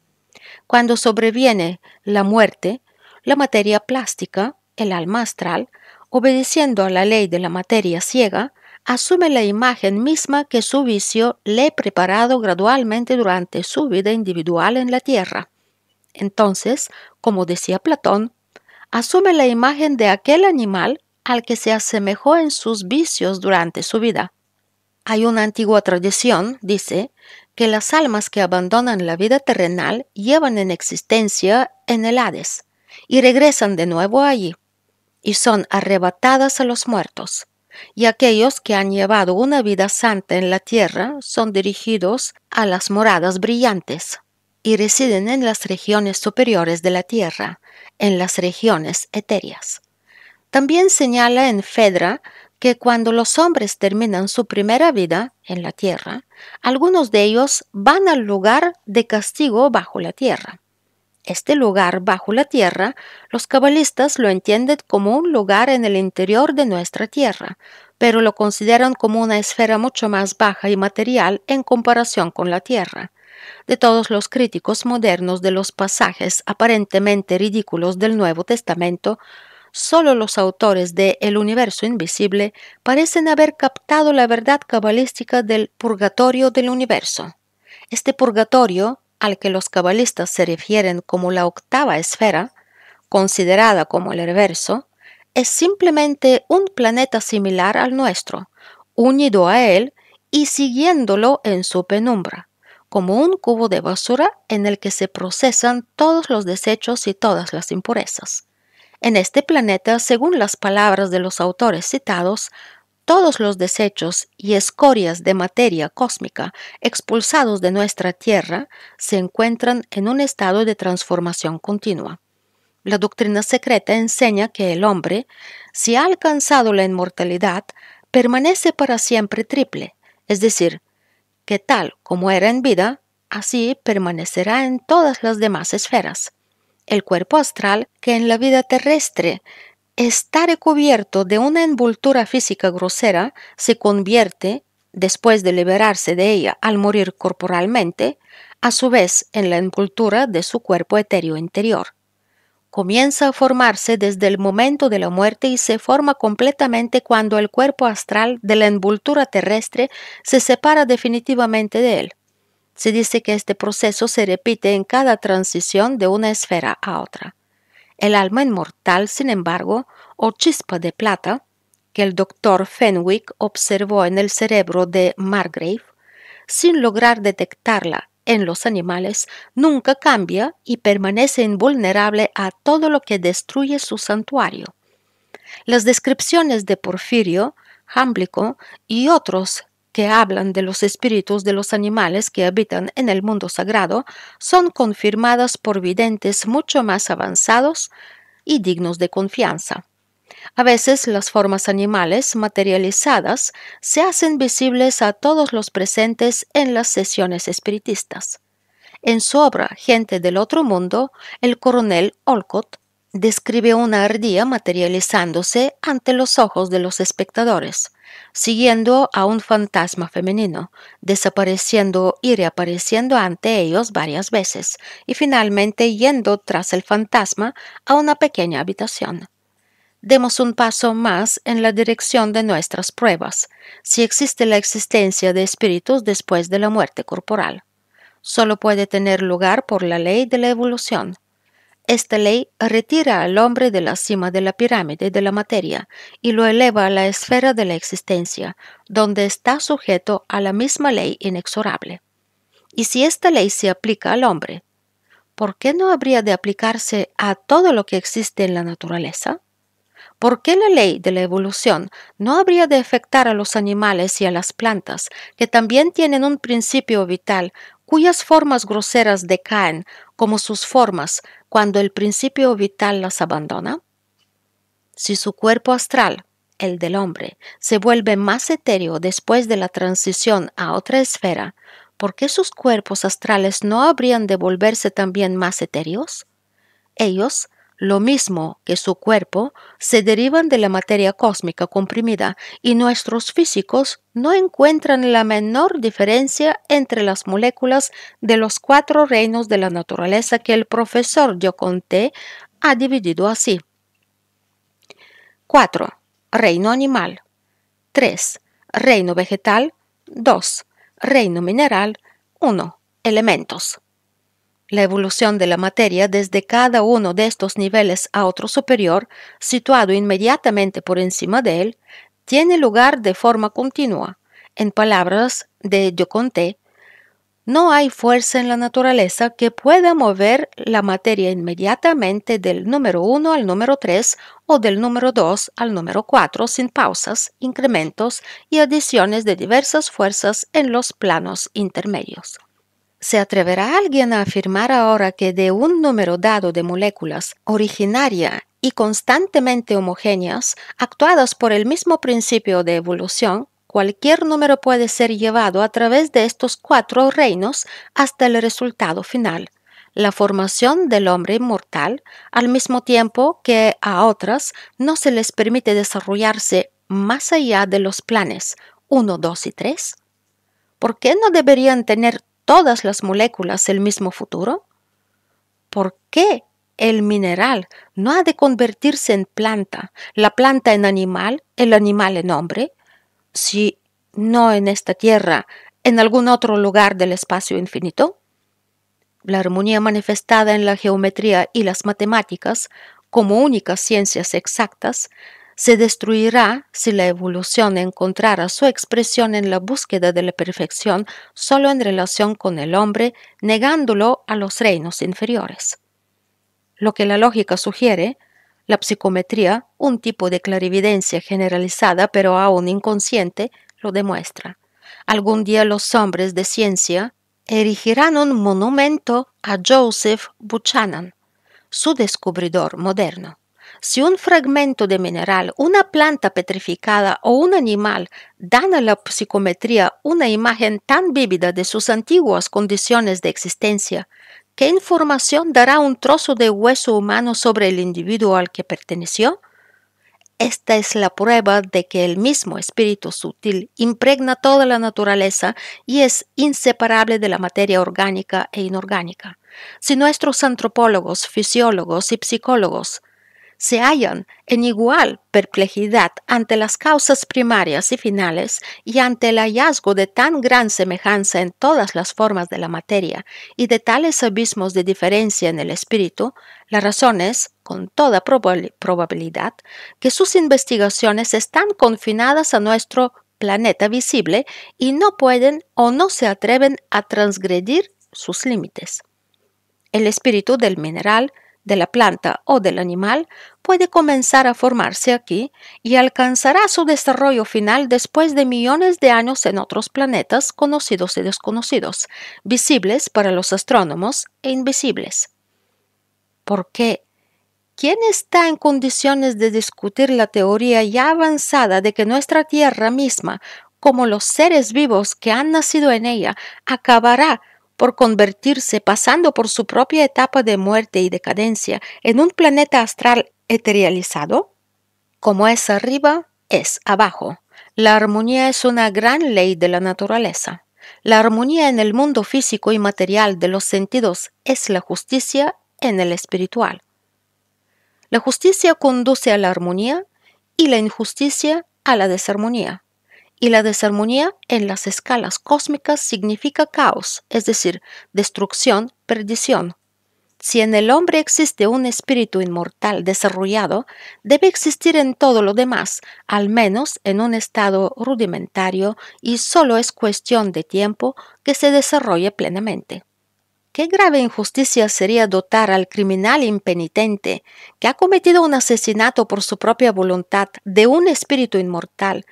Cuando sobreviene la muerte, la materia plástica, el alma astral, obedeciendo a la ley de la materia ciega, asume la imagen misma que su vicio le ha preparado gradualmente durante su vida individual en la Tierra. Entonces, como decía Platón, asume la imagen de aquel animal al que se asemejó en sus vicios durante su vida. Hay una antigua tradición, dice, que las almas que abandonan la vida terrenal llevan en existencia en el Hades y regresan de nuevo allí y son arrebatadas a los muertos y aquellos que han llevado una vida santa en la tierra son dirigidos a las moradas brillantes y residen en las regiones superiores de la tierra, en las regiones etéreas. También señala en Fedra que cuando los hombres terminan su primera vida en la tierra, algunos de ellos van al lugar de castigo bajo la tierra. Este lugar bajo la tierra, los cabalistas lo entienden como un lugar en el interior de nuestra tierra, pero lo consideran como una esfera mucho más baja y material en comparación con la tierra. De todos los críticos modernos de los pasajes aparentemente ridículos del Nuevo Testamento, solo los autores de El universo invisible parecen haber captado la verdad cabalística del purgatorio del universo. Este purgatorio al que los cabalistas se refieren como la octava esfera, considerada como el reverso, es simplemente un planeta similar al nuestro, unido a él y siguiéndolo en su penumbra, como un cubo de basura en el que se procesan todos los desechos y todas las impurezas. En este planeta, según las palabras de los autores citados, todos los desechos y escorias de materia cósmica expulsados de nuestra Tierra se encuentran en un estado de transformación continua. La doctrina secreta enseña que el hombre, si ha alcanzado la inmortalidad, permanece para siempre triple, es decir, que tal como era en vida, así permanecerá en todas las demás esferas. El cuerpo astral, que en la vida terrestre Estar cubierto de una envoltura física grosera se convierte, después de liberarse de ella al morir corporalmente, a su vez en la envoltura de su cuerpo etéreo interior. Comienza a formarse desde el momento de la muerte y se forma completamente cuando el cuerpo astral de la envoltura terrestre se separa definitivamente de él. Se dice que este proceso se repite en cada transición de una esfera a otra. El alma inmortal, sin embargo, o chispa de plata, que el doctor Fenwick observó en el cerebro de Margrave, sin lograr detectarla en los animales, nunca cambia y permanece invulnerable a todo lo que destruye su santuario. Las descripciones de Porfirio, Hámblico y otros que hablan de los espíritus de los animales que habitan en el mundo sagrado son confirmadas por videntes mucho más avanzados y dignos de confianza. A veces las formas animales materializadas se hacen visibles a todos los presentes en las sesiones espiritistas. En su obra Gente del Otro Mundo, el coronel Olcott describe una ardía materializándose ante los ojos de los espectadores, siguiendo a un fantasma femenino, desapareciendo y reapareciendo ante ellos varias veces y finalmente yendo tras el fantasma a una pequeña habitación. Demos un paso más en la dirección de nuestras pruebas, si existe la existencia de espíritus después de la muerte corporal. Solo puede tener lugar por la ley de la evolución, esta ley retira al hombre de la cima de la pirámide de la materia y lo eleva a la esfera de la existencia, donde está sujeto a la misma ley inexorable. Y si esta ley se aplica al hombre, ¿por qué no habría de aplicarse a todo lo que existe en la naturaleza? ¿Por qué la ley de la evolución no habría de afectar a los animales y a las plantas, que también tienen un principio vital cuyas formas groseras decaen como sus formas cuando el principio vital las abandona? Si su cuerpo astral, el del hombre, se vuelve más etéreo después de la transición a otra esfera, ¿por qué sus cuerpos astrales no habrían de volverse también más etéreos? Ellos, lo mismo que su cuerpo, se derivan de la materia cósmica comprimida y nuestros físicos no encuentran la menor diferencia entre las moléculas de los cuatro reinos de la naturaleza que el profesor Dioconté ha dividido así. 4. Reino animal. 3. Reino vegetal. 2. Reino mineral. 1. Elementos. La evolución de la materia desde cada uno de estos niveles a otro superior, situado inmediatamente por encima de él, tiene lugar de forma continua. En palabras de Joconde, no hay fuerza en la naturaleza que pueda mover la materia inmediatamente del número 1 al número 3 o del número 2 al número 4 sin pausas, incrementos y adiciones de diversas fuerzas en los planos intermedios. ¿Se atreverá alguien a afirmar ahora que de un número dado de moléculas originaria y constantemente homogéneas, actuadas por el mismo principio de evolución, cualquier número puede ser llevado a través de estos cuatro reinos hasta el resultado final? la formación del hombre inmortal, al mismo tiempo que a otras no se les permite desarrollarse más allá de los planes 1, 2 y 3? ¿Por qué no deberían tener todas las moléculas el mismo futuro? ¿Por qué el mineral no ha de convertirse en planta, la planta en animal, el animal en hombre? Si no en esta tierra, en algún otro lugar del espacio infinito? La armonía manifestada en la geometría y las matemáticas, como únicas ciencias exactas, se destruirá si la evolución encontrara su expresión en la búsqueda de la perfección solo en relación con el hombre, negándolo a los reinos inferiores. Lo que la lógica sugiere, la psicometría, un tipo de clarividencia generalizada pero aún inconsciente, lo demuestra. Algún día los hombres de ciencia erigirán un monumento a Joseph Buchanan, su descubridor moderno. Si un fragmento de mineral, una planta petrificada o un animal dan a la psicometría una imagen tan vívida de sus antiguas condiciones de existencia, ¿qué información dará un trozo de hueso humano sobre el individuo al que perteneció? Esta es la prueba de que el mismo espíritu sutil impregna toda la naturaleza y es inseparable de la materia orgánica e inorgánica. Si nuestros antropólogos, fisiólogos y psicólogos se hallan en igual perplejidad ante las causas primarias y finales y ante el hallazgo de tan gran semejanza en todas las formas de la materia y de tales abismos de diferencia en el espíritu, la razón es, con toda probabilidad, que sus investigaciones están confinadas a nuestro planeta visible y no pueden o no se atreven a transgredir sus límites. El espíritu del mineral de la planta o del animal puede comenzar a formarse aquí y alcanzará su desarrollo final después de millones de años en otros planetas conocidos y desconocidos, visibles para los astrónomos e invisibles. ¿Por qué? ¿Quién está en condiciones de discutir la teoría ya avanzada de que nuestra Tierra misma, como los seres vivos que han nacido en ella, acabará por convertirse, pasando por su propia etapa de muerte y decadencia, en un planeta astral eterializado? Como es arriba, es abajo. La armonía es una gran ley de la naturaleza. La armonía en el mundo físico y material de los sentidos es la justicia en el espiritual. La justicia conduce a la armonía y la injusticia a la desarmonía y la desarmonía en las escalas cósmicas significa caos, es decir, destrucción, perdición. Si en el hombre existe un espíritu inmortal desarrollado, debe existir en todo lo demás, al menos en un estado rudimentario, y solo es cuestión de tiempo que se desarrolle plenamente. Qué grave injusticia sería dotar al criminal impenitente, que ha cometido un asesinato por su propia voluntad, de un espíritu inmortal,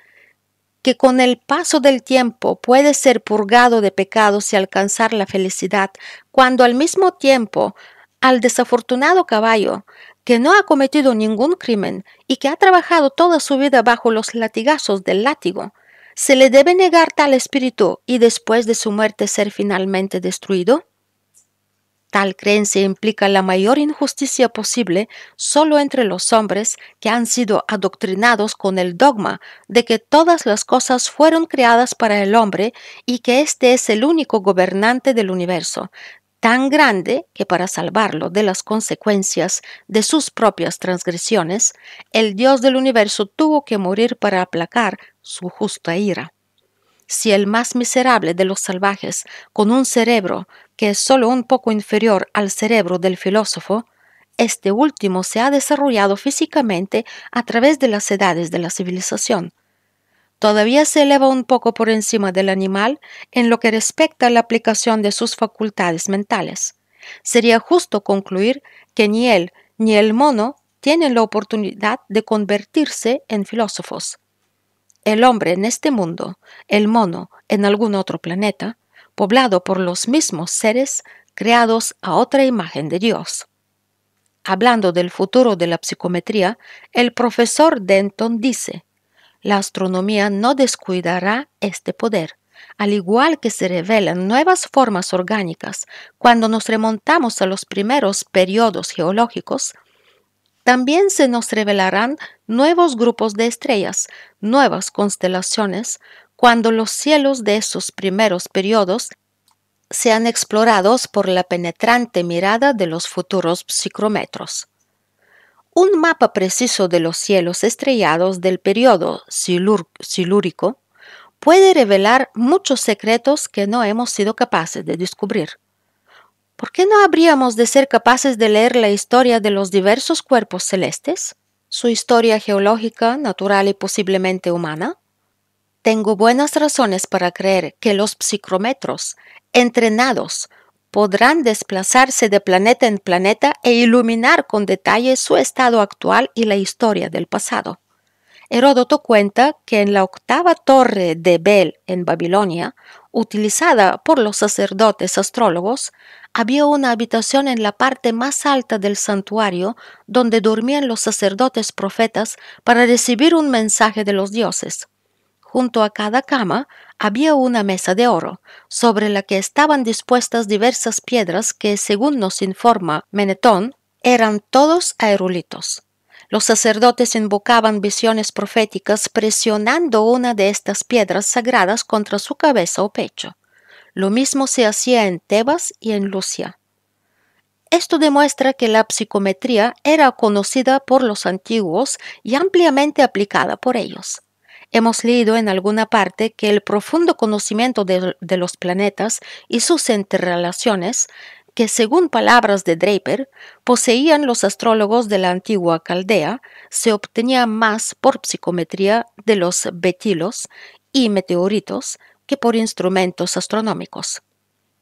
que con el paso del tiempo puede ser purgado de pecados y alcanzar la felicidad, cuando al mismo tiempo al desafortunado caballo, que no ha cometido ningún crimen y que ha trabajado toda su vida bajo los latigazos del látigo, se le debe negar tal espíritu y después de su muerte ser finalmente destruido? Tal creencia implica la mayor injusticia posible solo entre los hombres que han sido adoctrinados con el dogma de que todas las cosas fueron creadas para el hombre y que éste es el único gobernante del universo, tan grande que para salvarlo de las consecuencias de sus propias transgresiones, el Dios del universo tuvo que morir para aplacar su justa ira si el más miserable de los salvajes, con un cerebro que es solo un poco inferior al cerebro del filósofo, este último se ha desarrollado físicamente a través de las edades de la civilización. Todavía se eleva un poco por encima del animal en lo que respecta a la aplicación de sus facultades mentales. Sería justo concluir que ni él ni el mono tienen la oportunidad de convertirse en filósofos el hombre en este mundo, el mono en algún otro planeta, poblado por los mismos seres creados a otra imagen de Dios. Hablando del futuro de la psicometría, el profesor Denton dice, la astronomía no descuidará este poder, al igual que se revelan nuevas formas orgánicas cuando nos remontamos a los primeros periodos geológicos, también se nos revelarán nuevos grupos de estrellas, nuevas constelaciones, cuando los cielos de esos primeros periodos sean explorados por la penetrante mirada de los futuros psicrometros. Un mapa preciso de los cielos estrellados del periodo silúrico puede revelar muchos secretos que no hemos sido capaces de descubrir. ¿por qué no habríamos de ser capaces de leer la historia de los diversos cuerpos celestes? ¿Su historia geológica, natural y posiblemente humana? Tengo buenas razones para creer que los psicrometros, entrenados, podrán desplazarse de planeta en planeta e iluminar con detalle su estado actual y la historia del pasado. Heródoto cuenta que en la octava torre de Bel en Babilonia utilizada por los sacerdotes astrólogos, había una habitación en la parte más alta del santuario donde dormían los sacerdotes profetas para recibir un mensaje de los dioses. Junto a cada cama había una mesa de oro, sobre la que estaban dispuestas diversas piedras que, según nos informa Menetón, eran todos aerolitos. Los sacerdotes invocaban visiones proféticas presionando una de estas piedras sagradas contra su cabeza o pecho. Lo mismo se hacía en Tebas y en Lucia. Esto demuestra que la psicometría era conocida por los antiguos y ampliamente aplicada por ellos. Hemos leído en alguna parte que el profundo conocimiento de, los planetas y sus interrelaciones que, según palabras de Draper, poseían los astrólogos de la antigua Caldea, se obtenía más por psicometría de los betilos y meteoritos que por instrumentos astronómicos.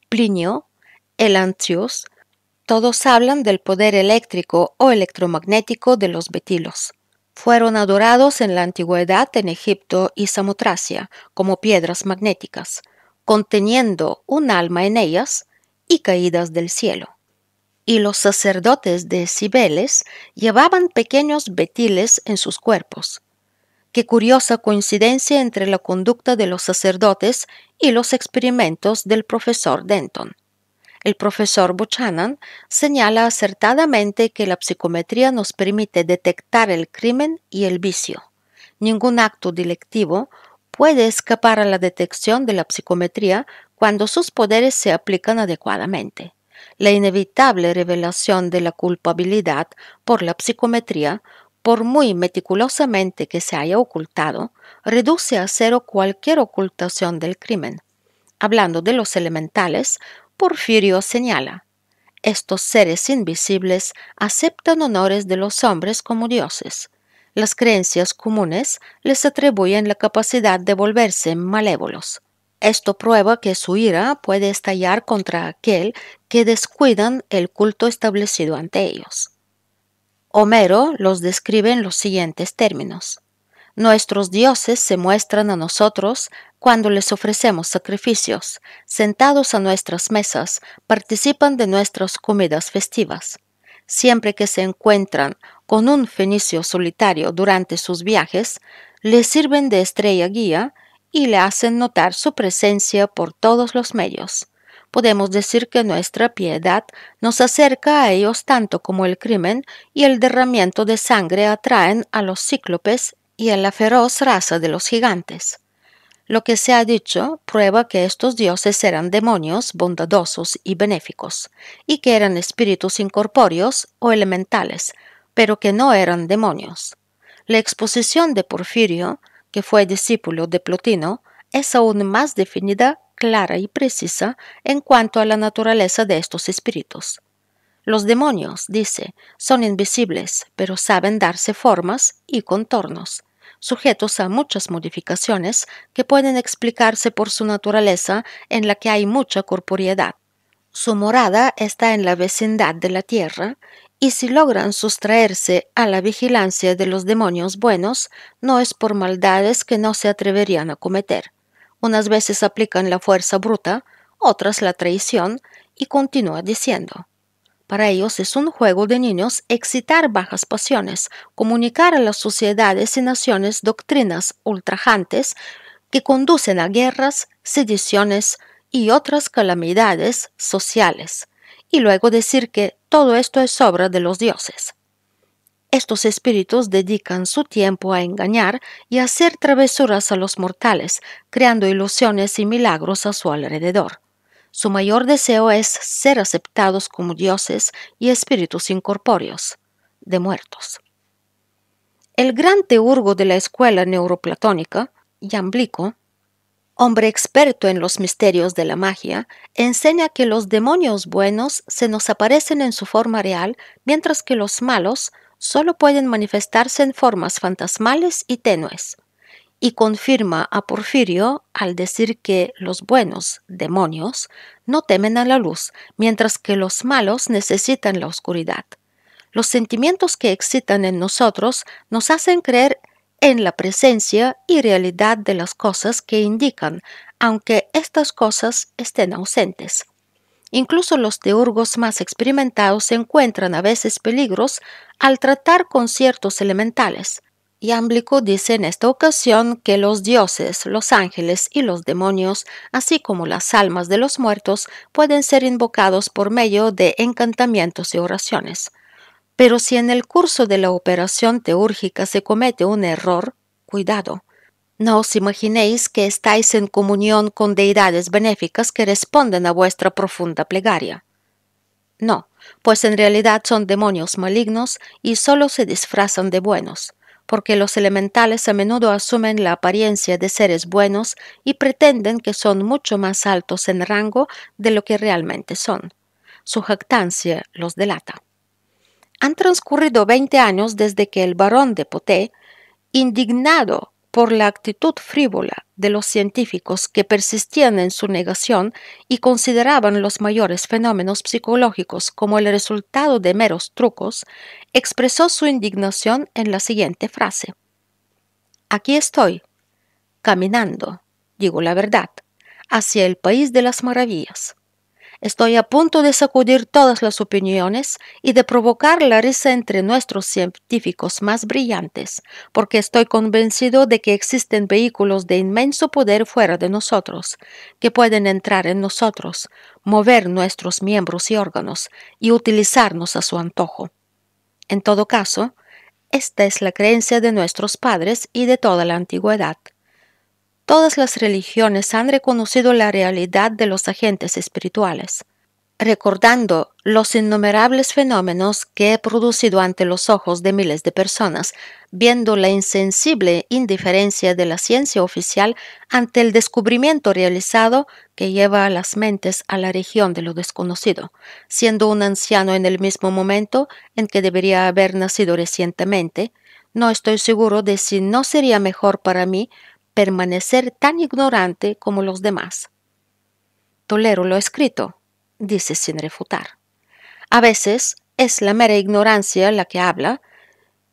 Plinio, Elantius, todos hablan del poder eléctrico o electromagnético de los betilos. Fueron adorados en la antigüedad en Egipto y Samotracia como piedras magnéticas, conteniendo un alma en ellas y caídas del cielo. Y los sacerdotes de Cibeles llevaban pequeños betiles en sus cuerpos. Qué curiosa coincidencia entre la conducta de los sacerdotes y los experimentos del profesor Denton. El profesor Buchanan señala acertadamente que la psicometría nos permite detectar el crimen y el vicio. Ningún acto delictivo puede escapar a la detección de la psicometría cuando sus poderes se aplican adecuadamente. La inevitable revelación de la culpabilidad por la psicometría, por muy meticulosamente que se haya ocultado, reduce a cero cualquier ocultación del crimen. Hablando de los elementales, Porfirio señala, estos seres invisibles aceptan honores de los hombres como dioses. Las creencias comunes les atribuyen la capacidad de volverse malévolos. Esto prueba que su ira puede estallar contra aquel que descuidan el culto establecido ante ellos. Homero los describe en los siguientes términos. Nuestros dioses se muestran a nosotros cuando les ofrecemos sacrificios, sentados a nuestras mesas, participan de nuestras comidas festivas. Siempre que se encuentran con un fenicio solitario durante sus viajes, le sirven de estrella guía y le hacen notar su presencia por todos los medios. Podemos decir que nuestra piedad nos acerca a ellos tanto como el crimen y el derramiento de sangre atraen a los cíclopes y a la feroz raza de los gigantes. Lo que se ha dicho prueba que estos dioses eran demonios bondadosos y benéficos, y que eran espíritus incorpóreos o elementales, pero que no eran demonios. La exposición de Porfirio, que fue discípulo de Plotino, es aún más definida, clara y precisa en cuanto a la naturaleza de estos espíritus. Los demonios, dice, son invisibles, pero saben darse formas y contornos, sujetos a muchas modificaciones que pueden explicarse por su naturaleza en la que hay mucha corporeidad. Su morada está en la vecindad de la tierra y si logran sustraerse a la vigilancia de los demonios buenos, no es por maldades que no se atreverían a cometer. Unas veces aplican la fuerza bruta, otras la traición, y continúa diciendo. Para ellos es un juego de niños excitar bajas pasiones, comunicar a las sociedades y naciones doctrinas ultrajantes que conducen a guerras, sediciones y otras calamidades sociales, y luego decir que todo esto es obra de los dioses. Estos espíritus dedican su tiempo a engañar y hacer travesuras a los mortales, creando ilusiones y milagros a su alrededor. Su mayor deseo es ser aceptados como dioses y espíritus incorpóreos, de muertos. El gran teurgo de la escuela neuroplatónica, Yamblico, hombre experto en los misterios de la magia, enseña que los demonios buenos se nos aparecen en su forma real, mientras que los malos solo pueden manifestarse en formas fantasmales y tenues. Y confirma a Porfirio al decir que los buenos demonios no temen a la luz, mientras que los malos necesitan la oscuridad. Los sentimientos que excitan en nosotros nos hacen creer en la presencia y realidad de las cosas que indican, aunque estas cosas estén ausentes. Incluso los teurgos más experimentados se encuentran a veces peligros al tratar con ciertos elementales. Yámblico dice en esta ocasión que los dioses, los ángeles y los demonios, así como las almas de los muertos, pueden ser invocados por medio de encantamientos y oraciones. Pero si en el curso de la operación teúrgica se comete un error, cuidado. No os imaginéis que estáis en comunión con deidades benéficas que responden a vuestra profunda plegaria. No, pues en realidad son demonios malignos y solo se disfrazan de buenos, porque los elementales a menudo asumen la apariencia de seres buenos y pretenden que son mucho más altos en rango de lo que realmente son. Su jactancia los delata. Han transcurrido 20 años desde que el barón de Poté, indignado por la actitud frívola de los científicos que persistían en su negación y consideraban los mayores fenómenos psicológicos como el resultado de meros trucos, expresó su indignación en la siguiente frase. Aquí estoy, caminando, digo la verdad, hacia el país de las maravillas. Estoy a punto de sacudir todas las opiniones y de provocar la risa entre nuestros científicos más brillantes, porque estoy convencido de que existen vehículos de inmenso poder fuera de nosotros, que pueden entrar en nosotros, mover nuestros miembros y órganos y utilizarnos a su antojo. En todo caso, esta es la creencia de nuestros padres y de toda la antigüedad. Todas las religiones han reconocido la realidad de los agentes espirituales, recordando los innumerables fenómenos que he producido ante los ojos de miles de personas, viendo la insensible indiferencia de la ciencia oficial ante el descubrimiento realizado que lleva a las mentes a la región de lo desconocido, siendo un anciano en el mismo momento en que debería haber nacido recientemente, no estoy seguro de si no sería mejor para mí permanecer tan ignorante como los demás. Tolero lo escrito, dice sin refutar. A veces es la mera ignorancia la que habla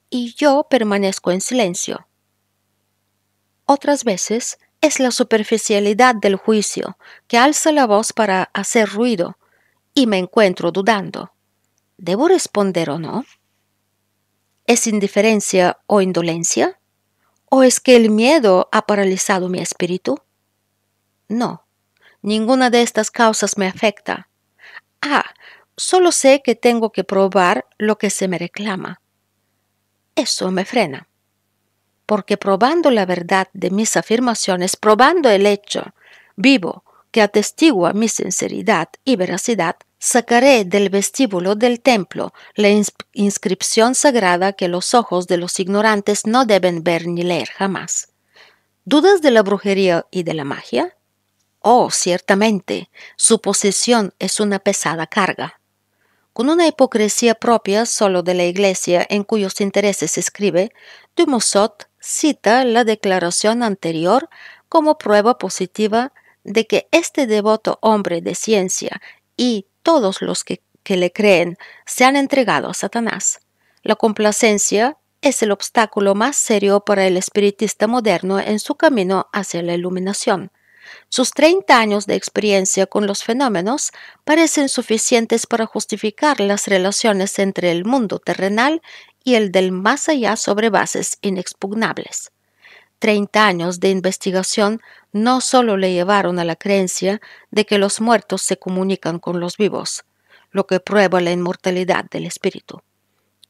y yo permanezco en silencio. Otras veces es la superficialidad del juicio que alza la voz para hacer ruido y me encuentro dudando. ¿Debo responder o no? ¿Es indiferencia o indolencia? ¿O es que el miedo ha paralizado mi espíritu? No, ninguna de estas causas me afecta. Ah, solo sé que tengo que probar lo que se me reclama. Eso me frena. Porque probando la verdad de mis afirmaciones, probando el hecho vivo que atestigua mi sinceridad y veracidad, Sacaré del vestíbulo del templo la inscripción sagrada que los ojos de los ignorantes no deben ver ni leer jamás. ¿Dudas de la brujería y de la magia? Oh, ciertamente, su posesión es una pesada carga. Con una hipocresía propia solo de la Iglesia en cuyos intereses se escribe, Dumoussot cita la declaración anterior como prueba positiva de que este devoto hombre de ciencia y todos los que, le creen se han entregado a Satanás. La complacencia es el obstáculo más serio para el espiritista moderno en su camino hacia la iluminación. Sus 30 años de experiencia con los fenómenos parecen suficientes para justificar las relaciones entre el mundo terrenal y el del más allá sobre bases inexpugnables. Treinta años de investigación no solo le llevaron a la creencia de que los muertos se comunican con los vivos, lo que prueba la inmortalidad del espíritu.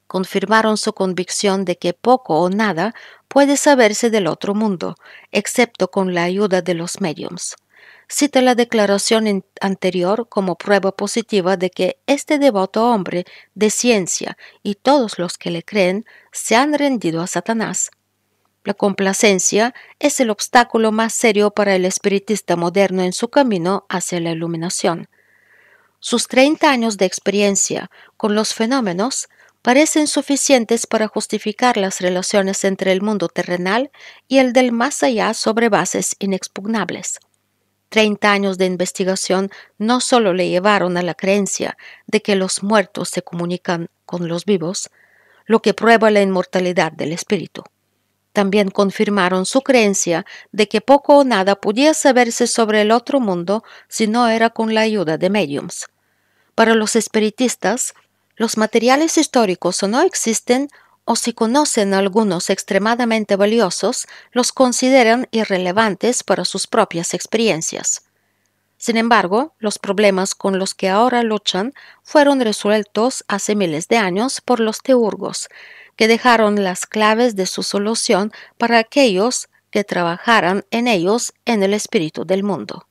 Confirmaron su convicción de que poco o nada puede saberse del otro mundo, excepto con la ayuda de los médiums. Cita la declaración anterior como prueba positiva de que este devoto hombre de ciencia y todos los que le creen se han rendido a Satanás la complacencia es el obstáculo más serio para el espiritista moderno en su camino hacia la iluminación. Sus 30 años de experiencia con los fenómenos parecen suficientes para justificar las relaciones entre el mundo terrenal y el del más allá sobre bases inexpugnables. 30 años de investigación no solo le llevaron a la creencia de que los muertos se comunican con los vivos, lo que prueba la inmortalidad del espíritu. También confirmaron su creencia de que poco o nada podía saberse sobre el otro mundo si no era con la ayuda de mediums. Para los espiritistas, los materiales históricos o no existen o si conocen algunos extremadamente valiosos, los consideran irrelevantes para sus propias experiencias. Sin embargo, los problemas con los que ahora luchan fueron resueltos hace miles de años por los teurgos, que dejaron las claves de su solución para aquellos que trabajaran en ellos en el espíritu del mundo.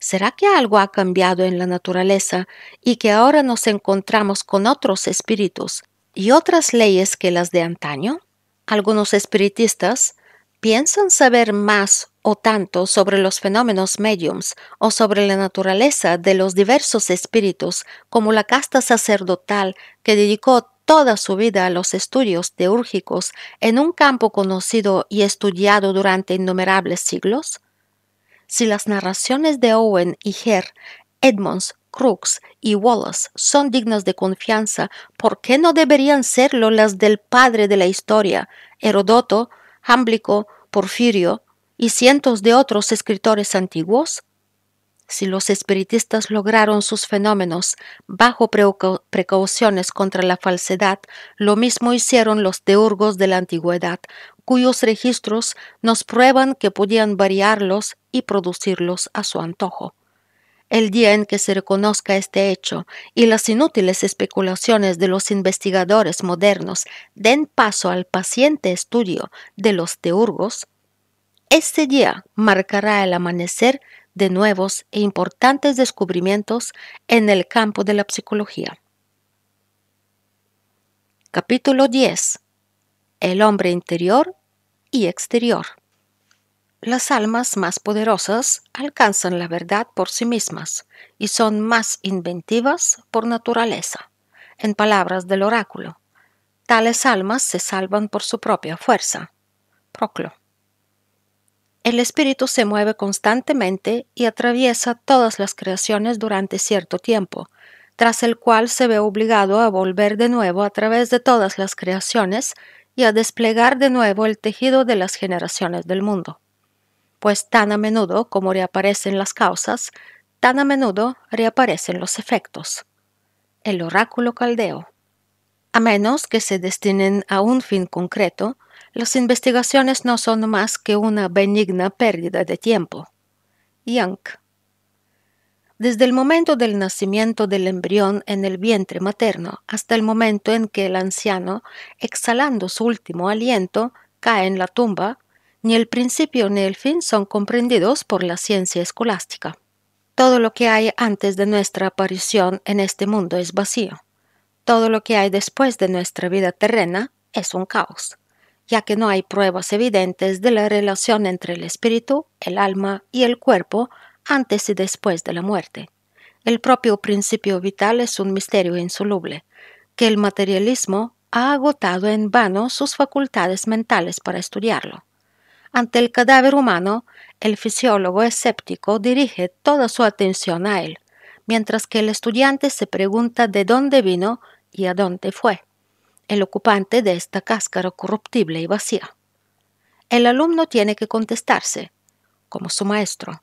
¿Será que algo ha cambiado en la naturaleza y que ahora nos encontramos con otros espíritus y otras leyes que las de antaño? Algunos espiritistas piensan saber más o tanto sobre los fenómenos mediums o sobre la naturaleza de los diversos espíritus como la casta sacerdotal que dedicó toda su vida a los estudios teúrgicos en un campo conocido y estudiado durante innumerables siglos? Si las narraciones de Owen y Hare, Edmonds, Crooks y Wallace son dignas de confianza, ¿por qué no deberían serlo las del padre de la historia, Herodoto, Hámblico, Porfirio, y cientos de otros escritores antiguos? Si los espiritistas lograron sus fenómenos bajo precauciones contra la falsedad, lo mismo hicieron los teurgos de la antigüedad, cuyos registros nos prueban que podían variarlos y producirlos a su antojo. El día en que se reconozca este hecho y las inútiles especulaciones de los investigadores modernos den paso al paciente estudio de los teurgos, este día marcará el amanecer de nuevos e importantes descubrimientos en el campo de la psicología. Capítulo 10. El hombre interior y exterior. Las almas más poderosas alcanzan la verdad por sí mismas y son más inventivas por naturaleza, en palabras del oráculo. Tales almas se salvan por su propia fuerza. Proclo. El espíritu se mueve constantemente y atraviesa todas las creaciones durante cierto tiempo, tras el cual se ve obligado a volver de nuevo a través de todas las creaciones y a desplegar de nuevo el tejido de las generaciones del mundo. Pues tan a menudo como reaparecen las causas, tan a menudo reaparecen los efectos. El oráculo caldeo. A menos que se destinen a un fin concreto, las investigaciones no son más que una benigna pérdida de tiempo. Young. Desde el momento del nacimiento del embrión en el vientre materno hasta el momento en que el anciano, exhalando su último aliento, cae en la tumba, ni el principio ni el fin son comprendidos por la ciencia escolástica. Todo lo que hay antes de nuestra aparición en este mundo es vacío. Todo lo que hay después de nuestra vida terrena es un caos ya que no hay pruebas evidentes de la relación entre el espíritu, el alma y el cuerpo antes y después de la muerte. El propio principio vital es un misterio insoluble, que el materialismo ha agotado en vano sus facultades mentales para estudiarlo. Ante el cadáver humano, el fisiólogo escéptico dirige toda su atención a él, mientras que el estudiante se pregunta de dónde vino y a dónde fue el ocupante de esta cáscara corruptible y vacía. El alumno tiene que contestarse, como su maestro,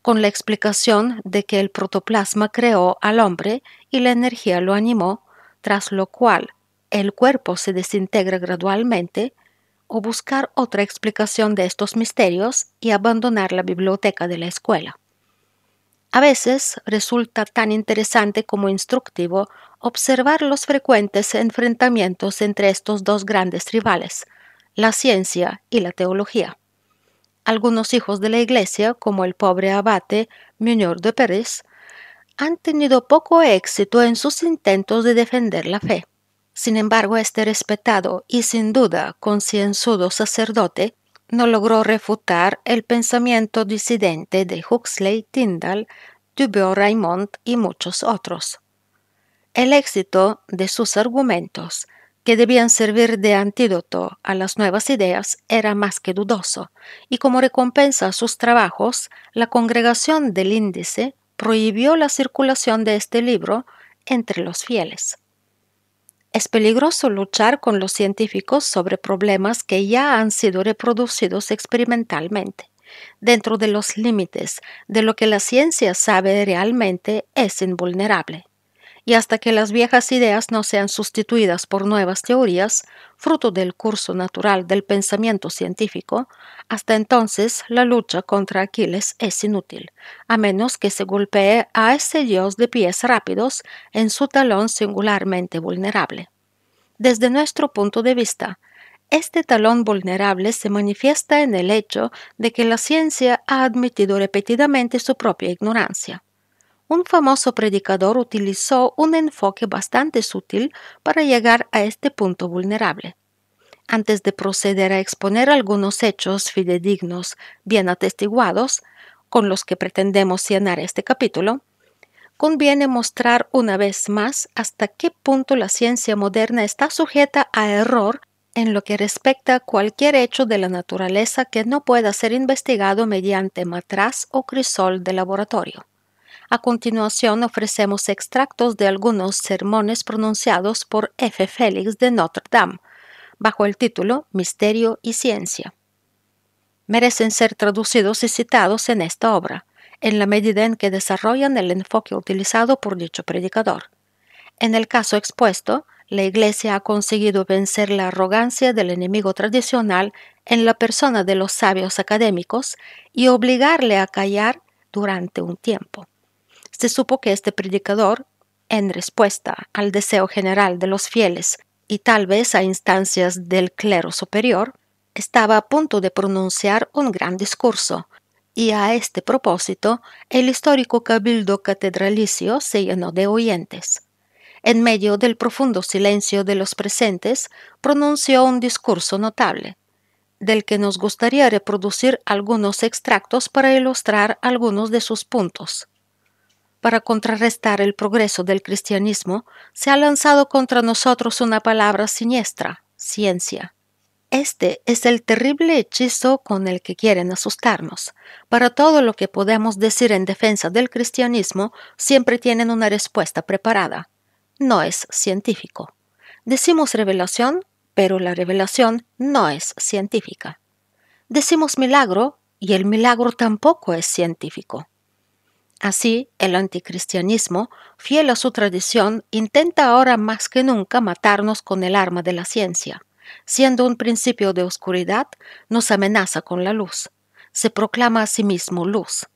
con la explicación de que el protoplasma creó al hombre y la energía lo animó, tras lo cual el cuerpo se desintegra gradualmente, o buscar otra explicación de estos misterios y abandonar la biblioteca de la escuela. A veces resulta tan interesante como instructivo observar los frecuentes enfrentamientos entre estos dos grandes rivales, la ciencia y la teología. Algunos hijos de la Iglesia, como el pobre abate Muñoz de Pérez, han tenido poco éxito en sus intentos de defender la fe. Sin embargo, este respetado y sin duda concienzudo sacerdote no logró refutar el pensamiento disidente de Huxley, Tyndall, Dubois Raymond y muchos otros el éxito de sus argumentos, que debían servir de antídoto a las nuevas ideas, era más que dudoso, y como recompensa a sus trabajos, la congregación del índice prohibió la circulación de este libro entre los fieles. Es peligroso luchar con los científicos sobre problemas que ya han sido reproducidos experimentalmente. Dentro de los límites de lo que la ciencia sabe realmente es invulnerable y hasta que las viejas ideas no sean sustituidas por nuevas teorías, fruto del curso natural del pensamiento científico, hasta entonces la lucha contra Aquiles es inútil, a menos que se golpee a ese dios de pies rápidos en su talón singularmente vulnerable. Desde nuestro punto de vista, este talón vulnerable se manifiesta en el hecho de que la ciencia ha admitido repetidamente su propia ignorancia un famoso predicador utilizó un enfoque bastante sutil para llegar a este punto vulnerable. Antes de proceder a exponer algunos hechos fidedignos bien atestiguados, con los que pretendemos llenar este capítulo, conviene mostrar una vez más hasta qué punto la ciencia moderna está sujeta a error en lo que respecta a cualquier hecho de la naturaleza que no pueda ser investigado mediante matraz o crisol de laboratorio. A continuación ofrecemos extractos de algunos sermones pronunciados por F. Félix de Notre Dame, bajo el título Misterio y Ciencia. Merecen ser traducidos y citados en esta obra, en la medida en que desarrollan el enfoque utilizado por dicho predicador. En el caso expuesto, la Iglesia ha conseguido vencer la arrogancia del enemigo tradicional en la persona de los sabios académicos y obligarle a callar durante un tiempo. Se este supo que este predicador, en respuesta al deseo general de los fieles y tal vez a instancias del clero superior, estaba a punto de pronunciar un gran discurso, y a este propósito el histórico cabildo catedralicio se llenó de oyentes. En medio del profundo silencio de los presentes, pronunció un discurso notable, del que nos gustaría reproducir algunos extractos para ilustrar algunos de sus puntos para contrarrestar el progreso del cristianismo, se ha lanzado contra nosotros una palabra siniestra, ciencia. Este es el terrible hechizo con el que quieren asustarnos. Para todo lo que podemos decir en defensa del cristianismo, siempre tienen una respuesta preparada. No es científico. Decimos revelación, pero la revelación no es científica. Decimos milagro, y el milagro tampoco es científico. Así, el anticristianismo, fiel a su tradición, intenta ahora más que nunca matarnos con el arma de la ciencia. Siendo un principio de oscuridad, nos amenaza con la luz. Se proclama a sí mismo luz.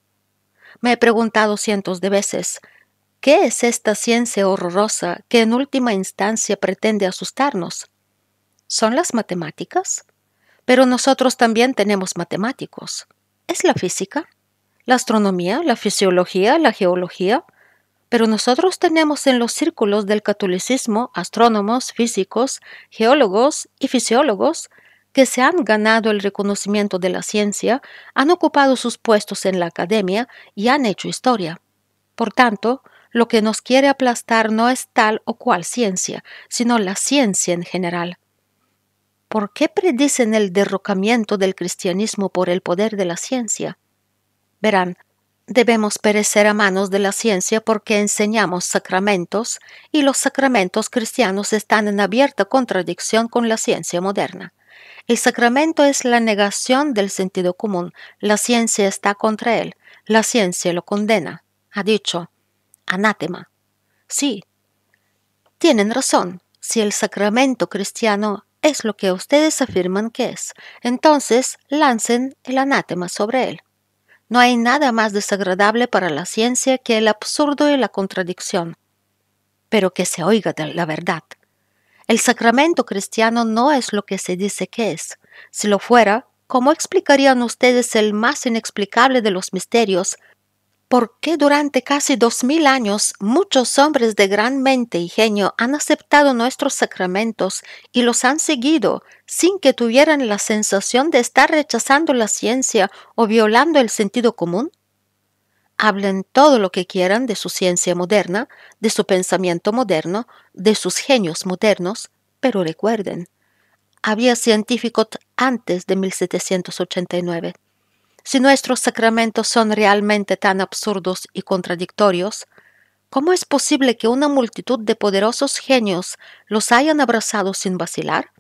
Me he preguntado cientos de veces, ¿qué es esta ciencia horrorosa que en última instancia pretende asustarnos? ¿Son las matemáticas? Pero nosotros también tenemos matemáticos. ¿Es la física? la astronomía, la fisiología, la geología, pero nosotros tenemos en los círculos del catolicismo astrónomos, físicos, geólogos y fisiólogos que se han ganado el reconocimiento de la ciencia, han ocupado sus puestos en la academia y han hecho historia. Por tanto, lo que nos quiere aplastar no es tal o cual ciencia, sino la ciencia en general. ¿Por qué predicen el derrocamiento del cristianismo por el poder de la ciencia? Verán, debemos perecer a manos de la ciencia porque enseñamos sacramentos y los sacramentos cristianos están en abierta contradicción con la ciencia moderna. El sacramento es la negación del sentido común. La ciencia está contra él. La ciencia lo condena. Ha dicho, anátema. Sí. Tienen razón. Si el sacramento cristiano es lo que ustedes afirman que es, entonces lancen el anátema sobre él. No hay nada más desagradable para la ciencia que el absurdo y la contradicción. Pero que se oiga la verdad. El sacramento cristiano no es lo que se dice que es. Si lo fuera, ¿cómo explicarían ustedes el más inexplicable de los misterios, por qué durante casi dos mil años muchos hombres de gran mente y genio han aceptado nuestros sacramentos y los han seguido sin que tuvieran la sensación de estar rechazando la ciencia o violando el sentido común? Hablen todo lo que quieran de su ciencia moderna, de su pensamiento moderno, de sus genios modernos, pero recuerden, había científicos antes de 1789 si nuestros sacramentos son realmente tan absurdos y contradictorios, ¿cómo es posible que una multitud de poderosos genios los hayan abrazado sin vacilar?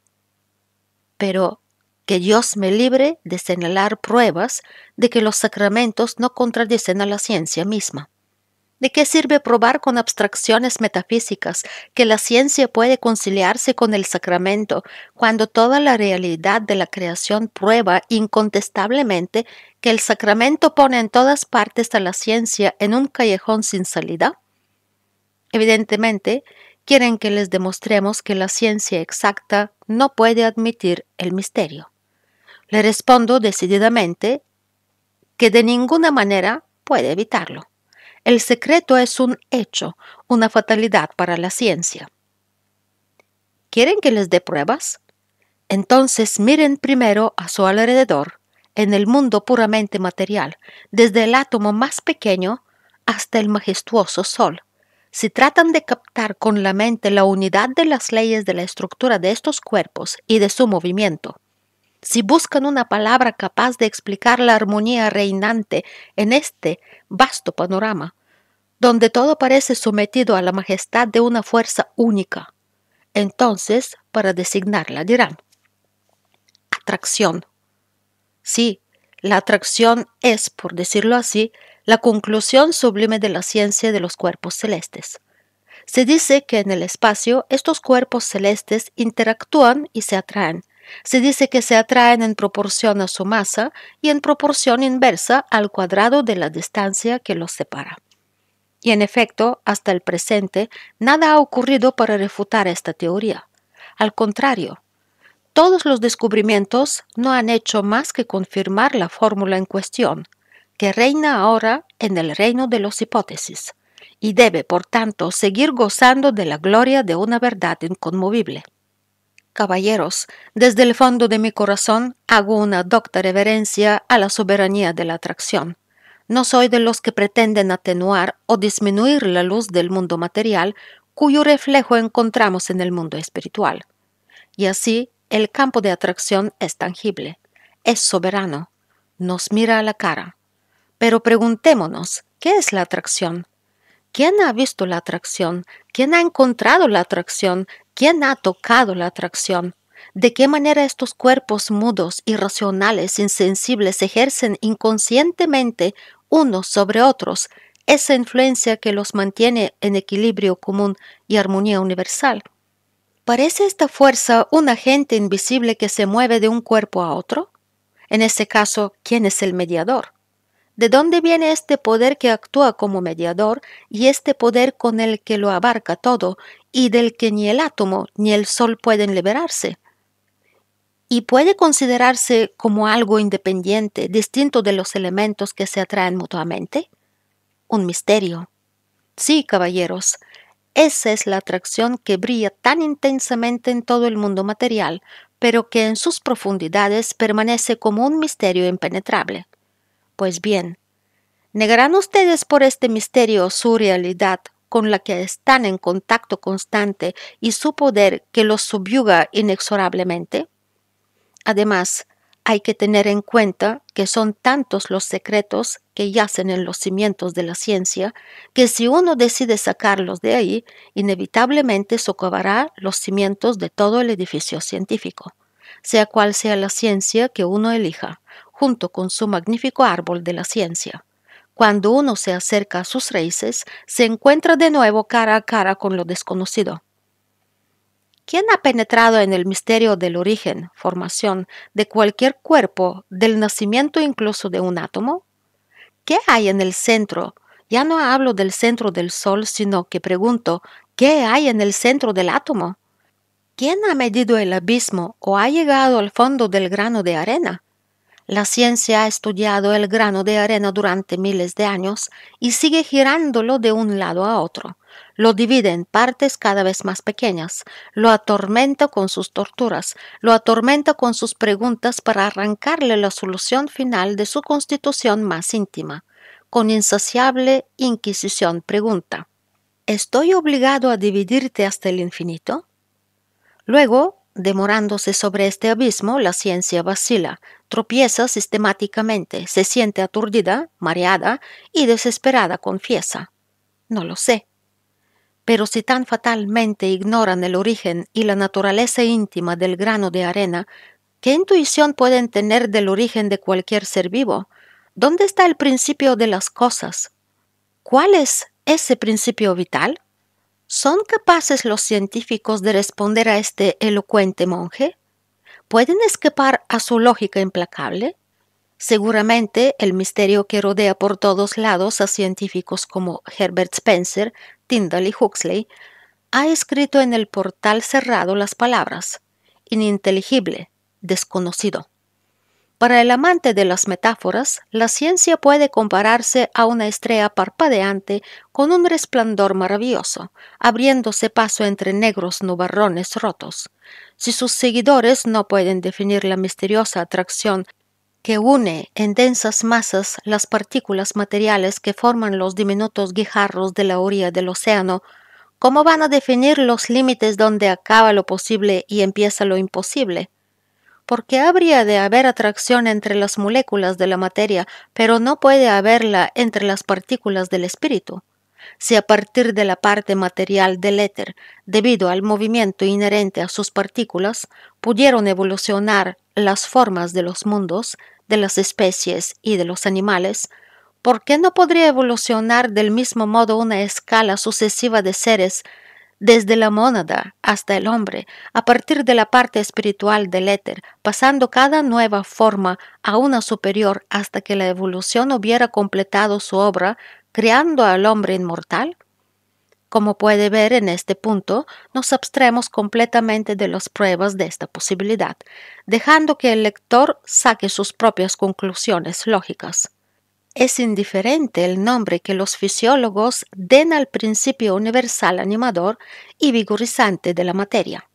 Pero que Dios me libre de señalar pruebas de que los sacramentos no contradicen a la ciencia misma. ¿De qué sirve probar con abstracciones metafísicas que la ciencia puede conciliarse con el sacramento cuando toda la realidad de la creación prueba incontestablemente el sacramento pone en todas partes a la ciencia en un callejón sin salida? Evidentemente, quieren que les demostremos que la ciencia exacta no puede admitir el misterio. Le respondo decididamente que de ninguna manera puede evitarlo. El secreto es un hecho, una fatalidad para la ciencia. ¿Quieren que les dé pruebas? Entonces miren primero a su alrededor en el mundo puramente material, desde el átomo más pequeño hasta el majestuoso Sol. Si tratan de captar con la mente la unidad de las leyes de la estructura de estos cuerpos y de su movimiento, si buscan una palabra capaz de explicar la armonía reinante en este vasto panorama, donde todo parece sometido a la majestad de una fuerza única, entonces, para designarla, dirán atracción Sí, la atracción es, por decirlo así, la conclusión sublime de la ciencia de los cuerpos celestes. Se dice que en el espacio estos cuerpos celestes interactúan y se atraen. Se dice que se atraen en proporción a su masa y en proporción inversa al cuadrado de la distancia que los separa. Y en efecto, hasta el presente, nada ha ocurrido para refutar esta teoría. Al contrario, todos los descubrimientos no han hecho más que confirmar la fórmula en cuestión, que reina ahora en el reino de las hipótesis, y debe, por tanto, seguir gozando de la gloria de una verdad inconmovible. Caballeros, desde el fondo de mi corazón hago una docta reverencia a la soberanía de la atracción. No soy de los que pretenden atenuar o disminuir la luz del mundo material cuyo reflejo encontramos en el mundo espiritual. Y así el campo de atracción es tangible, es soberano, nos mira a la cara. Pero preguntémonos, ¿qué es la atracción? ¿Quién ha visto la atracción? ¿Quién ha encontrado la atracción? ¿Quién ha tocado la atracción? ¿De qué manera estos cuerpos mudos, irracionales, insensibles ejercen inconscientemente unos sobre otros esa influencia que los mantiene en equilibrio común y armonía universal? ¿Parece esta fuerza un agente invisible que se mueve de un cuerpo a otro? En ese caso, ¿quién es el mediador? ¿De dónde viene este poder que actúa como mediador y este poder con el que lo abarca todo y del que ni el átomo ni el sol pueden liberarse? y puede considerarse como algo independiente, distinto de los elementos que se atraen mutuamente? Un misterio. Sí, caballeros, esa es la atracción que brilla tan intensamente en todo el mundo material, pero que en sus profundidades permanece como un misterio impenetrable. Pues bien, ¿negarán ustedes por este misterio su realidad con la que están en contacto constante y su poder que los subyuga inexorablemente? Además, hay que tener en cuenta que son tantos los secretos que yacen en los cimientos de la ciencia que si uno decide sacarlos de ahí, inevitablemente socavará los cimientos de todo el edificio científico, sea cual sea la ciencia que uno elija, junto con su magnífico árbol de la ciencia. Cuando uno se acerca a sus raíces, se encuentra de nuevo cara a cara con lo desconocido ¿Quién ha penetrado en el misterio del origen, formación de cualquier cuerpo, del nacimiento incluso de un átomo? ¿Qué hay en el centro? Ya no hablo del centro del Sol, sino que pregunto, ¿qué hay en el centro del átomo? ¿Quién ha medido el abismo o ha llegado al fondo del grano de arena? La ciencia ha estudiado el grano de arena durante miles de años y sigue girándolo de un lado a otro. Lo divide en partes cada vez más pequeñas, lo atormenta con sus torturas, lo atormenta con sus preguntas para arrancarle la solución final de su constitución más íntima. Con insaciable inquisición pregunta, ¿estoy obligado a dividirte hasta el infinito? Luego Demorándose sobre este abismo, la ciencia vacila, tropieza sistemáticamente, se siente aturdida, mareada y desesperada, confiesa. No lo sé. Pero si tan fatalmente ignoran el origen y la naturaleza íntima del grano de arena, ¿qué intuición pueden tener del origen de cualquier ser vivo? ¿Dónde está el principio de las cosas? ¿Cuál es ese principio vital? ¿Son capaces los científicos de responder a este elocuente monje? ¿Pueden escapar a su lógica implacable? Seguramente el misterio que rodea por todos lados a científicos como Herbert Spencer, Tyndall y Huxley ha escrito en el portal cerrado las palabras ininteligible, desconocido. Para el amante de las metáforas, la ciencia puede compararse a una estrella parpadeante con un resplandor maravilloso, abriéndose paso entre negros nubarrones rotos. Si sus seguidores no pueden definir la misteriosa atracción que une en densas masas las partículas materiales que forman los diminutos guijarros de la orilla del océano, ¿cómo van a definir los límites donde acaba lo posible y empieza lo imposible? porque habría de haber atracción entre las moléculas de la materia, pero no puede haberla entre las partículas del espíritu. Si a partir de la parte material del éter, debido al movimiento inherente a sus partículas, pudieron evolucionar las formas de los mundos, de las especies y de los animales, ¿por qué no podría evolucionar del mismo modo una escala sucesiva de seres desde la mónada hasta el hombre, a partir de la parte espiritual del éter, pasando cada nueva forma a una superior hasta que la evolución hubiera completado su obra, creando al hombre inmortal? Como puede ver en este punto, nos abstraemos completamente de las pruebas de esta posibilidad, dejando que el lector saque sus propias conclusiones lógicas es indiferente el nombre que los fisiólogos den al principio universal animador y vigorizante de la materia.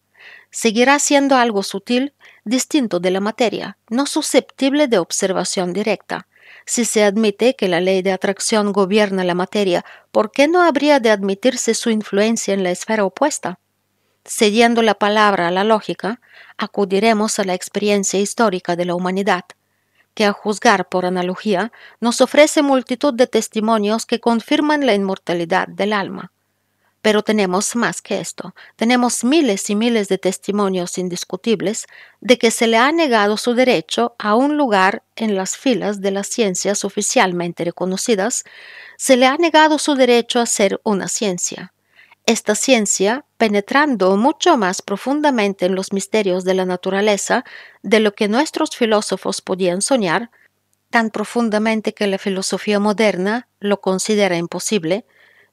Seguirá siendo algo sutil, distinto de la materia, no susceptible de observación directa. Si se admite que la ley de atracción gobierna la materia, ¿por qué no habría de admitirse su influencia en la esfera opuesta? Cediendo la palabra a la lógica, acudiremos a la experiencia histórica de la humanidad que a juzgar por analogía nos ofrece multitud de testimonios que confirman la inmortalidad del alma. Pero tenemos más que esto, tenemos miles y miles de testimonios indiscutibles de que se le ha negado su derecho a un lugar en las filas de las ciencias oficialmente reconocidas, se le ha negado su derecho a ser una ciencia. Esta ciencia, penetrando mucho más profundamente en los misterios de la naturaleza de lo que nuestros filósofos podían soñar, tan profundamente que la filosofía moderna lo considera imposible,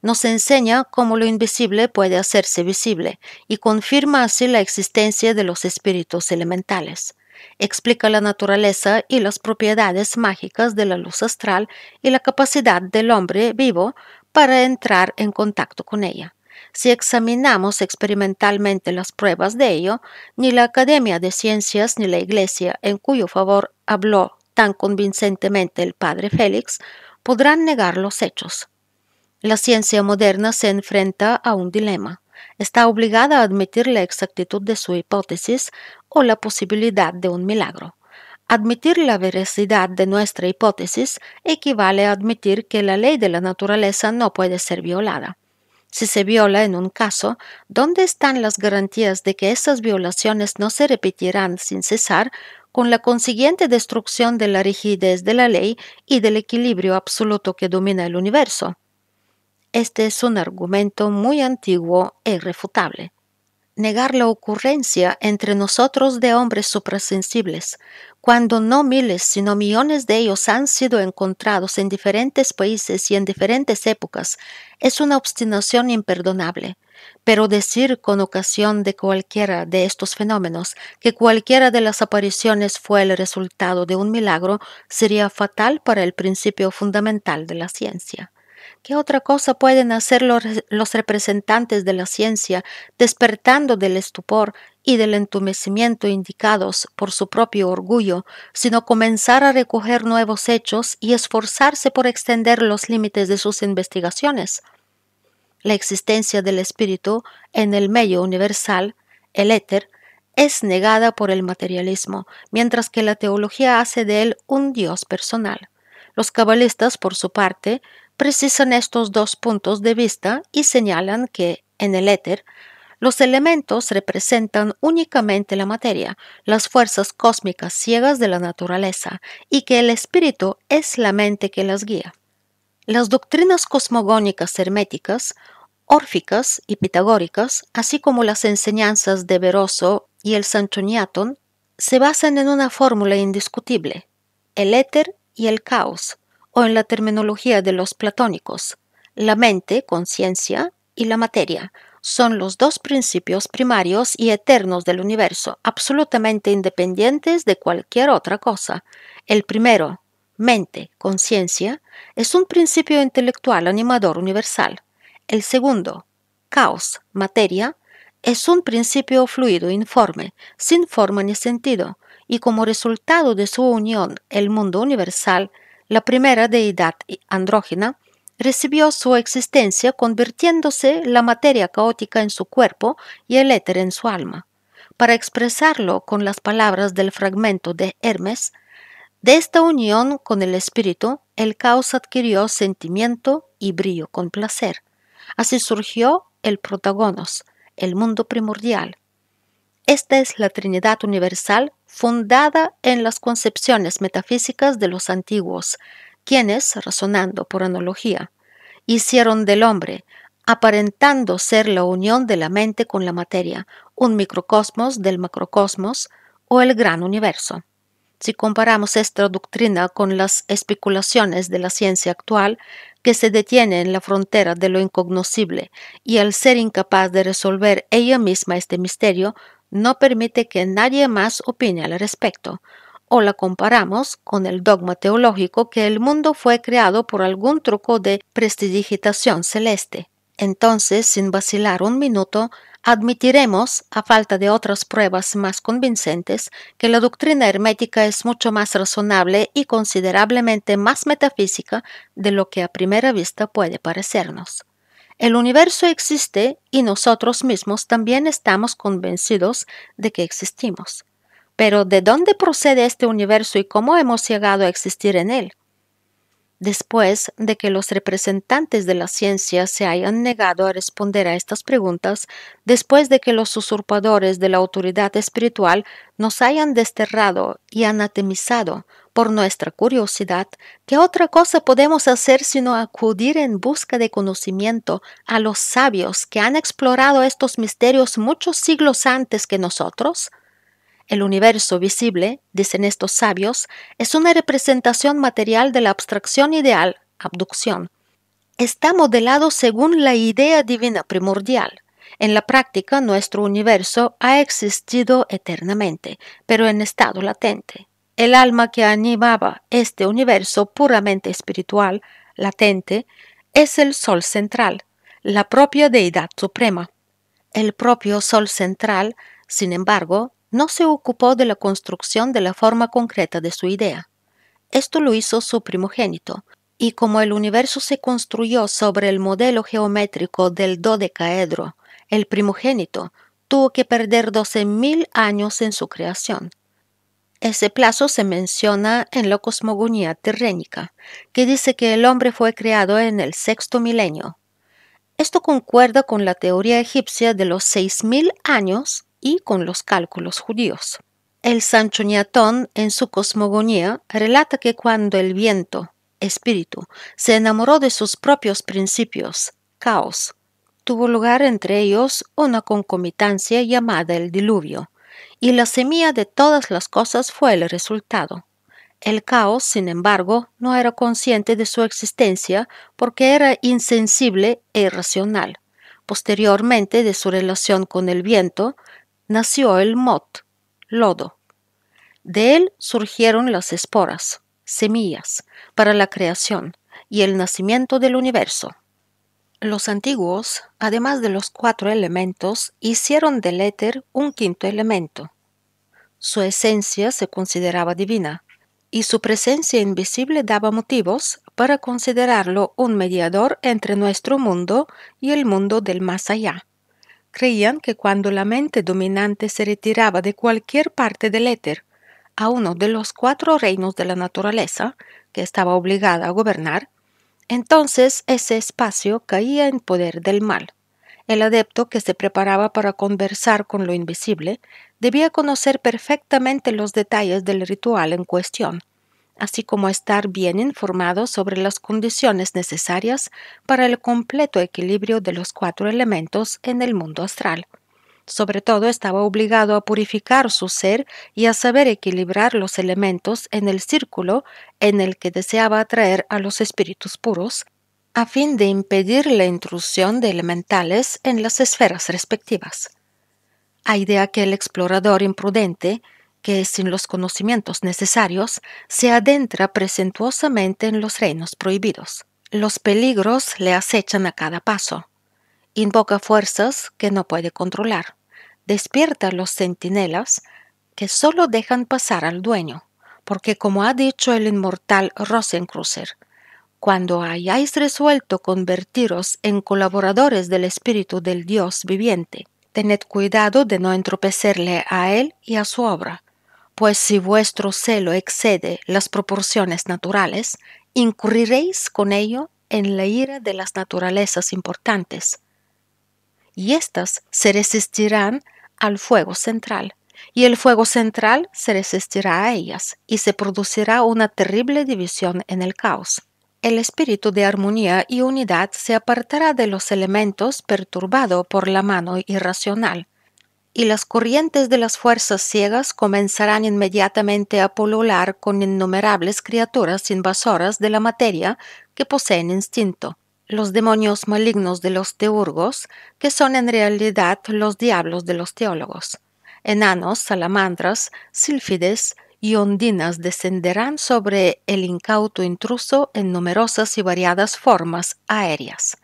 nos enseña cómo lo invisible puede hacerse visible y confirma así la existencia de los espíritus elementales. Explica la naturaleza y las propiedades mágicas de la luz astral y la capacidad del hombre vivo para entrar en contacto con ella. Si examinamos experimentalmente las pruebas de ello, ni la Academia de Ciencias ni la Iglesia, en cuyo favor habló tan convincentemente el padre Félix, podrán negar los hechos. La ciencia moderna se enfrenta a un dilema. Está obligada a admitir la exactitud de su hipótesis o la posibilidad de un milagro. Admitir la veracidad de nuestra hipótesis equivale a admitir que la ley de la naturaleza no puede ser violada. Si se viola en un caso, ¿dónde están las garantías de que esas violaciones no se repetirán sin cesar con la consiguiente destrucción de la rigidez de la ley y del equilibrio absoluto que domina el universo? Este es un argumento muy antiguo e irrefutable negar la ocurrencia entre nosotros de hombres suprasensibles, cuando no miles, sino millones de ellos han sido encontrados en diferentes países y en diferentes épocas, es una obstinación imperdonable. Pero decir con ocasión de cualquiera de estos fenómenos que cualquiera de las apariciones fue el resultado de un milagro sería fatal para el principio fundamental de la ciencia. ¿Qué otra cosa pueden hacer los, representantes de la ciencia despertando del estupor y del entumecimiento indicados por su propio orgullo, sino comenzar a recoger nuevos hechos y esforzarse por extender los límites de sus investigaciones. La existencia del espíritu en el medio universal, el éter, es negada por el materialismo, mientras que la teología hace de él un Dios personal. Los cabalistas, por su parte, precisan estos dos puntos de vista y señalan que, en el éter, los elementos representan únicamente la materia, las fuerzas cósmicas ciegas de la naturaleza, y que el espíritu es la mente que las guía. Las doctrinas cosmogónicas herméticas, órficas y pitagóricas, así como las enseñanzas de Veroso y el Sanchoniaton, se basan en una fórmula indiscutible, el éter y el caos, o en la terminología de los platónicos, la mente, conciencia y la materia, son los dos principios primarios y eternos del universo, absolutamente independientes de cualquier otra cosa. El primero, mente, conciencia, es un principio intelectual animador universal. El segundo, caos, materia, es un principio fluido e informe, sin forma ni sentido, y como resultado de su unión el mundo universal, la primera deidad andrógina, recibió su existencia convirtiéndose la materia caótica en su cuerpo y el éter en su alma. Para expresarlo con las palabras del fragmento de Hermes, de esta unión con el espíritu, el caos adquirió sentimiento y brillo con placer. Así surgió el protagonos, el mundo primordial. Esta es la Trinidad universal fundada en las concepciones metafísicas de los antiguos, quienes, razonando por analogía, hicieron del hombre, aparentando ser la unión de la mente con la materia, un microcosmos del macrocosmos o el gran universo. Si comparamos esta doctrina con las especulaciones de la ciencia actual, que se detiene en la frontera de lo incognoscible y al ser incapaz de resolver ella misma este misterio, no permite que nadie más opine al respecto, o la comparamos con el dogma teológico que el mundo fue creado por algún truco de prestidigitación celeste. Entonces, sin vacilar un minuto, admitiremos, a falta de otras pruebas más convincentes, que la doctrina hermética es mucho más razonable y considerablemente más metafísica de lo que a primera vista puede parecernos. El universo existe y nosotros mismos también estamos convencidos de que existimos. Pero ¿de dónde procede este universo y cómo hemos llegado a existir en él? Después de que los representantes de la ciencia se hayan negado a responder a estas preguntas, después de que los usurpadores de la autoridad espiritual nos hayan desterrado y anatemizado por nuestra curiosidad, ¿qué otra cosa podemos hacer sino acudir en busca de conocimiento a los sabios que han explorado estos misterios muchos siglos antes que nosotros? El universo visible, dicen estos sabios, es una representación material de la abstracción ideal, abducción. Está modelado según la idea divina primordial. En la práctica, nuestro universo ha existido eternamente, pero en estado latente. El alma que animaba este universo puramente espiritual, latente, es el Sol central, la propia deidad suprema. El propio Sol central, sin embargo, no se ocupó de la construcción de la forma concreta de su idea. Esto lo hizo su primogénito, y como el universo se construyó sobre el modelo geométrico del dodecaedro, el primogénito tuvo que perder 12.000 años en su creación. Ese plazo se menciona en la cosmogonía terrénica, que dice que el hombre fue creado en el sexto milenio. Esto concuerda con la teoría egipcia de los 6.000 años y con los cálculos judíos. El Sanchoñatón en su cosmogonía, relata que cuando el viento, espíritu, se enamoró de sus propios principios, caos, tuvo lugar entre ellos una concomitancia llamada el diluvio, y la semilla de todas las cosas fue el resultado. El caos, sin embargo, no era consciente de su existencia porque era insensible e irracional. Posteriormente de su relación con el viento, nació el mot, lodo. De él surgieron las esporas, semillas, para la creación y el nacimiento del universo. Los antiguos, además de los cuatro elementos, hicieron del éter un quinto elemento. Su esencia se consideraba divina, y su presencia invisible daba motivos para considerarlo un mediador entre nuestro mundo y el mundo del más allá creían que cuando la mente dominante se retiraba de cualquier parte del éter a uno de los cuatro reinos de la naturaleza que estaba obligada a gobernar, entonces ese espacio caía en poder del mal. El adepto que se preparaba para conversar con lo invisible debía conocer perfectamente los detalles del ritual en cuestión así como estar bien informado sobre las condiciones necesarias para el completo equilibrio de los cuatro elementos en el mundo astral. Sobre todo estaba obligado a purificar su ser y a saber equilibrar los elementos en el círculo en el que deseaba atraer a los espíritus puros, a fin de impedir la intrusión de elementales en las esferas respectivas. A idea que el explorador imprudente que sin los conocimientos necesarios se adentra presentuosamente en los reinos prohibidos. Los peligros le acechan a cada paso. Invoca fuerzas que no puede controlar. Despierta a los centinelas que solo dejan pasar al dueño, porque como ha dicho el inmortal Rosencrucer, cuando hayáis resuelto convertiros en colaboradores del Espíritu del Dios viviente, tened cuidado de no entropecerle a él y a su obra, pues si vuestro celo excede las proporciones naturales, incurriréis con ello en la ira de las naturalezas importantes, y éstas se resistirán al fuego central, y el fuego central se resistirá a ellas, y se producirá una terrible división en el caos. El espíritu de armonía y unidad se apartará de los elementos perturbado por la mano irracional, y las corrientes de las fuerzas ciegas comenzarán inmediatamente a polular con innumerables criaturas invasoras de la materia que poseen instinto. Los demonios malignos de los teurgos, que son en realidad los diablos de los teólogos. Enanos, salamandras, sílfides y ondinas descenderán sobre el incauto intruso en numerosas y variadas formas aéreas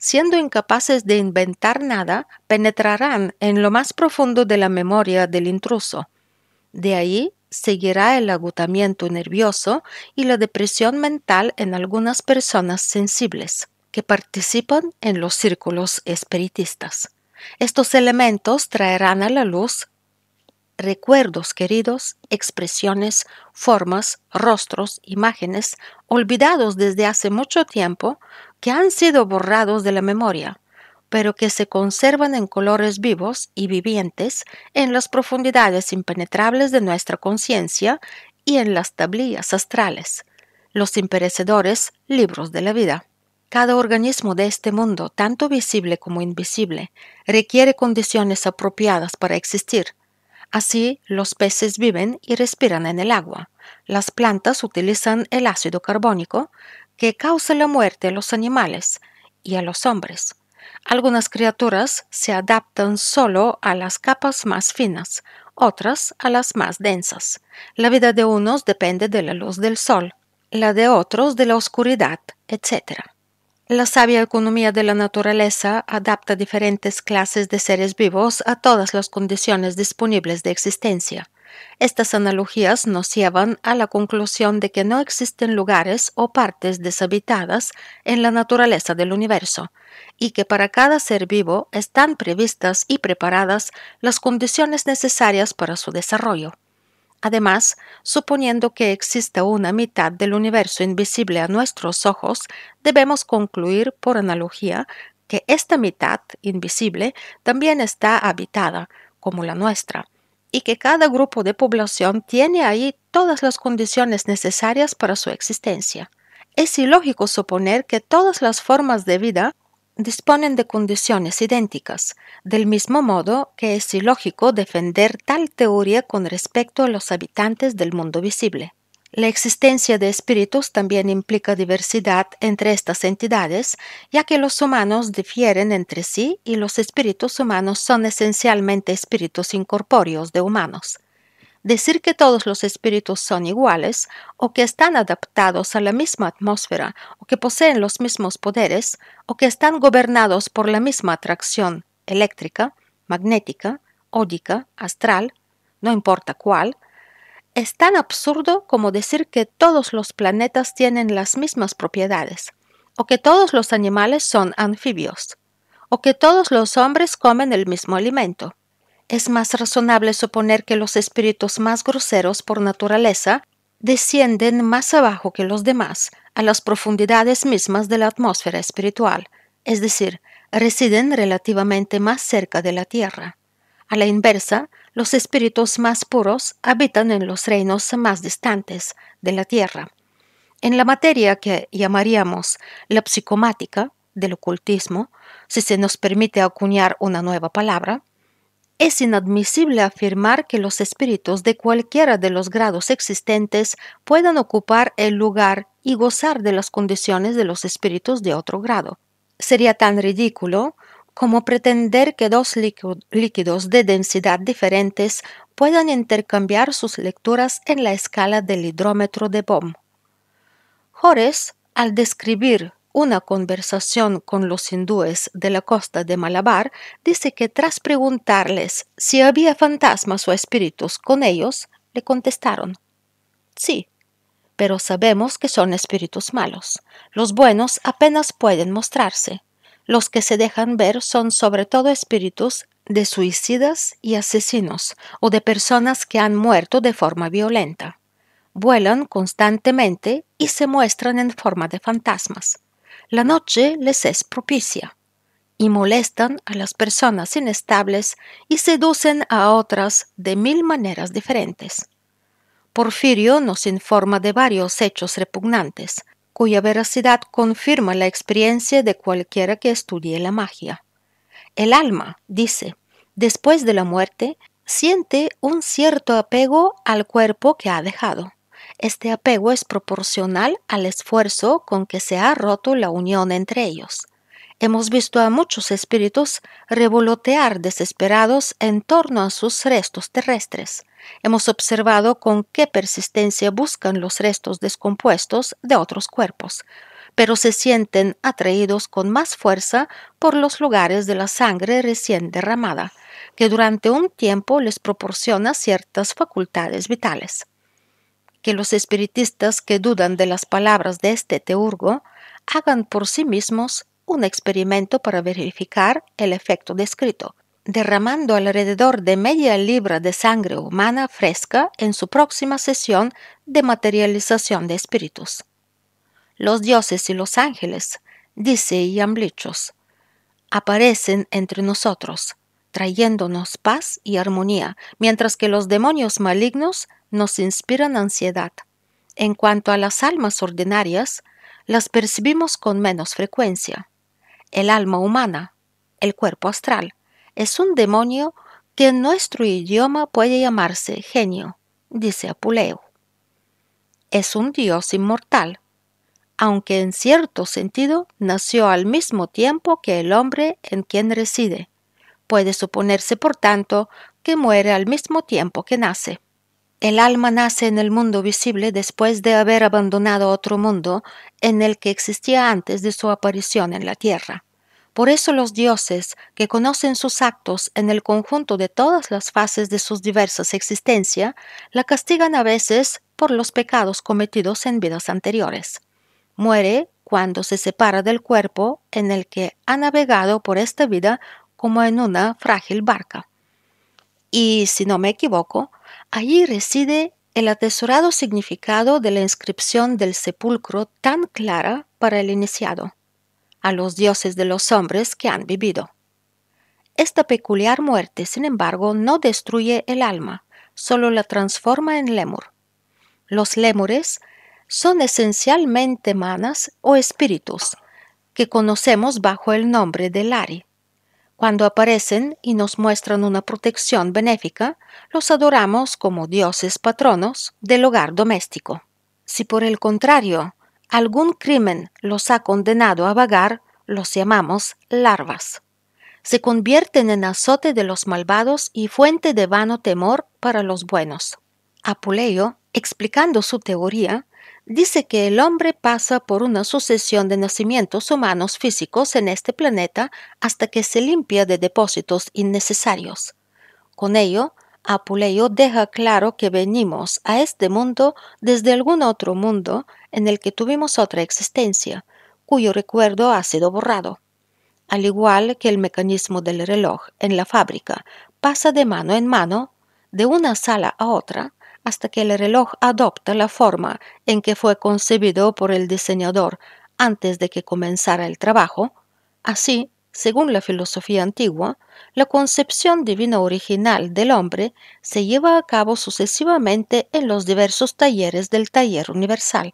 siendo incapaces de inventar nada, penetrarán en lo más profundo de la memoria del intruso. De ahí seguirá el agotamiento nervioso y la depresión mental en algunas personas sensibles que participan en los círculos espiritistas. Estos elementos traerán a la luz recuerdos queridos, expresiones, formas, rostros, imágenes, olvidados desde hace mucho tiempo, que han sido borrados de la memoria, pero que se conservan en colores vivos y vivientes en las profundidades impenetrables de nuestra conciencia y en las tablillas astrales, los imperecedores libros de la vida. Cada organismo de este mundo, tanto visible como invisible, requiere condiciones apropiadas para existir. Así, los peces viven y respiran en el agua, las plantas utilizan el ácido carbónico que causa la muerte a los animales y a los hombres. Algunas criaturas se adaptan solo a las capas más finas, otras a las más densas. La vida de unos depende de la luz del sol, la de otros de la oscuridad, etc. La sabia economía de la naturaleza adapta diferentes clases de seres vivos a todas las condiciones disponibles de existencia. Estas analogías nos llevan a la conclusión de que no existen lugares o partes deshabitadas en la naturaleza del universo, y que para cada ser vivo están previstas y preparadas las condiciones necesarias para su desarrollo. Además, suponiendo que exista una mitad del universo invisible a nuestros ojos, debemos concluir por analogía que esta mitad invisible también está habitada, como la nuestra y que cada grupo de población tiene ahí todas las condiciones necesarias para su existencia. Es ilógico suponer que todas las formas de vida disponen de condiciones idénticas, del mismo modo que es ilógico defender tal teoría con respecto a los habitantes del mundo visible. La existencia de espíritus también implica diversidad entre estas entidades, ya que los humanos difieren entre sí y los espíritus humanos son esencialmente espíritus incorpóreos de humanos. Decir que todos los espíritus son iguales o que están adaptados a la misma atmósfera o que poseen los mismos poderes o que están gobernados por la misma atracción eléctrica, magnética, ódica, astral, no importa cuál, es tan absurdo como decir que todos los planetas tienen las mismas propiedades, o que todos los animales son anfibios, o que todos los hombres comen el mismo alimento. Es más razonable suponer que los espíritus más groseros por naturaleza descienden más abajo que los demás, a las profundidades mismas de la atmósfera espiritual, es decir, residen relativamente más cerca de la Tierra. A la inversa, los espíritus más puros habitan en los reinos más distantes de la Tierra. En la materia que llamaríamos la psicomática del ocultismo, si se nos permite acuñar una nueva palabra, es inadmisible afirmar que los espíritus de cualquiera de los grados existentes puedan ocupar el lugar y gozar de las condiciones de los espíritus de otro grado. Sería tan ridículo como pretender que dos líquidos de densidad diferentes puedan intercambiar sus lecturas en la escala del hidrómetro de Bohm. Horace, al describir una conversación con los hindúes de la costa de Malabar, dice que tras preguntarles si había fantasmas o espíritus con ellos, le contestaron, sí, pero sabemos que son espíritus malos. Los buenos apenas pueden mostrarse. Los que se dejan ver son sobre todo espíritus de suicidas y asesinos o de personas que han muerto de forma violenta. Vuelan constantemente y se muestran en forma de fantasmas. La noche les es propicia y molestan a las personas inestables y seducen a otras de mil maneras diferentes. Porfirio nos informa de varios hechos repugnantes, cuya veracidad confirma la experiencia de cualquiera que estudie la magia. El alma, dice, después de la muerte, siente un cierto apego al cuerpo que ha dejado. Este apego es proporcional al esfuerzo con que se ha roto la unión entre ellos. Hemos visto a muchos espíritus revolotear desesperados en torno a sus restos terrestres, Hemos observado con qué persistencia buscan los restos descompuestos de otros cuerpos, pero se sienten atraídos con más fuerza por los lugares de la sangre recién derramada, que durante un tiempo les proporciona ciertas facultades vitales. Que los espiritistas que dudan de las palabras de este teurgo hagan por sí mismos un experimento para verificar el efecto descrito, derramando alrededor de media libra de sangre humana fresca en su próxima sesión de materialización de espíritus. Los dioses y los ángeles, dice Iamblichos, aparecen entre nosotros, trayéndonos paz y armonía, mientras que los demonios malignos nos inspiran ansiedad. En cuanto a las almas ordinarias, las percibimos con menos frecuencia. El alma humana, el cuerpo astral, es un demonio que en nuestro idioma puede llamarse genio, dice Apuleo. Es un dios inmortal, aunque en cierto sentido nació al mismo tiempo que el hombre en quien reside. Puede suponerse, por tanto, que muere al mismo tiempo que nace. El alma nace en el mundo visible después de haber abandonado otro mundo en el que existía antes de su aparición en la tierra. Por eso los dioses, que conocen sus actos en el conjunto de todas las fases de sus diversas existencias, la castigan a veces por los pecados cometidos en vidas anteriores. Muere cuando se separa del cuerpo en el que ha navegado por esta vida como en una frágil barca. Y, si no me equivoco, allí reside el atesorado significado de la inscripción del sepulcro tan clara para el iniciado a los dioses de los hombres que han vivido. Esta peculiar muerte, sin embargo, no destruye el alma, solo la transforma en lemur. Los lémures son esencialmente manas o espíritus, que conocemos bajo el nombre de Lari. Cuando aparecen y nos muestran una protección benéfica, los adoramos como dioses patronos del hogar doméstico. Si por el contrario algún crimen los ha condenado a vagar, los llamamos larvas. Se convierten en azote de los malvados y fuente de vano temor para los buenos. Apuleyo, explicando su teoría, dice que el hombre pasa por una sucesión de nacimientos humanos físicos en este planeta hasta que se limpia de depósitos innecesarios. Con ello, Apuleyo deja claro que venimos a este mundo desde algún otro mundo en el que tuvimos otra existencia, cuyo recuerdo ha sido borrado. Al igual que el mecanismo del reloj en la fábrica pasa de mano en mano, de una sala a otra, hasta que el reloj adopta la forma en que fue concebido por el diseñador antes de que comenzara el trabajo, así según la filosofía antigua, la concepción divina original del hombre se lleva a cabo sucesivamente en los diversos talleres del taller universal,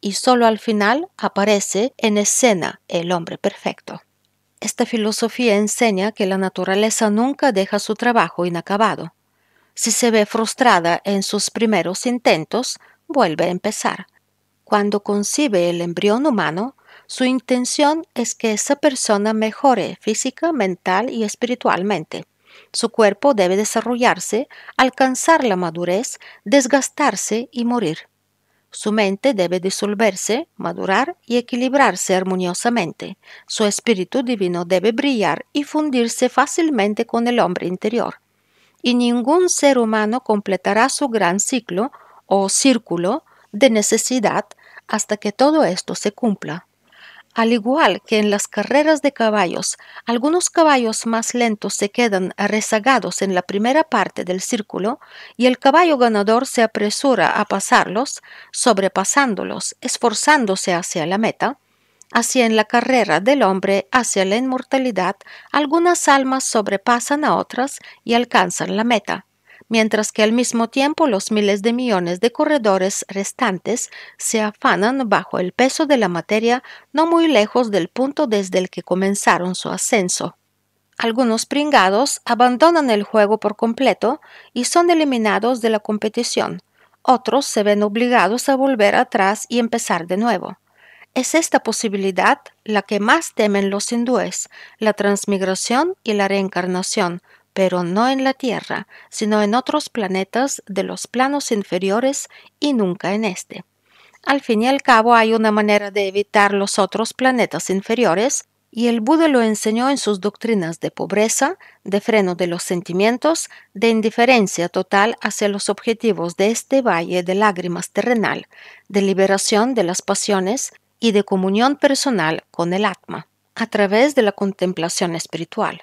y solo al final aparece en escena el hombre perfecto. Esta filosofía enseña que la naturaleza nunca deja su trabajo inacabado. Si se ve frustrada en sus primeros intentos, vuelve a empezar. Cuando concibe el embrión humano, su intención es que esa persona mejore física, mental y espiritualmente. Su cuerpo debe desarrollarse, alcanzar la madurez, desgastarse y morir. Su mente debe disolverse, madurar y equilibrarse armoniosamente. Su espíritu divino debe brillar y fundirse fácilmente con el hombre interior. Y ningún ser humano completará su gran ciclo o círculo de necesidad hasta que todo esto se cumpla. Al igual que en las carreras de caballos, algunos caballos más lentos se quedan rezagados en la primera parte del círculo y el caballo ganador se apresura a pasarlos, sobrepasándolos, esforzándose hacia la meta. Así en la carrera del hombre hacia la inmortalidad, algunas almas sobrepasan a otras y alcanzan la meta mientras que al mismo tiempo los miles de millones de corredores restantes se afanan bajo el peso de la materia no muy lejos del punto desde el que comenzaron su ascenso. Algunos pringados abandonan el juego por completo y son eliminados de la competición. Otros se ven obligados a volver atrás y empezar de nuevo. Es esta posibilidad la que más temen los hindúes, la transmigración y la reencarnación, pero no en la Tierra, sino en otros planetas de los planos inferiores y nunca en este. Al fin y al cabo hay una manera de evitar los otros planetas inferiores, y el Buda lo enseñó en sus doctrinas de pobreza, de freno de los sentimientos, de indiferencia total hacia los objetivos de este valle de lágrimas terrenal, de liberación de las pasiones y de comunión personal con el Atma, a través de la contemplación espiritual.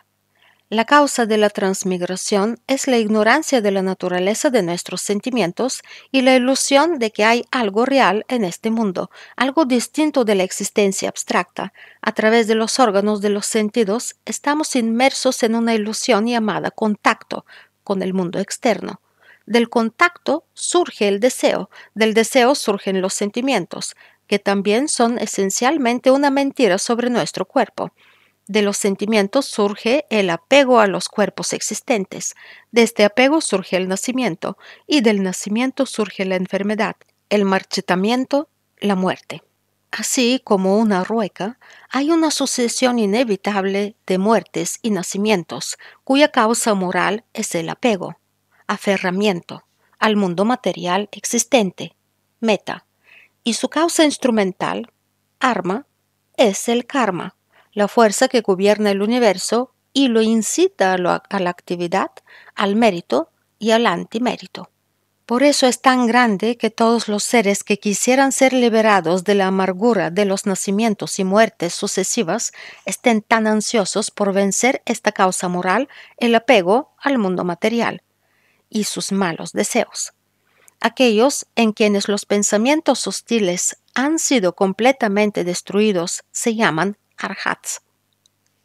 La causa de la transmigración es la ignorancia de la naturaleza de nuestros sentimientos y la ilusión de que hay algo real en este mundo, algo distinto de la existencia abstracta. A través de los órganos de los sentidos estamos inmersos en una ilusión llamada contacto con el mundo externo. Del contacto surge el deseo, del deseo surgen los sentimientos, que también son esencialmente una mentira sobre nuestro cuerpo de los sentimientos surge el apego a los cuerpos existentes, de este apego surge el nacimiento y del nacimiento surge la enfermedad, el marchitamiento, la muerte. Así como una rueca, hay una sucesión inevitable de muertes y nacimientos cuya causa moral es el apego, aferramiento, al mundo material existente, meta, y su causa instrumental, arma, es el karma, la fuerza que gobierna el universo y lo incita a, la actividad, al mérito y al antimérito. Por eso es tan grande que todos los seres que quisieran ser liberados de la amargura de los nacimientos y muertes sucesivas estén tan ansiosos por vencer esta causa moral, el apego al mundo material y sus malos deseos. Aquellos en quienes los pensamientos hostiles han sido completamente destruidos se llaman arhats.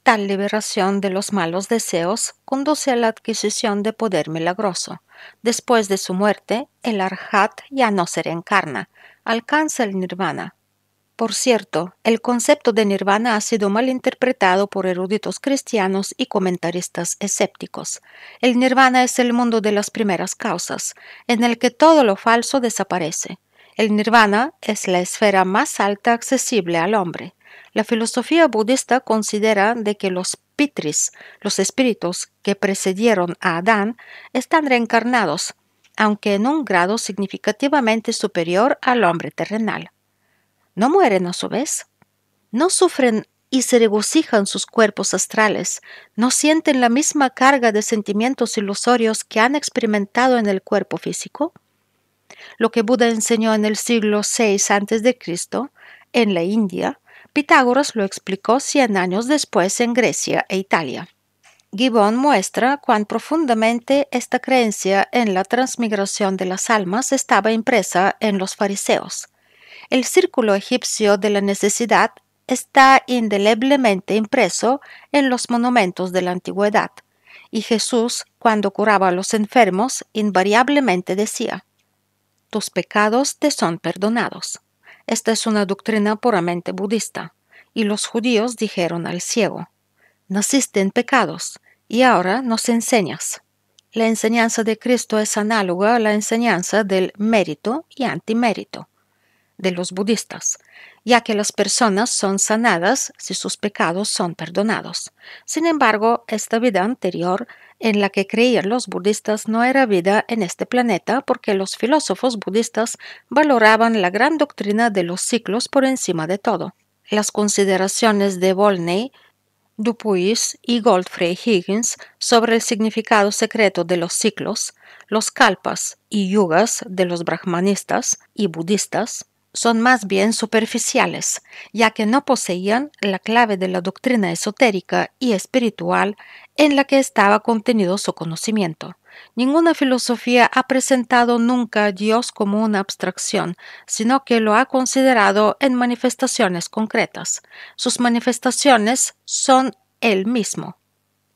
Tal liberación de los malos deseos conduce a la adquisición de poder milagroso. Después de su muerte, el arhat ya no se reencarna, alcanza el nirvana. Por cierto, el concepto de nirvana ha sido mal interpretado por eruditos cristianos y comentaristas escépticos. El nirvana es el mundo de las primeras causas, en el que todo lo falso desaparece. El nirvana es la esfera más alta accesible al hombre. La filosofía budista considera de que los pitris, los espíritus que precedieron a Adán, están reencarnados, aunque en un grado significativamente superior al hombre terrenal. No mueren a su vez. No sufren y se regocijan sus cuerpos astrales, no sienten la misma carga de sentimientos ilusorios que han experimentado en el cuerpo físico? Lo que Buda enseñó en el siglo VI a.C. en la India Pitágoras lo explicó cien años después en Grecia e Italia. Gibón muestra cuán profundamente esta creencia en la transmigración de las almas estaba impresa en los fariseos. El círculo egipcio de la necesidad está indeleblemente impreso en los monumentos de la antigüedad, y Jesús, cuando curaba a los enfermos, invariablemente decía, Tus pecados te son perdonados. Esta es una doctrina puramente budista, y los judíos dijeron al ciego, naciste en pecados, y ahora nos enseñas. La enseñanza de Cristo es análoga a la enseñanza del mérito y antimérito de los budistas, ya que las personas son sanadas si sus pecados son perdonados. Sin embargo, esta vida anterior en la que creían los budistas no era vida en este planeta porque los filósofos budistas valoraban la gran doctrina de los ciclos por encima de todo. Las consideraciones de Volney Dupuis y Goldfrey Higgins sobre el significado secreto de los ciclos, los kalpas y yugas de los brahmanistas y budistas, son más bien superficiales, ya que no poseían la clave de la doctrina esotérica y espiritual en la que estaba contenido su conocimiento. Ninguna filosofía ha presentado nunca a Dios como una abstracción, sino que lo ha considerado en manifestaciones concretas. Sus manifestaciones son Él mismo.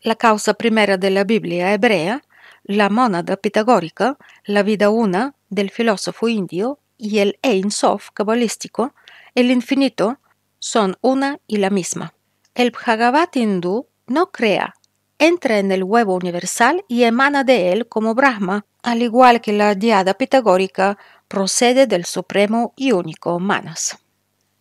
La causa primera de la Biblia hebrea, la mónada pitagórica, la vida una del filósofo indio y el Ein Sof cabalístico, el infinito, son una y la misma. El Bhagavad hindú no crea, entra en el huevo universal y emana de él como Brahma, al igual que la diada pitagórica procede del supremo y único Manas.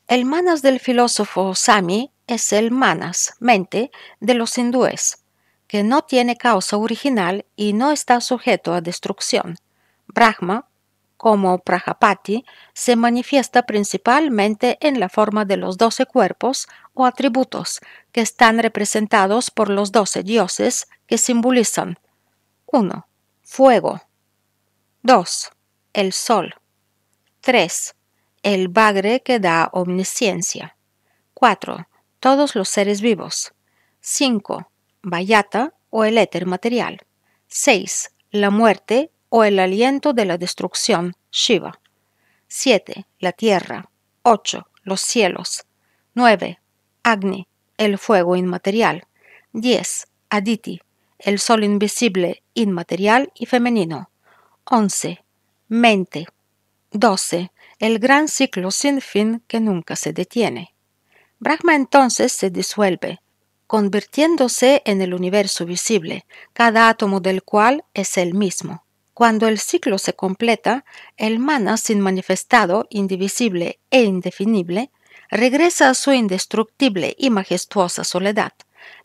El Manas del filósofo Sami es el Manas, mente, de los hindúes, que no tiene causa original y no está sujeto a destrucción. Brahma como Prajapati, se manifiesta principalmente en la forma de los doce cuerpos o atributos que están representados por los doce dioses que simbolizan 1. Fuego 2. El sol 3. El bagre que da omnisciencia 4. Todos los seres vivos 5. Vayata o el éter material 6. La muerte o el aliento de la destrucción, Shiva. 7. La tierra. 8. Los cielos. 9. Agni, el fuego inmaterial. 10. Aditi, el sol invisible, inmaterial y femenino. 11. Mente. 12. El gran ciclo sin fin que nunca se detiene. Brahma entonces se disuelve, convirtiéndose en el universo visible, cada átomo del cual es el mismo. Cuando el ciclo se completa, el mana sin manifestado, indivisible e indefinible, regresa a su indestructible y majestuosa soledad.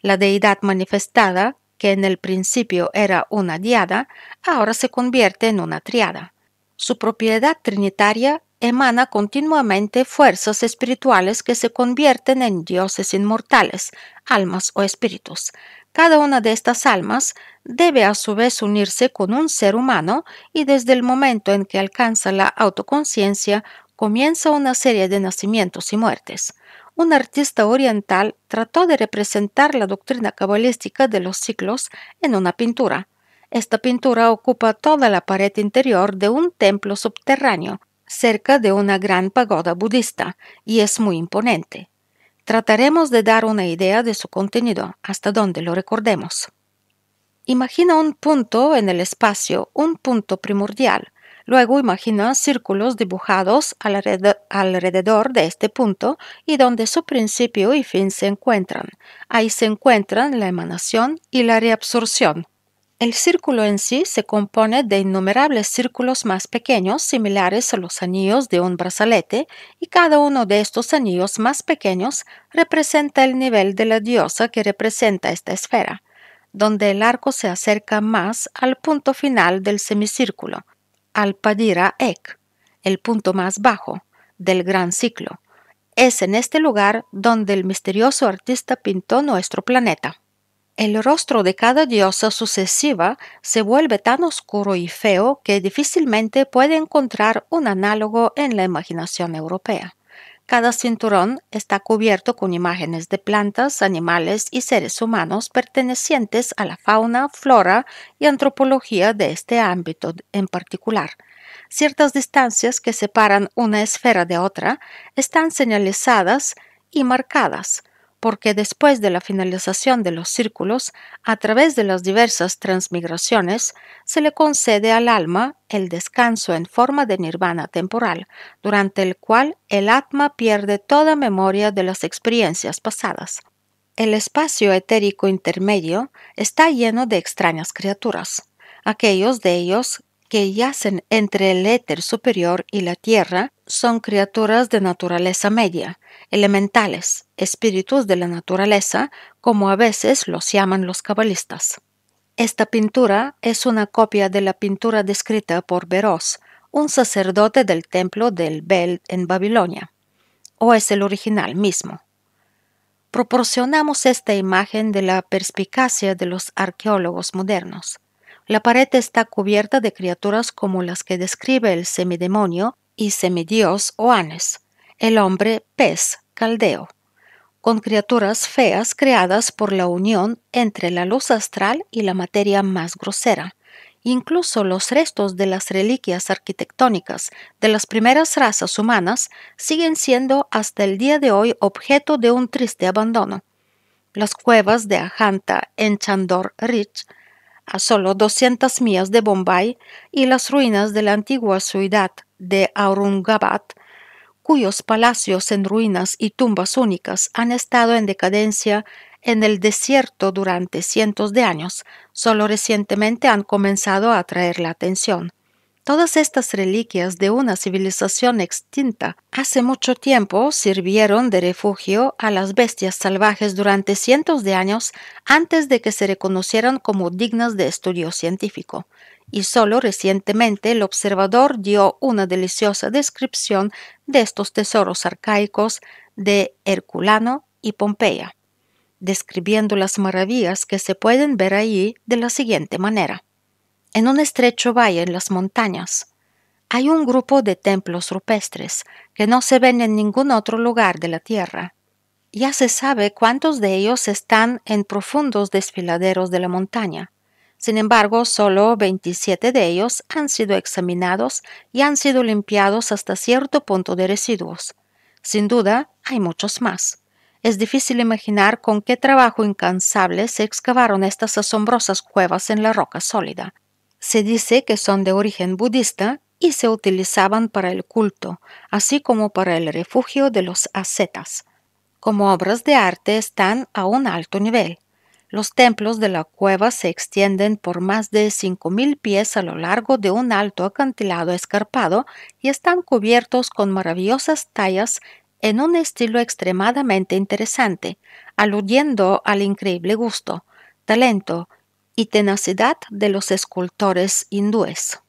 La deidad manifestada, que en el principio era una diada, ahora se convierte en una triada. Su propiedad trinitaria emana continuamente fuerzas espirituales que se convierten en dioses inmortales, almas o espíritus. Cada una de estas almas debe a su vez unirse con un ser humano y desde el momento en que alcanza la autoconciencia comienza una serie de nacimientos y muertes. Un artista oriental trató de representar la doctrina cabalística de los ciclos en una pintura. Esta pintura ocupa toda la pared interior de un templo subterráneo, cerca de una gran pagoda budista, y es muy imponente. Trataremos de dar una idea de su contenido hasta donde lo recordemos. Imagina un punto en el espacio, un punto primordial. Luego imagina círculos dibujados alrededor de este punto y donde su principio y fin se encuentran. Ahí se encuentran la emanación y la reabsorción. El círculo en sí se compone de innumerables círculos más pequeños similares a los anillos de un brazalete y cada uno de estos anillos más pequeños representa el nivel de la diosa que representa esta esfera, donde el arco se acerca más al punto final del semicírculo, al Padira Ek, el punto más bajo del gran ciclo. Es en este lugar donde el misterioso artista pintó nuestro planeta. El rostro de cada diosa sucesiva se vuelve tan oscuro y feo que difícilmente puede encontrar un análogo en la imaginación europea. Cada cinturón está cubierto con imágenes de plantas, animales y seres humanos pertenecientes a la fauna, flora y antropología de este ámbito en particular. Ciertas distancias que separan una esfera de otra están señalizadas y marcadas, porque después de la finalización de los círculos, a través de las diversas transmigraciones, se le concede al alma el descanso en forma de nirvana temporal, durante el cual el atma pierde toda memoria de las experiencias pasadas. El espacio etérico intermedio está lleno de extrañas criaturas, aquellos de ellos que yacen entre el éter superior y la tierra son criaturas de naturaleza media, elementales, espíritus de la naturaleza, como a veces los llaman los cabalistas. Esta pintura es una copia de la pintura descrita por Beroz, un sacerdote del templo del Bel en Babilonia, o es el original mismo. Proporcionamos esta imagen de la perspicacia de los arqueólogos modernos la pared está cubierta de criaturas como las que describe el semidemonio y semidios Oanes, el hombre pez caldeo, con criaturas feas creadas por la unión entre la luz astral y la materia más grosera. Incluso los restos de las reliquias arquitectónicas de las primeras razas humanas siguen siendo hasta el día de hoy objeto de un triste abandono. Las cuevas de Ajanta en Chandor Rich a solo 200 millas de Bombay y las ruinas de la antigua ciudad de Aurungabad, cuyos palacios en ruinas y tumbas únicas han estado en decadencia en el desierto durante cientos de años, solo recientemente han comenzado a atraer la atención. Todas estas reliquias de una civilización extinta hace mucho tiempo sirvieron de refugio a las bestias salvajes durante cientos de años antes de que se reconocieran como dignas de estudio científico. Y solo recientemente el observador dio una deliciosa descripción de estos tesoros arcaicos de Herculano y Pompeya, describiendo las maravillas que se pueden ver allí de la siguiente manera. En un estrecho valle en las montañas hay un grupo de templos rupestres que no se ven en ningún otro lugar de la Tierra. Ya se sabe cuántos de ellos están en profundos desfiladeros de la montaña. Sin embargo, solo 27 de ellos han sido examinados y han sido limpiados hasta cierto punto de residuos. Sin duda, hay muchos más. Es difícil imaginar con qué trabajo incansable se excavaron estas asombrosas cuevas en la roca sólida se dice que son de origen budista y se utilizaban para el culto, así como para el refugio de los ascetas. Como obras de arte están a un alto nivel. Los templos de la cueva se extienden por más de 5.000 pies a lo largo de un alto acantilado escarpado y están cubiertos con maravillosas tallas en un estilo extremadamente interesante, aludiendo al increíble gusto, talento, y tenacidad de los escultores hindúes.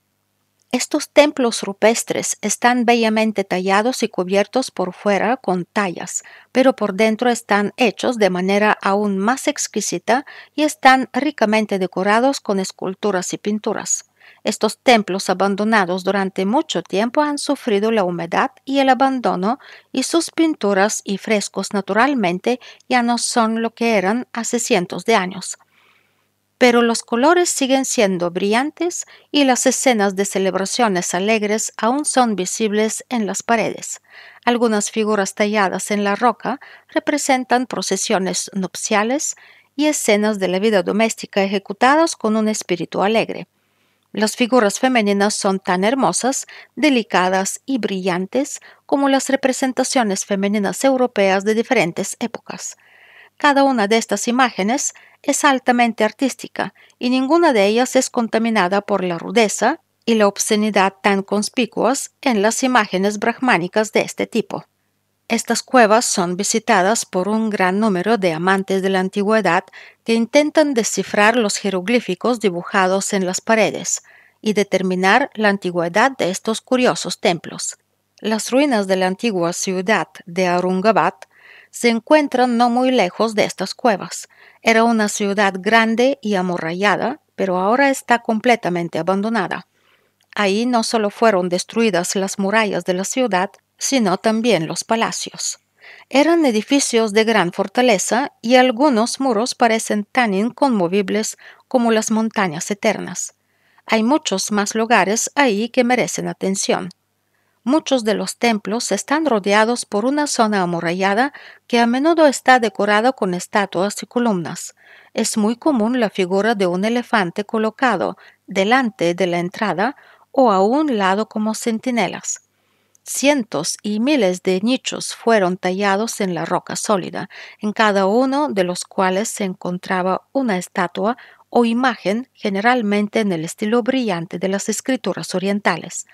Estos templos rupestres están bellamente tallados y cubiertos por fuera con tallas, pero por dentro están hechos de manera aún más exquisita y están ricamente decorados con esculturas y pinturas. Estos templos abandonados durante mucho tiempo han sufrido la humedad y el abandono y sus pinturas y frescos naturalmente ya no son lo que eran hace cientos de años pero los colores siguen siendo brillantes y las escenas de celebraciones alegres aún son visibles en las paredes. Algunas figuras talladas en la roca representan procesiones nupciales y escenas de la vida doméstica ejecutadas con un espíritu alegre. Las figuras femeninas son tan hermosas, delicadas y brillantes como las representaciones femeninas europeas de diferentes épocas. Cada una de estas imágenes es altamente artística y ninguna de ellas es contaminada por la rudeza y la obscenidad tan conspicuas en las imágenes brahmánicas de este tipo. Estas cuevas son visitadas por un gran número de amantes de la antigüedad que intentan descifrar los jeroglíficos dibujados en las paredes y determinar la antigüedad de estos curiosos templos. Las ruinas de la antigua ciudad de Aurangabad se encuentran no muy lejos de estas cuevas. Era una ciudad grande y amurallada, pero ahora está completamente abandonada. Ahí no solo fueron destruidas las murallas de la ciudad, sino también los palacios. Eran edificios de gran fortaleza y algunos muros parecen tan inconmovibles como las montañas eternas. Hay muchos más lugares ahí que merecen atención. Muchos de los templos están rodeados por una zona amurallada que a menudo está decorada con estatuas y columnas. Es muy común la figura de un elefante colocado delante de la entrada o a un lado como centinelas. Cientos y miles de nichos fueron tallados en la roca sólida, en cada uno de los cuales se encontraba una estatua o imagen, generalmente en el estilo brillante de las escrituras orientales.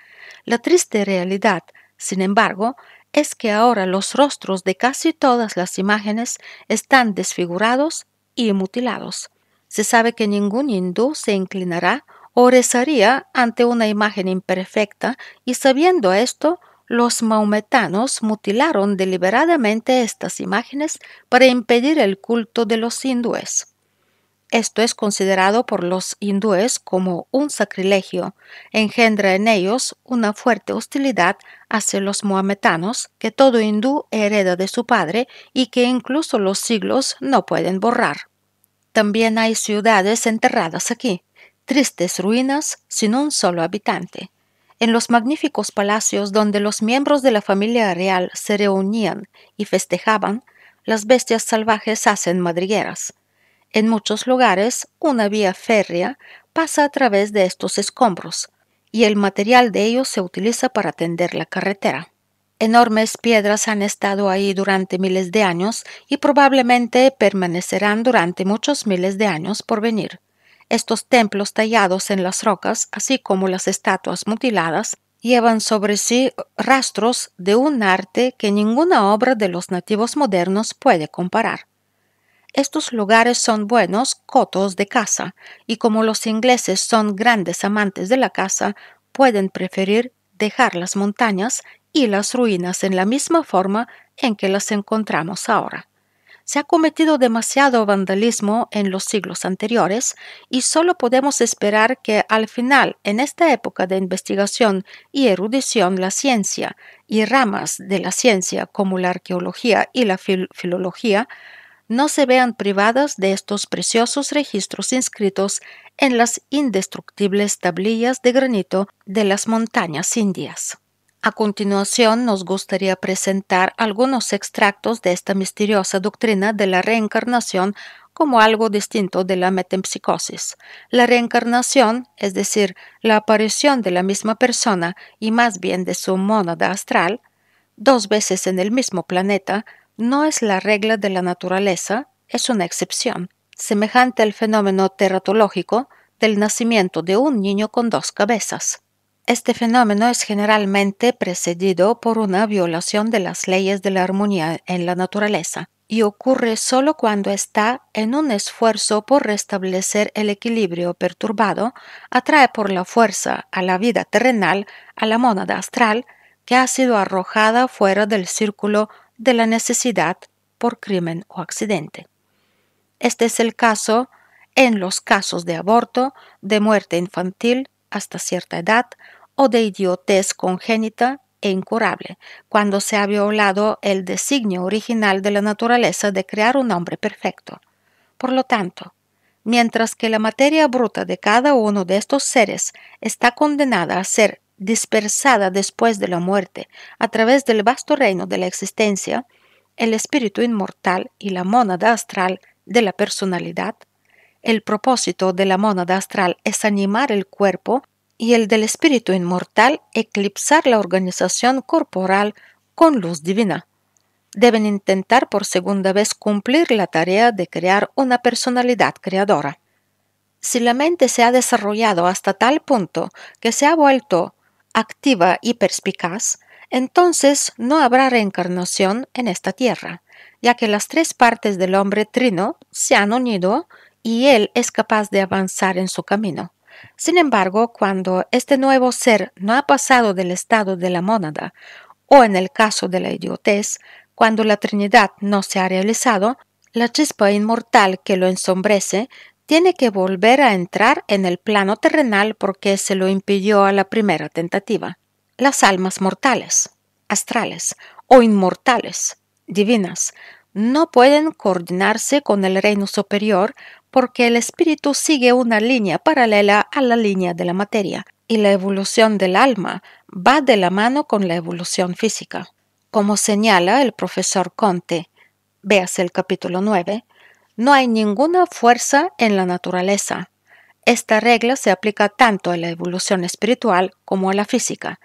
La triste realidad, sin embargo, es que ahora los rostros de casi todas las imágenes están desfigurados y mutilados. Se sabe que ningún hindú se inclinará o rezaría ante una imagen imperfecta y sabiendo esto, los maometanos mutilaron deliberadamente estas imágenes para impedir el culto de los hindúes. Esto es considerado por los hindúes como un sacrilegio. Engendra en ellos una fuerte hostilidad hacia los mohametanos que todo hindú hereda de su padre y que incluso los siglos no pueden borrar. También hay ciudades enterradas aquí, tristes ruinas sin un solo habitante. En los magníficos palacios donde los miembros de la familia real se reunían y festejaban, las bestias salvajes hacen madrigueras. En muchos lugares, una vía férrea pasa a través de estos escombros y el material de ellos se utiliza para tender la carretera. Enormes piedras han estado ahí durante miles de años y probablemente permanecerán durante muchos miles de años por venir. Estos templos tallados en las rocas, así como las estatuas mutiladas, llevan sobre sí rastros de un arte que ninguna obra de los nativos modernos puede comparar. Estos lugares son buenos cotos de caza, y como los ingleses son grandes amantes de la caza, pueden preferir dejar las montañas y las ruinas en la misma forma en que las encontramos ahora. Se ha cometido demasiado vandalismo en los siglos anteriores y solo podemos esperar que al final, en esta época de investigación y erudición, la ciencia y ramas de la ciencia como la arqueología y la filología no se vean privadas de estos preciosos registros inscritos en las indestructibles tablillas de granito de las montañas indias. A continuación nos gustaría presentar algunos extractos de esta misteriosa doctrina de la reencarnación como algo distinto de la metempsicosis. La reencarnación, es decir, la aparición de la misma persona y más bien de su mónada astral, dos veces en el mismo planeta, no es la regla de la naturaleza, es una excepción, semejante al fenómeno teratológico del nacimiento de un niño con dos cabezas. Este fenómeno es generalmente precedido por una violación de las leyes de la armonía en la naturaleza y ocurre sólo cuando está en un esfuerzo por restablecer el equilibrio perturbado, atrae por la fuerza a la vida terrenal a la mónada astral que ha sido arrojada fuera del círculo de la necesidad por crimen o accidente. Este es el caso en los casos de aborto, de muerte infantil hasta cierta edad o de idiotez congénita e incurable, cuando se ha violado el designio original de la naturaleza de crear un hombre perfecto. Por lo tanto, mientras que la materia bruta de cada uno de estos seres está condenada a ser dispersada después de la muerte a través del vasto reino de la existencia, el espíritu inmortal y la mónada astral de la personalidad, el propósito de la monada astral es animar el cuerpo y el del espíritu inmortal eclipsar la organización corporal con luz divina. Deben intentar por segunda vez cumplir la tarea de crear una personalidad creadora. Si la mente se ha desarrollado hasta tal punto que se ha vuelto activa y perspicaz, entonces no habrá reencarnación en esta tierra, ya que las tres partes del hombre trino se han unido y él es capaz de avanzar en su camino. Sin embargo, cuando este nuevo ser no ha pasado del estado de la mónada, o en el caso de la idiotez, cuando la Trinidad no se ha realizado, la chispa inmortal que lo ensombrece tiene que volver a entrar en el plano terrenal porque se lo impidió a la primera tentativa. Las almas mortales, astrales o inmortales, divinas, no pueden coordinarse con el reino superior porque el espíritu sigue una línea paralela a la línea de la materia y la evolución del alma va de la mano con la evolución física. Como señala el profesor Conte, veas el capítulo 9, no hay ninguna fuerza en la naturaleza. Esta regla se aplica tanto a la evolución espiritual como a la física,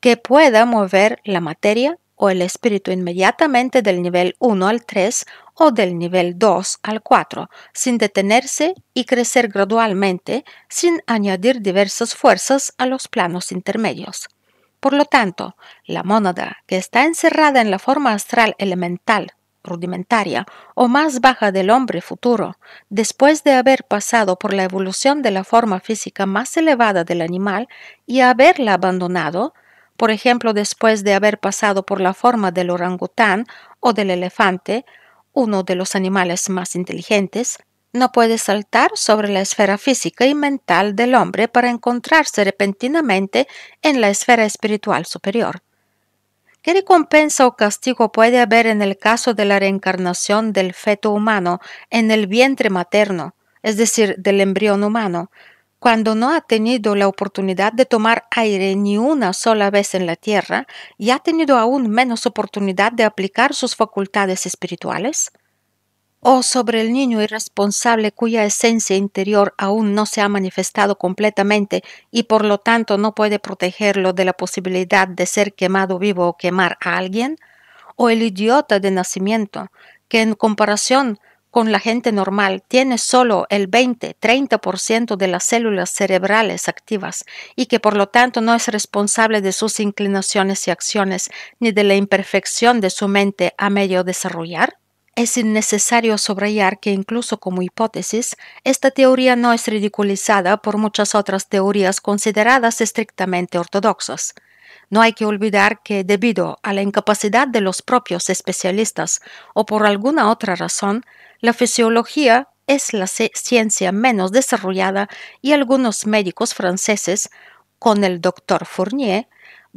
que pueda mover la materia o el espíritu inmediatamente del nivel 1 al 3 o del nivel 2 al 4, sin detenerse y crecer gradualmente, sin añadir diversas fuerzas a los planos intermedios. Por lo tanto, la mónada, que está encerrada en la forma astral elemental rudimentaria o más baja del hombre futuro, después de haber pasado por la evolución de la forma física más elevada del animal y haberla abandonado, por ejemplo, después de haber pasado por la forma del orangután o del elefante, uno de los animales más inteligentes, no puede saltar sobre la esfera física y mental del hombre para encontrarse repentinamente en la esfera espiritual superior. ¿Qué recompensa o castigo puede haber en el caso de la reencarnación del feto humano en el vientre materno, es decir, del embrión humano, cuando no ha tenido la oportunidad de tomar aire ni una sola vez en la Tierra y ha tenido aún menos oportunidad de aplicar sus facultades espirituales? o oh, sobre el niño irresponsable cuya esencia interior aún no se ha manifestado completamente y por lo tanto no puede protegerlo de la posibilidad de ser quemado vivo o quemar a alguien, o oh, el idiota de nacimiento, que en comparación con la gente normal tiene solo el 20-30% de las células cerebrales activas y que por lo tanto no es responsable de sus inclinaciones y acciones ni de la imperfección de su mente a medio desarrollar? Es innecesario subrayar que incluso como hipótesis, esta teoría no es ridiculizada por muchas otras teorías consideradas estrictamente ortodoxas. No hay que olvidar que debido a la incapacidad de los propios especialistas o por alguna otra razón, la fisiología es la ciencia menos desarrollada y algunos médicos franceses, con el doctor Fournier,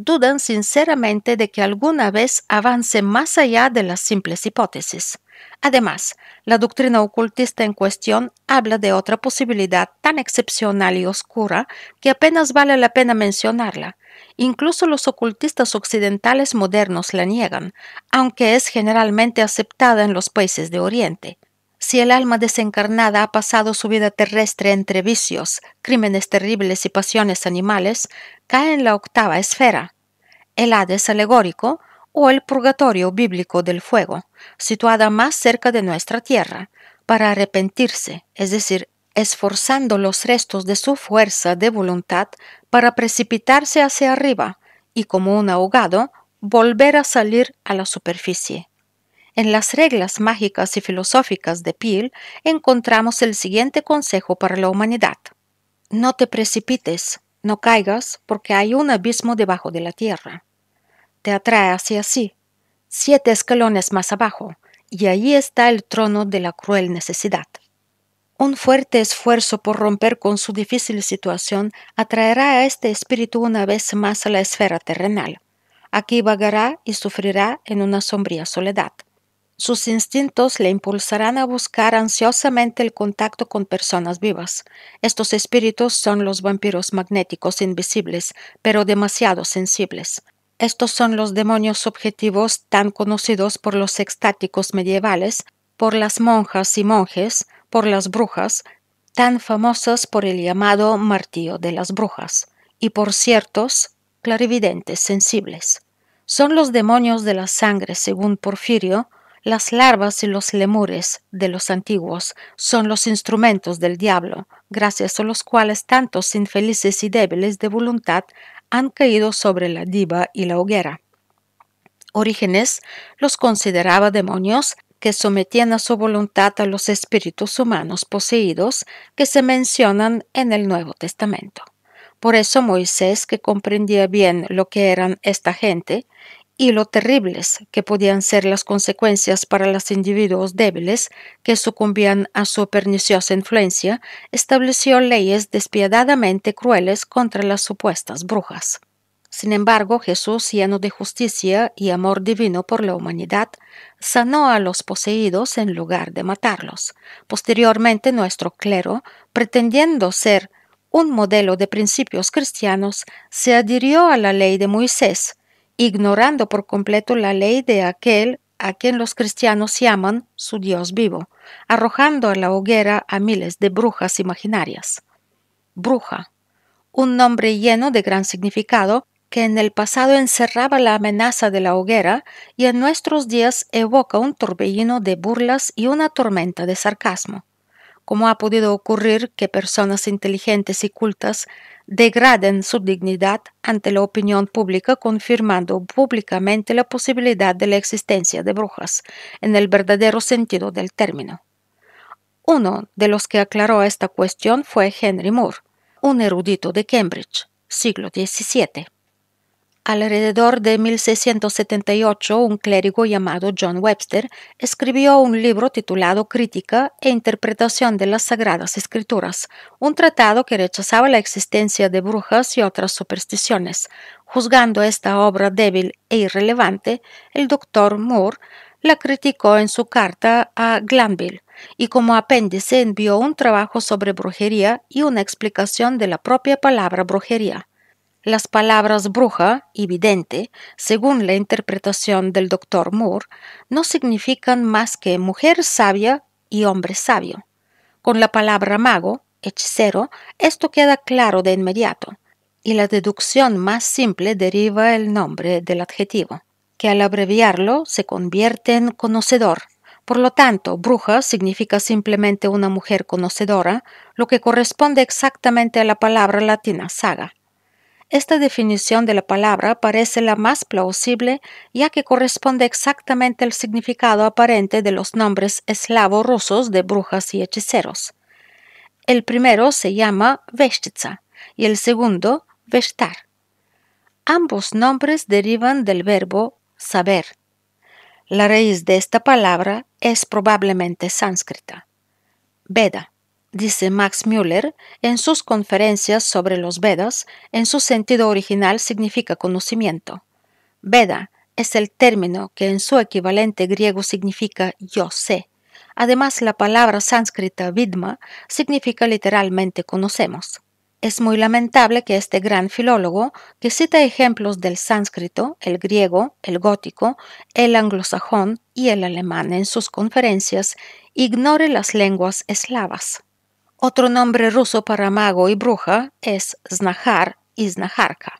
dudan sinceramente de que alguna vez avance más allá de las simples hipótesis. Además, la doctrina ocultista en cuestión habla de otra posibilidad tan excepcional y oscura que apenas vale la pena mencionarla. Incluso los ocultistas occidentales modernos la niegan, aunque es generalmente aceptada en los países de Oriente. Si el alma desencarnada ha pasado su vida terrestre entre vicios, crímenes terribles y pasiones animales, cae en la octava esfera, el Hades alegórico o el purgatorio bíblico del fuego, situada más cerca de nuestra tierra, para arrepentirse, es decir, esforzando los restos de su fuerza de voluntad para precipitarse hacia arriba y, como un ahogado, volver a salir a la superficie. En las reglas mágicas y filosóficas de Peel encontramos el siguiente consejo para la humanidad. No te precipites, no caigas, porque hay un abismo debajo de la tierra. Te atrae hacia sí, siete escalones más abajo, y allí está el trono de la cruel necesidad. Un fuerte esfuerzo por romper con su difícil situación atraerá a este espíritu una vez más a la esfera terrenal. Aquí vagará y sufrirá en una sombría soledad sus instintos le impulsarán a buscar ansiosamente el contacto con personas vivas. Estos espíritus son los vampiros magnéticos invisibles, pero demasiado sensibles. Estos son los demonios subjetivos tan conocidos por los extáticos medievales, por las monjas y monjes, por las brujas, tan famosas por el llamado martillo de las brujas, y por ciertos clarividentes sensibles. Son los demonios de la sangre, según Porfirio, las larvas y los lemures de los antiguos son los instrumentos del diablo, gracias a los cuales tantos infelices y débiles de voluntad han caído sobre la diva y la hoguera. Orígenes los consideraba demonios que sometían a su voluntad a los espíritus humanos poseídos que se mencionan en el Nuevo Testamento. Por eso Moisés, que comprendía bien lo que eran esta gente, y lo terribles que podían ser las consecuencias para los individuos débiles que sucumbían a su perniciosa influencia, estableció leyes despiadadamente crueles contra las supuestas brujas. Sin embargo, Jesús, lleno de justicia y amor divino por la humanidad, sanó a los poseídos en lugar de matarlos. Posteriormente, nuestro clero, pretendiendo ser un modelo de principios cristianos, se adhirió a la ley de Moisés, ignorando por completo la ley de aquel a quien los cristianos llaman su Dios vivo, arrojando a la hoguera a miles de brujas imaginarias. Bruja, un nombre lleno de gran significado que en el pasado encerraba la amenaza de la hoguera y en nuestros días evoca un torbellino de burlas y una tormenta de sarcasmo. Como ha podido ocurrir que personas inteligentes y cultas degraden su dignidad ante la opinión pública confirmando públicamente la posibilidad de la existencia de brujas, en el verdadero sentido del término. Uno de los que aclaró esta cuestión fue Henry Moore, un erudito de Cambridge, siglo XVII. Alrededor de 1678, un clérigo llamado John Webster escribió un libro titulado Crítica e Interpretación de las Sagradas Escrituras, un tratado que rechazaba la existencia de brujas y otras supersticiones. Juzgando esta obra débil e irrelevante, el doctor Moore la criticó en su carta a Glanville y como apéndice envió un trabajo sobre brujería y una explicación de la propia palabra brujería. Las palabras bruja y vidente, según la interpretación del doctor Moore, no significan más que mujer sabia y hombre sabio. Con la palabra mago, hechicero, esto queda claro de inmediato, y la deducción más simple deriva el nombre del adjetivo, que al abreviarlo se convierte en conocedor. Por lo tanto, bruja significa simplemente una mujer conocedora, lo que corresponde exactamente a la palabra latina saga. Esta definición de la palabra parece la más plausible ya que corresponde exactamente al significado aparente de los nombres eslavo-rusos de brujas y hechiceros. El primero se llama Vestitsa y el segundo Vestar. Ambos nombres derivan del verbo saber. La raíz de esta palabra es probablemente sánscrita. Veda dice Max Müller, en sus conferencias sobre los Vedas, en su sentido original significa conocimiento. Veda es el término que en su equivalente griego significa yo sé. Además, la palabra sánscrita vidma significa literalmente conocemos. Es muy lamentable que este gran filólogo, que cita ejemplos del sánscrito, el griego, el gótico, el anglosajón y el alemán en sus conferencias, ignore las lenguas eslavas. Otro nombre ruso para mago y bruja es znajar y znajarka.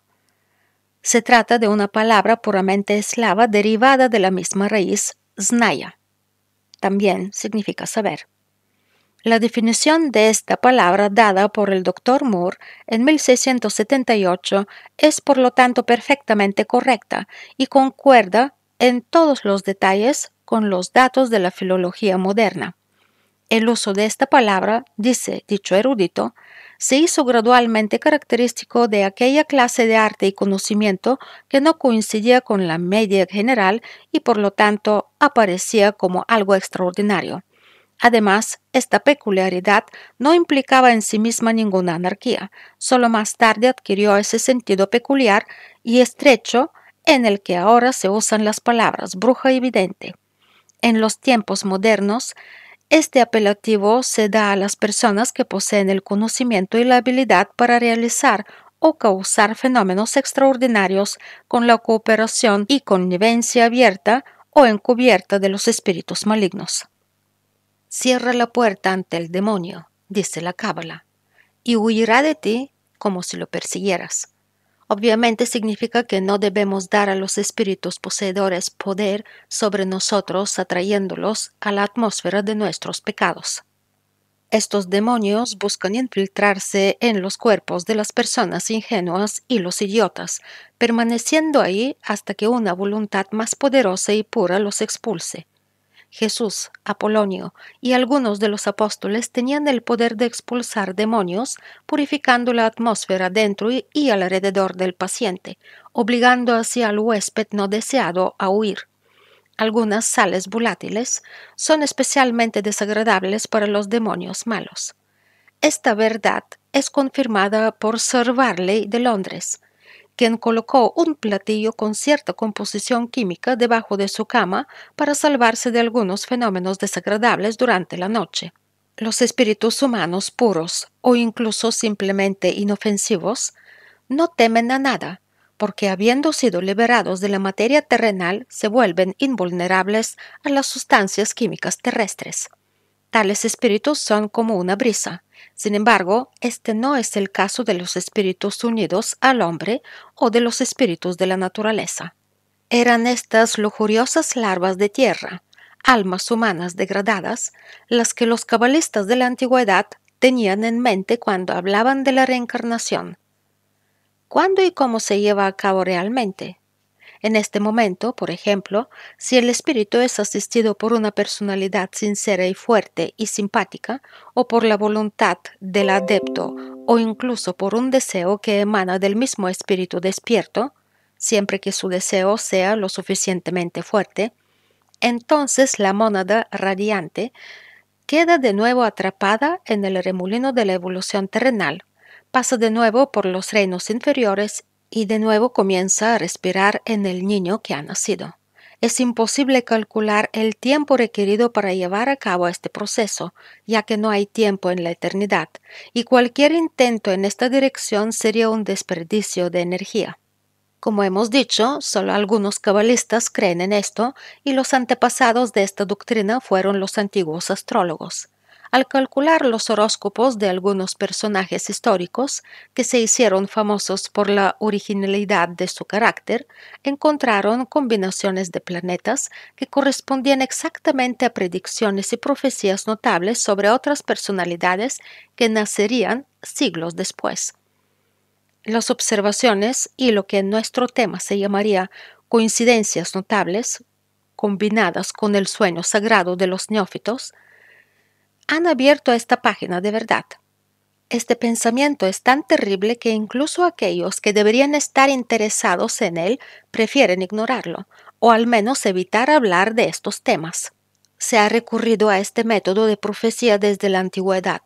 Se trata de una palabra puramente eslava derivada de la misma raíz znaya. También significa saber. La definición de esta palabra dada por el doctor Moore en 1678 es por lo tanto perfectamente correcta y concuerda en todos los detalles con los datos de la filología moderna. El uso de esta palabra, dice dicho erudito, se hizo gradualmente característico de aquella clase de arte y conocimiento que no coincidía con la media general y por lo tanto aparecía como algo extraordinario. Además, esta peculiaridad no implicaba en sí misma ninguna anarquía, solo más tarde adquirió ese sentido peculiar y estrecho en el que ahora se usan las palabras bruja y vidente. En los tiempos modernos, este apelativo se da a las personas que poseen el conocimiento y la habilidad para realizar o causar fenómenos extraordinarios con la cooperación y connivencia abierta o encubierta de los espíritus malignos. Cierra la puerta ante el demonio, dice la cábala, y huirá de ti como si lo persiguieras. Obviamente significa que no debemos dar a los espíritus poseedores poder sobre nosotros atrayéndolos a la atmósfera de nuestros pecados. Estos demonios buscan infiltrarse en los cuerpos de las personas ingenuas y los idiotas, permaneciendo ahí hasta que una voluntad más poderosa y pura los expulse. Jesús, Apolonio y algunos de los apóstoles tenían el poder de expulsar demonios, purificando la atmósfera dentro y alrededor del paciente, obligando así al huésped no deseado a huir. Algunas sales volátiles son especialmente desagradables para los demonios malos. Esta verdad es confirmada por Sir Varley de Londres, quien colocó un platillo con cierta composición química debajo de su cama para salvarse de algunos fenómenos desagradables durante la noche. Los espíritus humanos puros o incluso simplemente inofensivos no temen a nada, porque habiendo sido liberados de la materia terrenal se vuelven invulnerables a las sustancias químicas terrestres. Tales espíritus son como una brisa. Sin embargo, este no es el caso de los espíritus unidos al hombre o de los espíritus de la naturaleza. Eran estas lujuriosas larvas de tierra, almas humanas degradadas, las que los cabalistas de la antigüedad tenían en mente cuando hablaban de la reencarnación. ¿Cuándo y cómo se lleva a cabo realmente? En este momento, por ejemplo, si el espíritu es asistido por una personalidad sincera y fuerte y simpática, o por la voluntad del adepto, o incluso por un deseo que emana del mismo espíritu despierto, siempre que su deseo sea lo suficientemente fuerte, entonces la mónada radiante queda de nuevo atrapada en el remolino de la evolución terrenal, pasa de nuevo por los reinos inferiores y de nuevo comienza a respirar en el niño que ha nacido. Es imposible calcular el tiempo requerido para llevar a cabo este proceso, ya que no hay tiempo en la eternidad, y cualquier intento en esta dirección sería un desperdicio de energía. Como hemos dicho, solo algunos cabalistas creen en esto, y los antepasados de esta doctrina fueron los antiguos astrólogos. Al calcular los horóscopos de algunos personajes históricos que se hicieron famosos por la originalidad de su carácter, encontraron combinaciones de planetas que correspondían exactamente a predicciones y profecías notables sobre otras personalidades que nacerían siglos después. Las observaciones y lo que en nuestro tema se llamaría coincidencias notables, combinadas con el sueño sagrado de los neófitos, han abierto esta página de verdad. Este pensamiento es tan terrible que incluso aquellos que deberían estar interesados en él prefieren ignorarlo, o al menos evitar hablar de estos temas. Se ha recurrido a este método de profecía desde la antigüedad.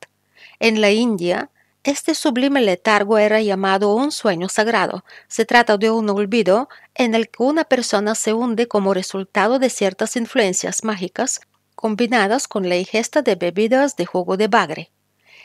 En la India, este sublime letargo era llamado un sueño sagrado. Se trata de un olvido en el que una persona se hunde como resultado de ciertas influencias mágicas combinadas con la ingesta de bebidas de jugo de bagre.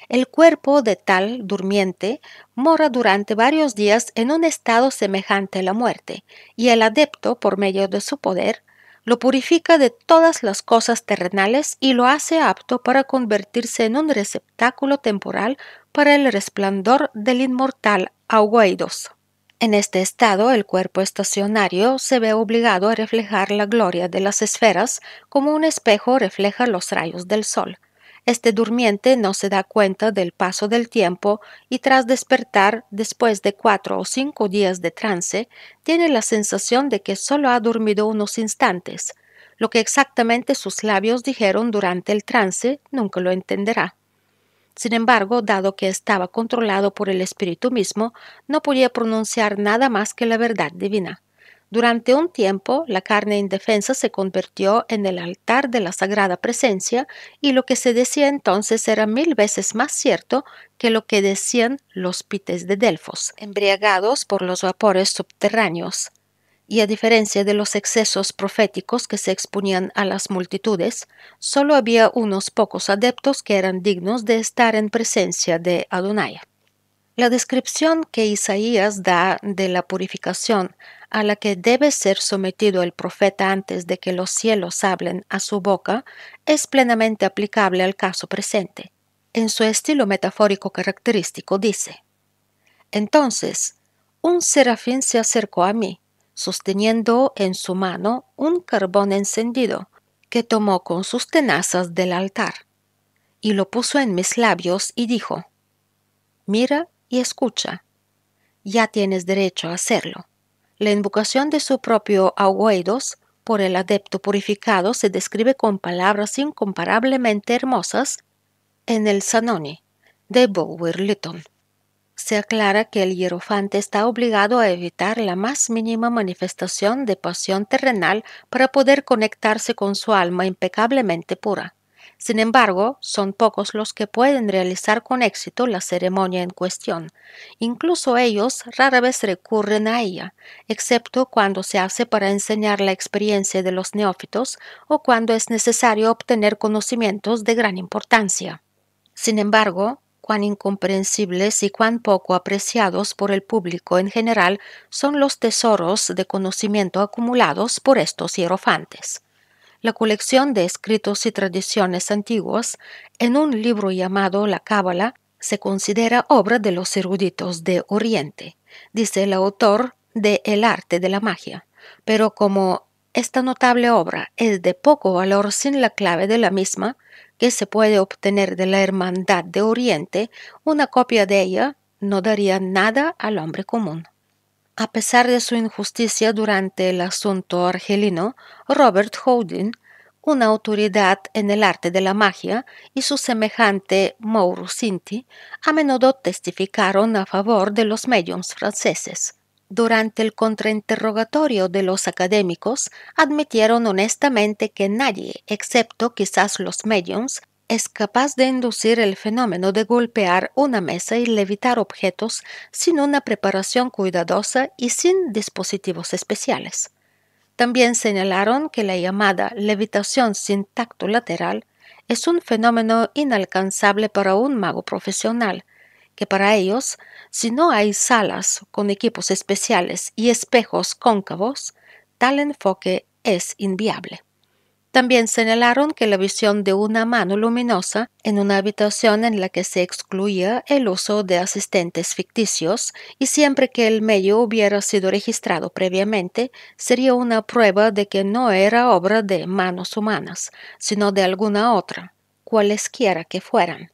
El cuerpo de tal durmiente mora durante varios días en un estado semejante a la muerte, y el adepto, por medio de su poder, lo purifica de todas las cosas terrenales y lo hace apto para convertirse en un receptáculo temporal para el resplandor del inmortal Aguaidoso. En este estado, el cuerpo estacionario se ve obligado a reflejar la gloria de las esferas como un espejo refleja los rayos del sol. Este durmiente no se da cuenta del paso del tiempo y tras despertar, después de cuatro o cinco días de trance, tiene la sensación de que solo ha dormido unos instantes. Lo que exactamente sus labios dijeron durante el trance nunca lo entenderá. Sin embargo, dado que estaba controlado por el espíritu mismo, no podía pronunciar nada más que la verdad divina. Durante un tiempo, la carne indefensa se convirtió en el altar de la sagrada presencia y lo que se decía entonces era mil veces más cierto que lo que decían los pites de Delfos, embriagados por los vapores subterráneos y a diferencia de los excesos proféticos que se exponían a las multitudes, solo había unos pocos adeptos que eran dignos de estar en presencia de Adonai. La descripción que Isaías da de la purificación a la que debe ser sometido el profeta antes de que los cielos hablen a su boca es plenamente aplicable al caso presente. En su estilo metafórico característico dice, Entonces, un serafín se acercó a mí sosteniendo en su mano un carbón encendido que tomó con sus tenazas del altar, y lo puso en mis labios y dijo, Mira y escucha, ya tienes derecho a hacerlo. La invocación de su propio ahueidos por el adepto purificado se describe con palabras incomparablemente hermosas en el Sanoni de Bulwer Lytton se aclara que el hierofante está obligado a evitar la más mínima manifestación de pasión terrenal para poder conectarse con su alma impecablemente pura. Sin embargo, son pocos los que pueden realizar con éxito la ceremonia en cuestión. Incluso ellos rara vez recurren a ella, excepto cuando se hace para enseñar la experiencia de los neófitos o cuando es necesario obtener conocimientos de gran importancia. Sin embargo, cuán incomprensibles y cuán poco apreciados por el público en general son los tesoros de conocimiento acumulados por estos hierofantes. La colección de escritos y tradiciones antiguos, en un libro llamado La Cábala, se considera obra de los eruditos de Oriente, dice el autor de El arte de la magia. Pero como esta notable obra es de poco valor sin la clave de la misma, que se puede obtener de la Hermandad de Oriente, una copia de ella no daría nada al hombre común. A pesar de su injusticia durante el asunto argelino, Robert Houdin, una autoridad en el arte de la magia, y su semejante Mauro Sinti a menudo testificaron a favor de los mediums franceses. Durante el contrainterrogatorio de los académicos, admitieron honestamente que nadie, excepto quizás los mediums, es capaz de inducir el fenómeno de golpear una mesa y levitar objetos sin una preparación cuidadosa y sin dispositivos especiales. También señalaron que la llamada levitación sin tacto lateral es un fenómeno inalcanzable para un mago profesional, que para ellos, si no hay salas con equipos especiales y espejos cóncavos, tal enfoque es inviable. También señalaron que la visión de una mano luminosa en una habitación en la que se excluía el uso de asistentes ficticios y siempre que el medio hubiera sido registrado previamente sería una prueba de que no era obra de manos humanas, sino de alguna otra, cualesquiera que fueran.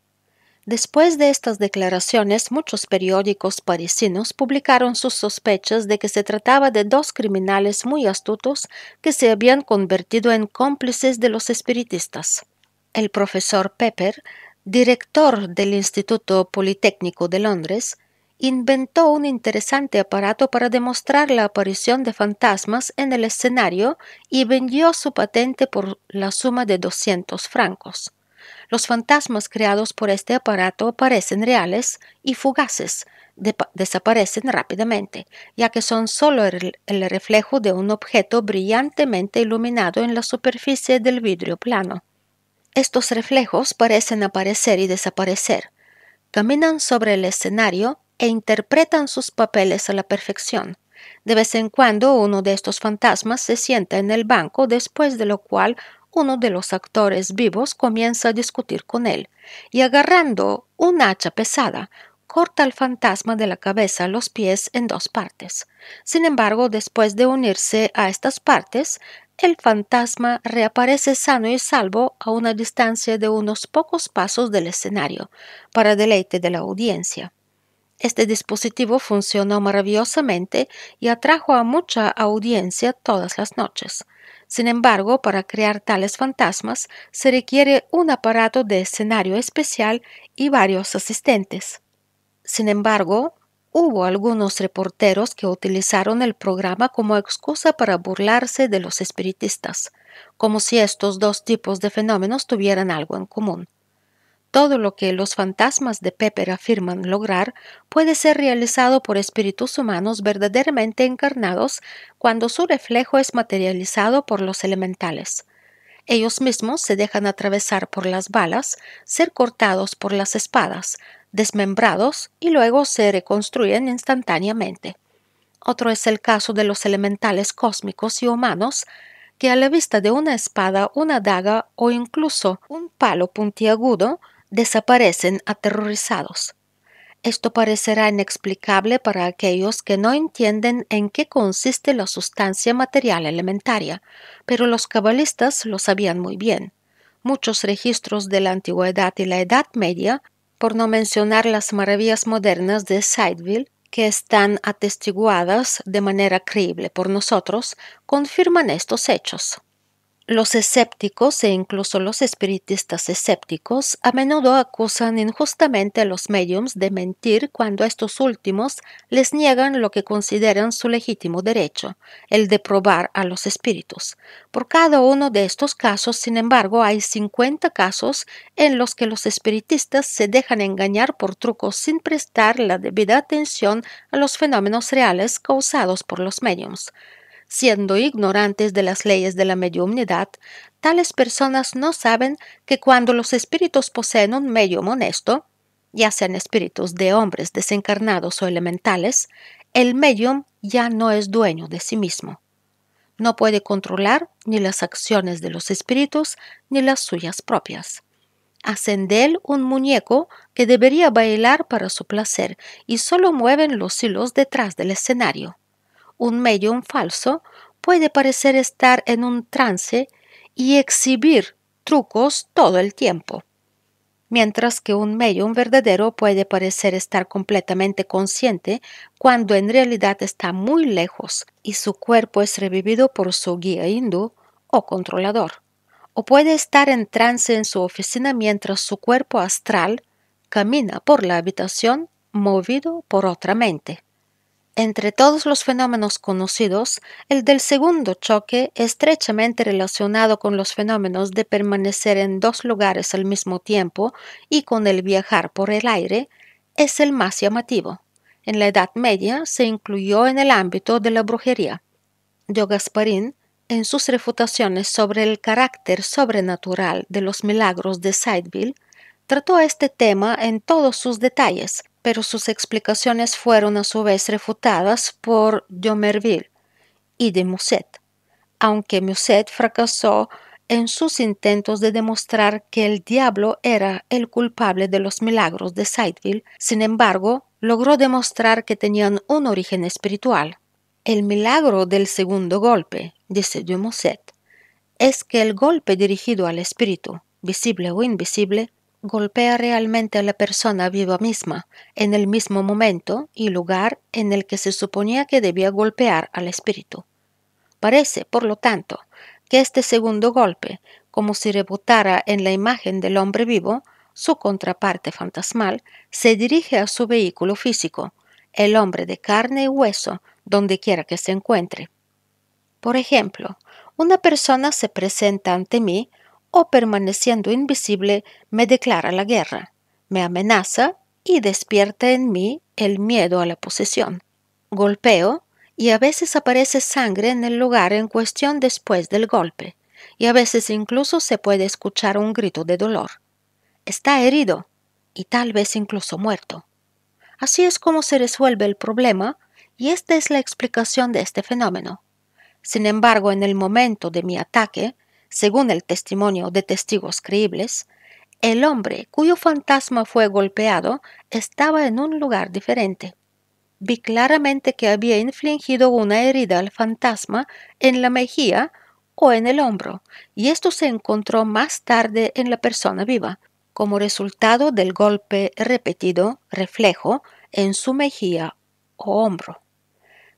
Después de estas declaraciones, muchos periódicos parisinos publicaron sus sospechas de que se trataba de dos criminales muy astutos que se habían convertido en cómplices de los espiritistas. El profesor Pepper, director del Instituto Politécnico de Londres, inventó un interesante aparato para demostrar la aparición de fantasmas en el escenario y vendió su patente por la suma de 200 francos. Los fantasmas creados por este aparato parecen reales y fugaces, desaparecen rápidamente, ya que son solo el reflejo de un objeto brillantemente iluminado en la superficie del vidrio plano. Estos reflejos parecen aparecer y desaparecer. Caminan sobre el escenario e interpretan sus papeles a la perfección. De vez en cuando uno de estos fantasmas se sienta en el banco, después de lo cual uno de los actores vivos comienza a discutir con él y agarrando un hacha pesada, corta al fantasma de la cabeza a los pies en dos partes. Sin embargo, después de unirse a estas partes, el fantasma reaparece sano y salvo a una distancia de unos pocos pasos del escenario, para deleite de la audiencia. Este dispositivo funcionó maravillosamente y atrajo a mucha audiencia todas las noches. Sin embargo, para crear tales fantasmas se requiere un aparato de escenario especial y varios asistentes. Sin embargo, hubo algunos reporteros que utilizaron el programa como excusa para burlarse de los espiritistas, como si estos dos tipos de fenómenos tuvieran algo en común. Todo lo que los fantasmas de Pepper afirman lograr puede ser realizado por espíritus humanos verdaderamente encarnados cuando su reflejo es materializado por los elementales. Ellos mismos se dejan atravesar por las balas, ser cortados por las espadas, desmembrados y luego se reconstruyen instantáneamente. Otro es el caso de los elementales cósmicos y humanos, que a la vista de una espada, una daga o incluso un palo puntiagudo desaparecen aterrorizados. Esto parecerá inexplicable para aquellos que no entienden en qué consiste la sustancia material elementaria, pero los cabalistas lo sabían muy bien. Muchos registros de la antigüedad y la Edad Media, por no mencionar las maravillas modernas de Sideville, que están atestiguadas de manera creíble por nosotros, confirman estos hechos. Los escépticos e incluso los espiritistas escépticos a menudo acusan injustamente a los médiums de mentir cuando estos últimos les niegan lo que consideran su legítimo derecho, el de probar a los espíritus. Por cada uno de estos casos, sin embargo, hay 50 casos en los que los espiritistas se dejan engañar por trucos sin prestar la debida atención a los fenómenos reales causados por los médiums. Siendo ignorantes de las leyes de la mediumnidad, tales personas no saben que cuando los espíritus poseen un medium honesto, ya sean espíritus de hombres desencarnados o elementales, el medium ya no es dueño de sí mismo. No puede controlar ni las acciones de los espíritus ni las suyas propias. Hacen de él un muñeco que debería bailar para su placer y solo mueven los hilos detrás del escenario un medium falso puede parecer estar en un trance y exhibir trucos todo el tiempo, mientras que un medium verdadero puede parecer estar completamente consciente cuando en realidad está muy lejos y su cuerpo es revivido por su guía hindú o controlador, o puede estar en trance en su oficina mientras su cuerpo astral camina por la habitación movido por otra mente. Entre todos los fenómenos conocidos, el del segundo choque, estrechamente relacionado con los fenómenos de permanecer en dos lugares al mismo tiempo y con el viajar por el aire, es el más llamativo. En la Edad Media se incluyó en el ámbito de la brujería. Joe Gasparín, en sus refutaciones sobre el carácter sobrenatural de los milagros de Sideville, trató este tema en todos sus detalles, pero sus explicaciones fueron a su vez refutadas por Jomerville y de Musset, aunque Musset fracasó en sus intentos de demostrar que el diablo era el culpable de los milagros de Sideville, sin embargo, logró demostrar que tenían un origen espiritual. El milagro del segundo golpe, dice Dumoset, es que el golpe dirigido al espíritu, visible o invisible, golpea realmente a la persona viva misma, en el mismo momento y lugar en el que se suponía que debía golpear al espíritu. Parece, por lo tanto, que este segundo golpe, como si rebotara en la imagen del hombre vivo, su contraparte fantasmal, se dirige a su vehículo físico, el hombre de carne y hueso, donde quiera que se encuentre. Por ejemplo, una persona se presenta ante mí o permaneciendo invisible, me declara la guerra, me amenaza y despierta en mí el miedo a la posesión. Golpeo y a veces aparece sangre en el lugar en cuestión después del golpe, y a veces incluso se puede escuchar un grito de dolor. Está herido y tal vez incluso muerto. Así es como se resuelve el problema y esta es la explicación de este fenómeno. Sin embargo, en el momento de mi ataque, según el testimonio de testigos creíbles, el hombre cuyo fantasma fue golpeado estaba en un lugar diferente. Vi claramente que había infligido una herida al fantasma en la mejilla o en el hombro, y esto se encontró más tarde en la persona viva, como resultado del golpe repetido, reflejo, en su mejilla o hombro.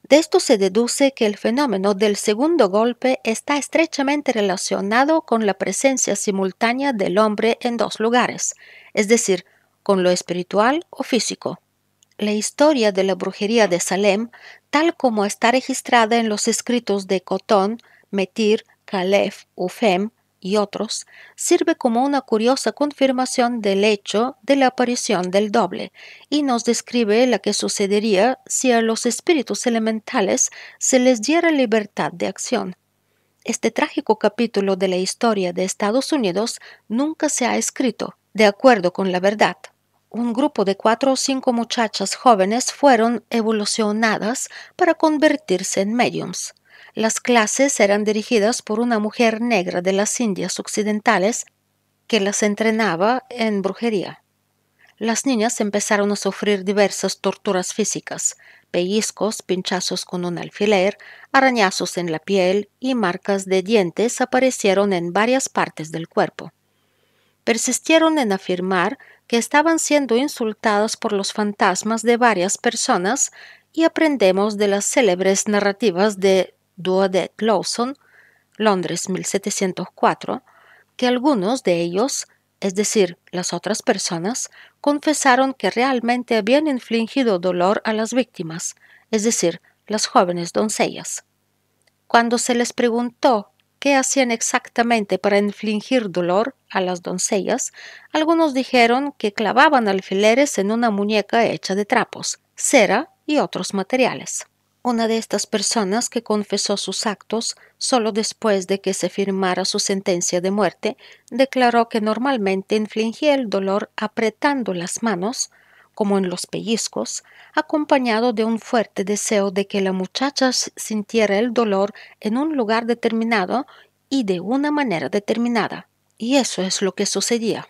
De esto se deduce que el fenómeno del segundo golpe está estrechamente relacionado con la presencia simultánea del hombre en dos lugares, es decir, con lo espiritual o físico. La historia de la brujería de Salem, tal como está registrada en los escritos de Cotón, Metir, Calef, Ufem, y otros, sirve como una curiosa confirmación del hecho de la aparición del doble y nos describe la que sucedería si a los espíritus elementales se les diera libertad de acción. Este trágico capítulo de la historia de Estados Unidos nunca se ha escrito, de acuerdo con la verdad un grupo de cuatro o cinco muchachas jóvenes fueron evolucionadas para convertirse en mediums. Las clases eran dirigidas por una mujer negra de las Indias Occidentales que las entrenaba en brujería. Las niñas empezaron a sufrir diversas torturas físicas, pellizcos, pinchazos con un alfiler, arañazos en la piel y marcas de dientes aparecieron en varias partes del cuerpo. Persistieron en afirmar que estaban siendo insultadas por los fantasmas de varias personas y aprendemos de las célebres narrativas de dúo Lawson, Londres 1704, que algunos de ellos, es decir, las otras personas, confesaron que realmente habían infligido dolor a las víctimas, es decir, las jóvenes doncellas. Cuando se les preguntó qué hacían exactamente para infligir dolor a las doncellas, algunos dijeron que clavaban alfileres en una muñeca hecha de trapos, cera y otros materiales una de estas personas que confesó sus actos solo después de que se firmara su sentencia de muerte, declaró que normalmente infligía el dolor apretando las manos, como en los pellizcos, acompañado de un fuerte deseo de que la muchacha sintiera el dolor en un lugar determinado y de una manera determinada. Y eso es lo que sucedía.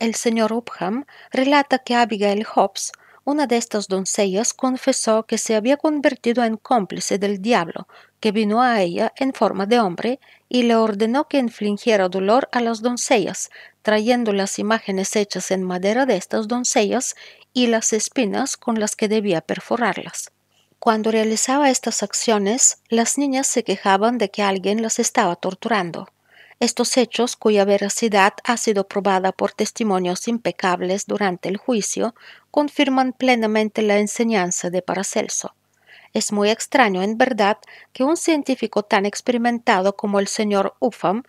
El señor Upham relata que Abigail Hobbs una de estas doncellas confesó que se había convertido en cómplice del diablo, que vino a ella en forma de hombre y le ordenó que infligiera dolor a las doncellas, trayendo las imágenes hechas en madera de estas doncellas y las espinas con las que debía perforarlas. Cuando realizaba estas acciones, las niñas se quejaban de que alguien las estaba torturando. Estos hechos, cuya veracidad ha sido probada por testimonios impecables durante el juicio, confirman plenamente la enseñanza de Paracelso. Es muy extraño, en verdad, que un científico tan experimentado como el señor Ufam,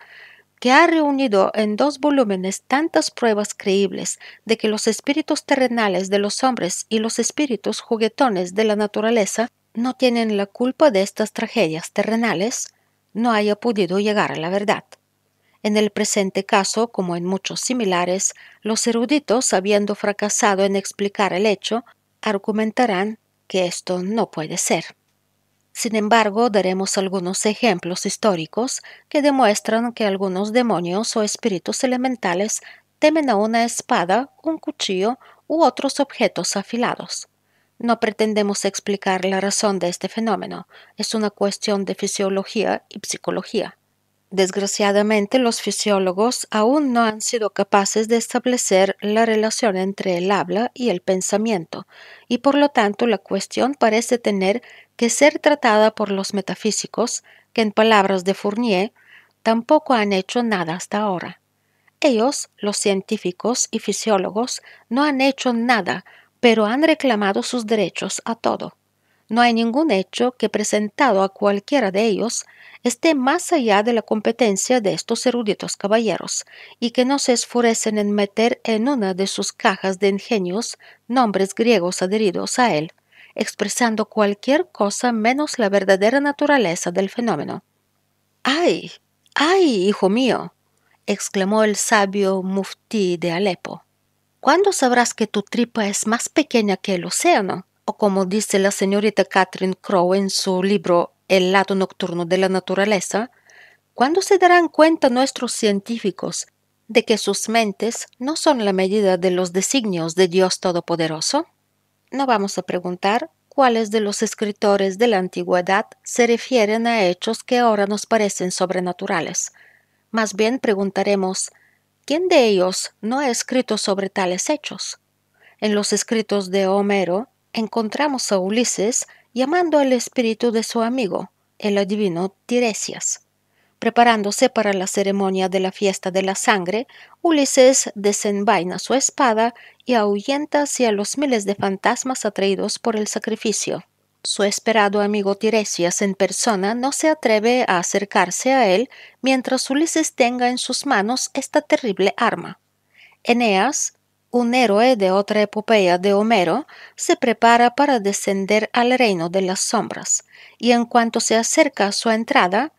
que ha reunido en dos volúmenes tantas pruebas creíbles de que los espíritus terrenales de los hombres y los espíritus juguetones de la naturaleza no tienen la culpa de estas tragedias terrenales, no haya podido llegar a la verdad. En el presente caso, como en muchos similares, los eruditos, habiendo fracasado en explicar el hecho, argumentarán que esto no puede ser. Sin embargo, daremos algunos ejemplos históricos que demuestran que algunos demonios o espíritus elementales temen a una espada, un cuchillo u otros objetos afilados. No pretendemos explicar la razón de este fenómeno, es una cuestión de fisiología y psicología. Desgraciadamente, los fisiólogos aún no han sido capaces de establecer la relación entre el habla y el pensamiento, y por lo tanto la cuestión parece tener que ser tratada por los metafísicos, que en palabras de Fournier, tampoco han hecho nada hasta ahora. Ellos, los científicos y fisiólogos, no han hecho nada, pero han reclamado sus derechos a todo. No hay ningún hecho que presentado a cualquiera de ellos esté más allá de la competencia de estos eruditos caballeros y que no se esfuercen en meter en una de sus cajas de ingenios nombres griegos adheridos a él, expresando cualquier cosa menos la verdadera naturaleza del fenómeno. ¡Ay! ¡Ay, hijo mío! exclamó el sabio muftí de Alepo. ¿Cuándo sabrás que tu tripa es más pequeña que el océano? o como dice la señorita Catherine Crowe en su libro El lado nocturno de la naturaleza, ¿cuándo se darán cuenta nuestros científicos de que sus mentes no son la medida de los designios de Dios Todopoderoso? No vamos a preguntar cuáles de los escritores de la antigüedad se refieren a hechos que ahora nos parecen sobrenaturales. Más bien preguntaremos ¿quién de ellos no ha escrito sobre tales hechos? En los escritos de Homero encontramos a Ulises llamando al espíritu de su amigo, el adivino Tiresias. Preparándose para la ceremonia de la fiesta de la sangre, Ulises desenvaina su espada y ahuyenta hacia los miles de fantasmas atraídos por el sacrificio. Su esperado amigo Tiresias en persona no se atreve a acercarse a él mientras Ulises tenga en sus manos esta terrible arma. Eneas, un héroe de otra epopeya de Homero, se prepara para descender al reino de las sombras, y en cuanto se acerca a su entrada,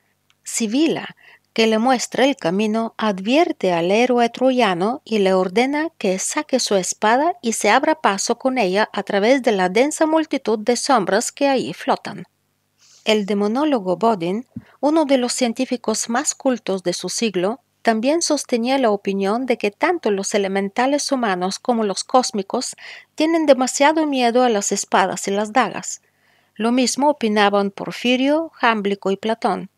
Sibila, que le muestra el camino, advierte al héroe troyano y le ordena que saque su espada y se abra paso con ella a través de la densa multitud de sombras que allí flotan. El demonólogo Bodin, uno de los científicos más cultos de su siglo, también sostenía la opinión de que tanto los elementales humanos como los cósmicos tienen demasiado miedo a las espadas y las dagas. Lo mismo opinaban Porfirio, Jámblico y Platón.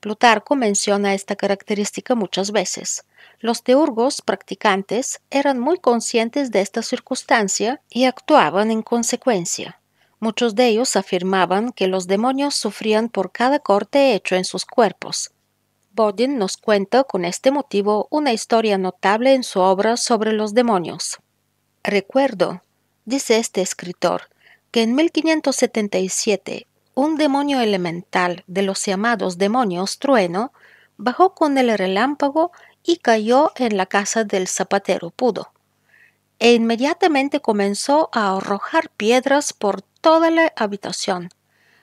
Plutarco menciona esta característica muchas veces. Los teurgos practicantes eran muy conscientes de esta circunstancia y actuaban en consecuencia. Muchos de ellos afirmaban que los demonios sufrían por cada corte hecho en sus cuerpos nos cuenta con este motivo una historia notable en su obra sobre los demonios. Recuerdo, dice este escritor, que en 1577 un demonio elemental de los llamados demonios trueno bajó con el relámpago y cayó en la casa del zapatero Pudo, e inmediatamente comenzó a arrojar piedras por toda la habitación,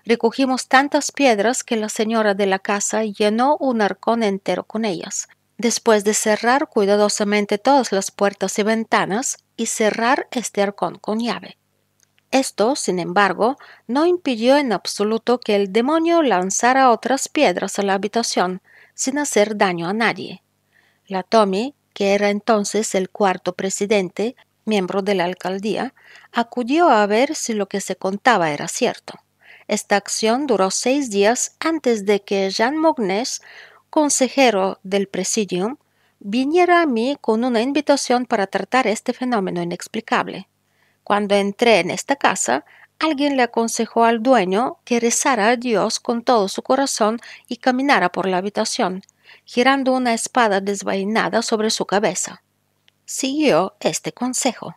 Recogimos tantas piedras que la señora de la casa llenó un arcón entero con ellas. Después de cerrar cuidadosamente todas las puertas y ventanas y cerrar este arcón con llave. Esto, sin embargo, no impidió en absoluto que el demonio lanzara otras piedras a la habitación, sin hacer daño a nadie. La Tommy, que era entonces el cuarto presidente, miembro de la alcaldía, acudió a ver si lo que se contaba era cierto. Esta acción duró seis días antes de que Jean Mognes, consejero del Presidium, viniera a mí con una invitación para tratar este fenómeno inexplicable. Cuando entré en esta casa, alguien le aconsejó al dueño que rezara a Dios con todo su corazón y caminara por la habitación, girando una espada desvainada sobre su cabeza. Siguió este consejo.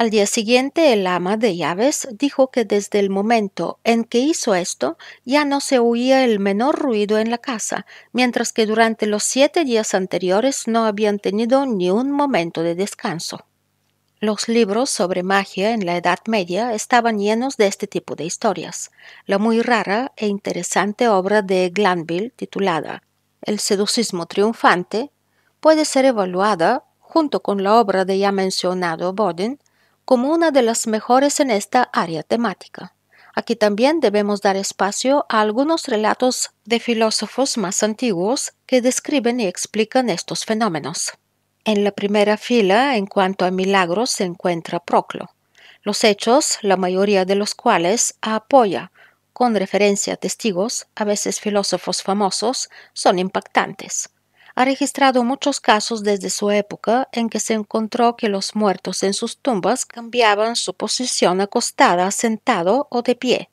Al día siguiente el ama de llaves dijo que desde el momento en que hizo esto ya no se oía el menor ruido en la casa, mientras que durante los siete días anteriores no habían tenido ni un momento de descanso. Los libros sobre magia en la Edad Media estaban llenos de este tipo de historias. La muy rara e interesante obra de Glanville titulada El seducismo triunfante puede ser evaluada, junto con la obra de ya mencionado Bodin, como una de las mejores en esta área temática. Aquí también debemos dar espacio a algunos relatos de filósofos más antiguos que describen y explican estos fenómenos. En la primera fila, en cuanto a milagros, se encuentra Proclo. Los hechos, la mayoría de los cuales apoya, con referencia a testigos, a veces filósofos famosos, son impactantes ha registrado muchos casos desde su época en que se encontró que los muertos en sus tumbas cambiaban su posición acostada, sentado o de pie.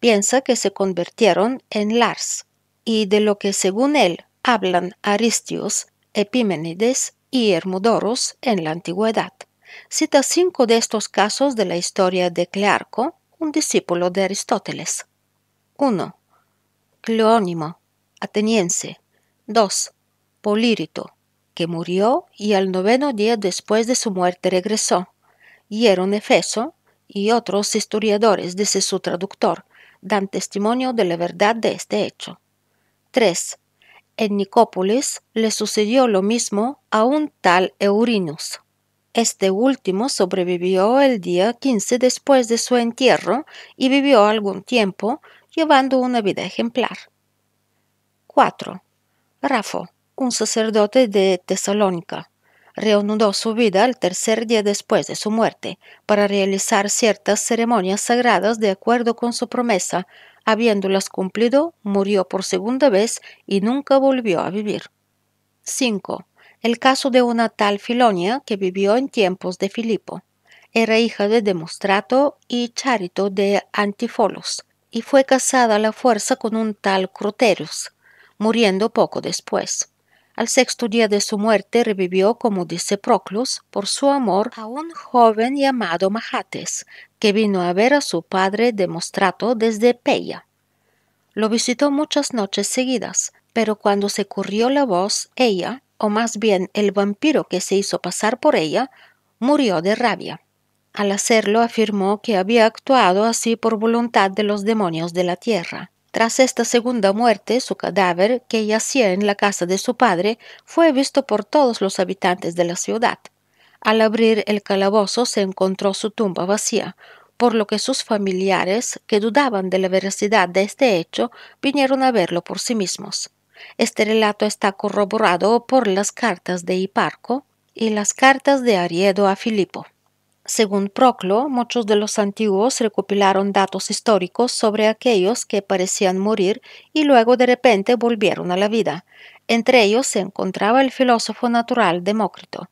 Piensa que se convirtieron en Lars, y de lo que según él hablan Aristius, Epimenides y Hermodorus en la antigüedad. Cita cinco de estos casos de la historia de Clearco, un discípulo de Aristóteles. 1. Cleónimo, ateniense. 2. Polírito, que murió y al noveno día después de su muerte regresó. Hieron Efeso y otros historiadores, dice su traductor, dan testimonio de la verdad de este hecho. 3. En Nicópolis le sucedió lo mismo a un tal Eurinus. Este último sobrevivió el día 15 después de su entierro y vivió algún tiempo llevando una vida ejemplar. 4. Rafo un sacerdote de Tesalónica reanudó su vida al tercer día después de su muerte para realizar ciertas ceremonias sagradas de acuerdo con su promesa. Habiéndolas cumplido, murió por segunda vez y nunca volvió a vivir. 5. El caso de una tal Filonia que vivió en tiempos de Filipo. Era hija de Demostrato y Charito de Antifolos y fue casada a la fuerza con un tal Croterus, muriendo poco después. Al sexto día de su muerte revivió, como dice Proclus, por su amor a un joven llamado Mahates, que vino a ver a su padre Demostrato desde Peya. Lo visitó muchas noches seguidas, pero cuando se corrió la voz, ella, o más bien el vampiro que se hizo pasar por ella, murió de rabia. Al hacerlo afirmó que había actuado así por voluntad de los demonios de la tierra. Tras esta segunda muerte, su cadáver, que yacía en la casa de su padre, fue visto por todos los habitantes de la ciudad. Al abrir el calabozo se encontró su tumba vacía, por lo que sus familiares, que dudaban de la veracidad de este hecho, vinieron a verlo por sí mismos. Este relato está corroborado por las cartas de Hiparco y las cartas de Ariedo a Filipo. Según Proclo, muchos de los antiguos recopilaron datos históricos sobre aquellos que parecían morir y luego de repente volvieron a la vida. Entre ellos se encontraba el filósofo natural Demócrito.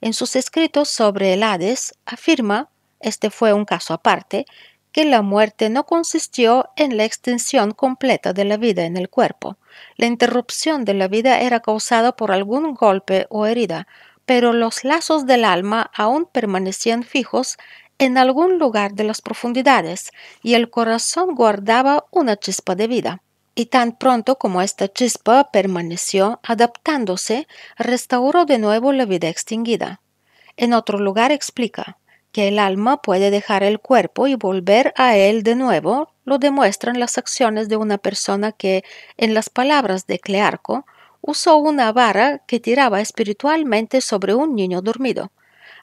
En sus escritos sobre el Hades afirma, este fue un caso aparte, que la muerte no consistió en la extensión completa de la vida en el cuerpo. La interrupción de la vida era causada por algún golpe o herida, pero los lazos del alma aún permanecían fijos en algún lugar de las profundidades, y el corazón guardaba una chispa de vida. Y tan pronto como esta chispa permaneció adaptándose, restauró de nuevo la vida extinguida. En otro lugar explica que el alma puede dejar el cuerpo y volver a él de nuevo, lo demuestran las acciones de una persona que, en las palabras de Clearco, usó una vara que tiraba espiritualmente sobre un niño dormido.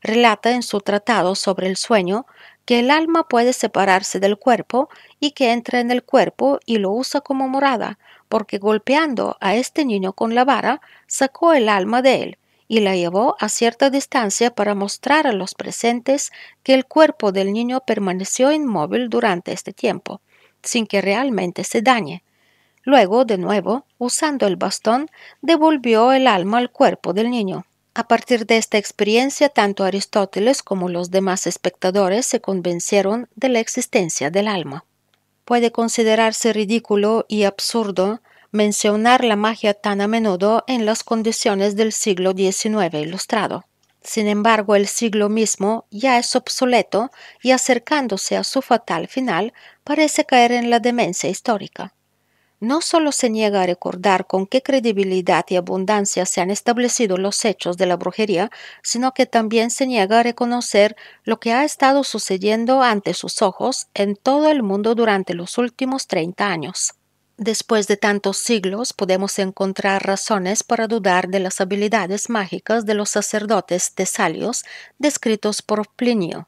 Relata en su tratado sobre el sueño que el alma puede separarse del cuerpo y que entra en el cuerpo y lo usa como morada, porque golpeando a este niño con la vara, sacó el alma de él y la llevó a cierta distancia para mostrar a los presentes que el cuerpo del niño permaneció inmóvil durante este tiempo, sin que realmente se dañe. Luego, de nuevo, usando el bastón, devolvió el alma al cuerpo del niño. A partir de esta experiencia, tanto Aristóteles como los demás espectadores se convencieron de la existencia del alma. Puede considerarse ridículo y absurdo mencionar la magia tan a menudo en las condiciones del siglo XIX ilustrado. Sin embargo, el siglo mismo ya es obsoleto y acercándose a su fatal final parece caer en la demencia histórica no solo se niega a recordar con qué credibilidad y abundancia se han establecido los hechos de la brujería, sino que también se niega a reconocer lo que ha estado sucediendo ante sus ojos en todo el mundo durante los últimos 30 años. Después de tantos siglos podemos encontrar razones para dudar de las habilidades mágicas de los sacerdotes tesalios descritos por Plinio.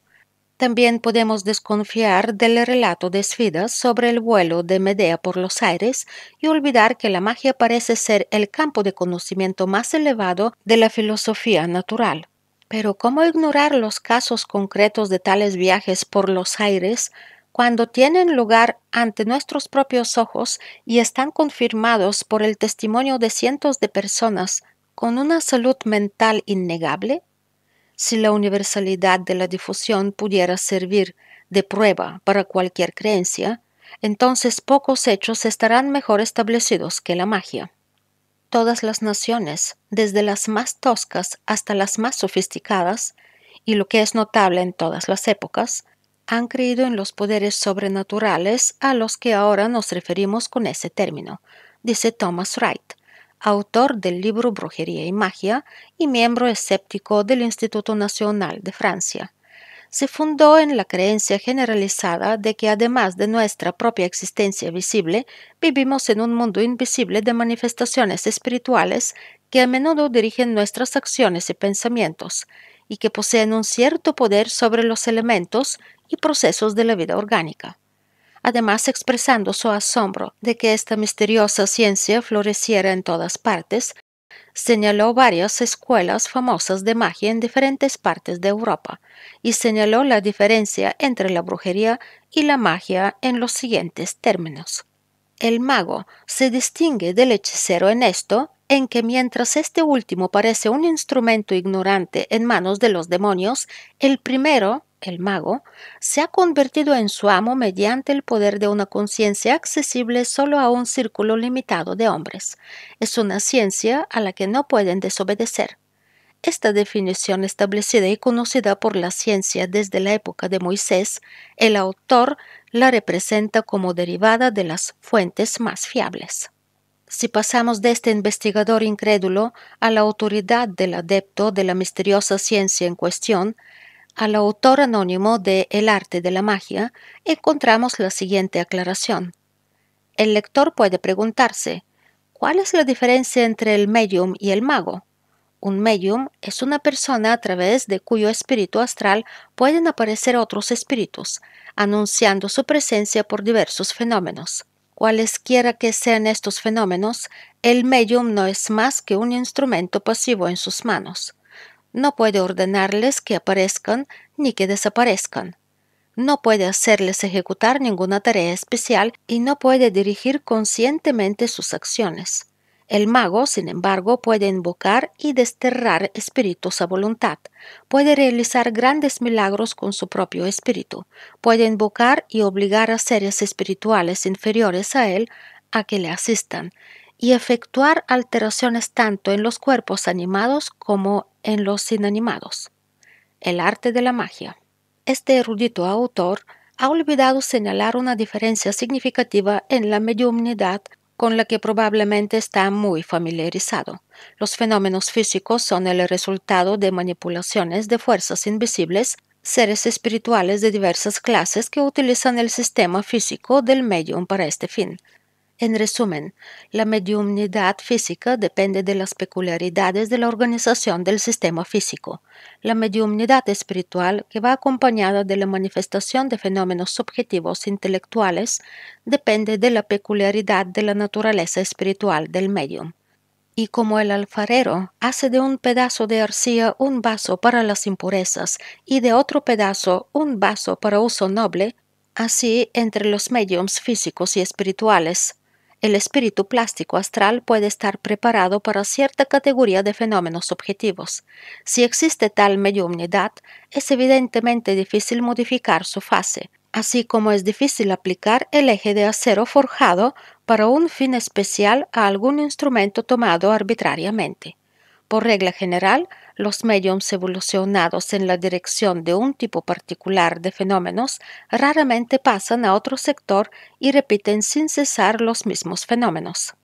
También podemos desconfiar del relato de Sfida sobre el vuelo de Medea por los aires y olvidar que la magia parece ser el campo de conocimiento más elevado de la filosofía natural. Pero ¿cómo ignorar los casos concretos de tales viajes por los aires cuando tienen lugar ante nuestros propios ojos y están confirmados por el testimonio de cientos de personas con una salud mental innegable? si la universalidad de la difusión pudiera servir de prueba para cualquier creencia, entonces pocos hechos estarán mejor establecidos que la magia. Todas las naciones, desde las más toscas hasta las más sofisticadas, y lo que es notable en todas las épocas, han creído en los poderes sobrenaturales a los que ahora nos referimos con ese término, dice Thomas Wright, autor del libro Brujería y Magia y miembro escéptico del Instituto Nacional de Francia. Se fundó en la creencia generalizada de que además de nuestra propia existencia visible, vivimos en un mundo invisible de manifestaciones espirituales que a menudo dirigen nuestras acciones y pensamientos, y que poseen un cierto poder sobre los elementos y procesos de la vida orgánica además expresando su asombro de que esta misteriosa ciencia floreciera en todas partes, señaló varias escuelas famosas de magia en diferentes partes de Europa y señaló la diferencia entre la brujería y la magia en los siguientes términos. El mago se distingue del hechicero en esto, en que mientras este último parece un instrumento ignorante en manos de los demonios, el primero el mago, se ha convertido en su amo mediante el poder de una conciencia accesible solo a un círculo limitado de hombres. Es una ciencia a la que no pueden desobedecer. Esta definición establecida y conocida por la ciencia desde la época de Moisés, el autor la representa como derivada de las fuentes más fiables. Si pasamos de este investigador incrédulo a la autoridad del adepto de la misteriosa ciencia en cuestión, al autor anónimo de El arte de la magia encontramos la siguiente aclaración. El lector puede preguntarse, ¿cuál es la diferencia entre el medium y el mago? Un medium es una persona a través de cuyo espíritu astral pueden aparecer otros espíritus, anunciando su presencia por diversos fenómenos. Cualesquiera que sean estos fenómenos, el medium no es más que un instrumento pasivo en sus manos. No puede ordenarles que aparezcan ni que desaparezcan. No puede hacerles ejecutar ninguna tarea especial y no puede dirigir conscientemente sus acciones. El mago, sin embargo, puede invocar y desterrar espíritus a voluntad, puede realizar grandes milagros con su propio espíritu, puede invocar y obligar a seres espirituales inferiores a él a que le asistan, y efectuar alteraciones tanto en los cuerpos animados como en los inanimados. El arte de la magia. Este erudito autor ha olvidado señalar una diferencia significativa en la mediumnidad con la que probablemente está muy familiarizado. Los fenómenos físicos son el resultado de manipulaciones de fuerzas invisibles, seres espirituales de diversas clases que utilizan el sistema físico del medium para este fin. En resumen, la mediumnidad física depende de las peculiaridades de la organización del sistema físico. La mediumnidad espiritual, que va acompañada de la manifestación de fenómenos subjetivos intelectuales, depende de la peculiaridad de la naturaleza espiritual del medium y como el alfarero hace de un pedazo de arcilla un vaso para las impurezas y de otro pedazo un vaso para uso noble, así entre los mediums físicos y espirituales el espíritu plástico astral puede estar preparado para cierta categoría de fenómenos objetivos. Si existe tal mediumnidad, es evidentemente difícil modificar su fase, así como es difícil aplicar el eje de acero forjado para un fin especial a algún instrumento tomado arbitrariamente. Por regla general, los mediums evolucionados en la dirección de un tipo particular de fenómenos raramente pasan a otro sector y repiten sin cesar los mismos fenómenos.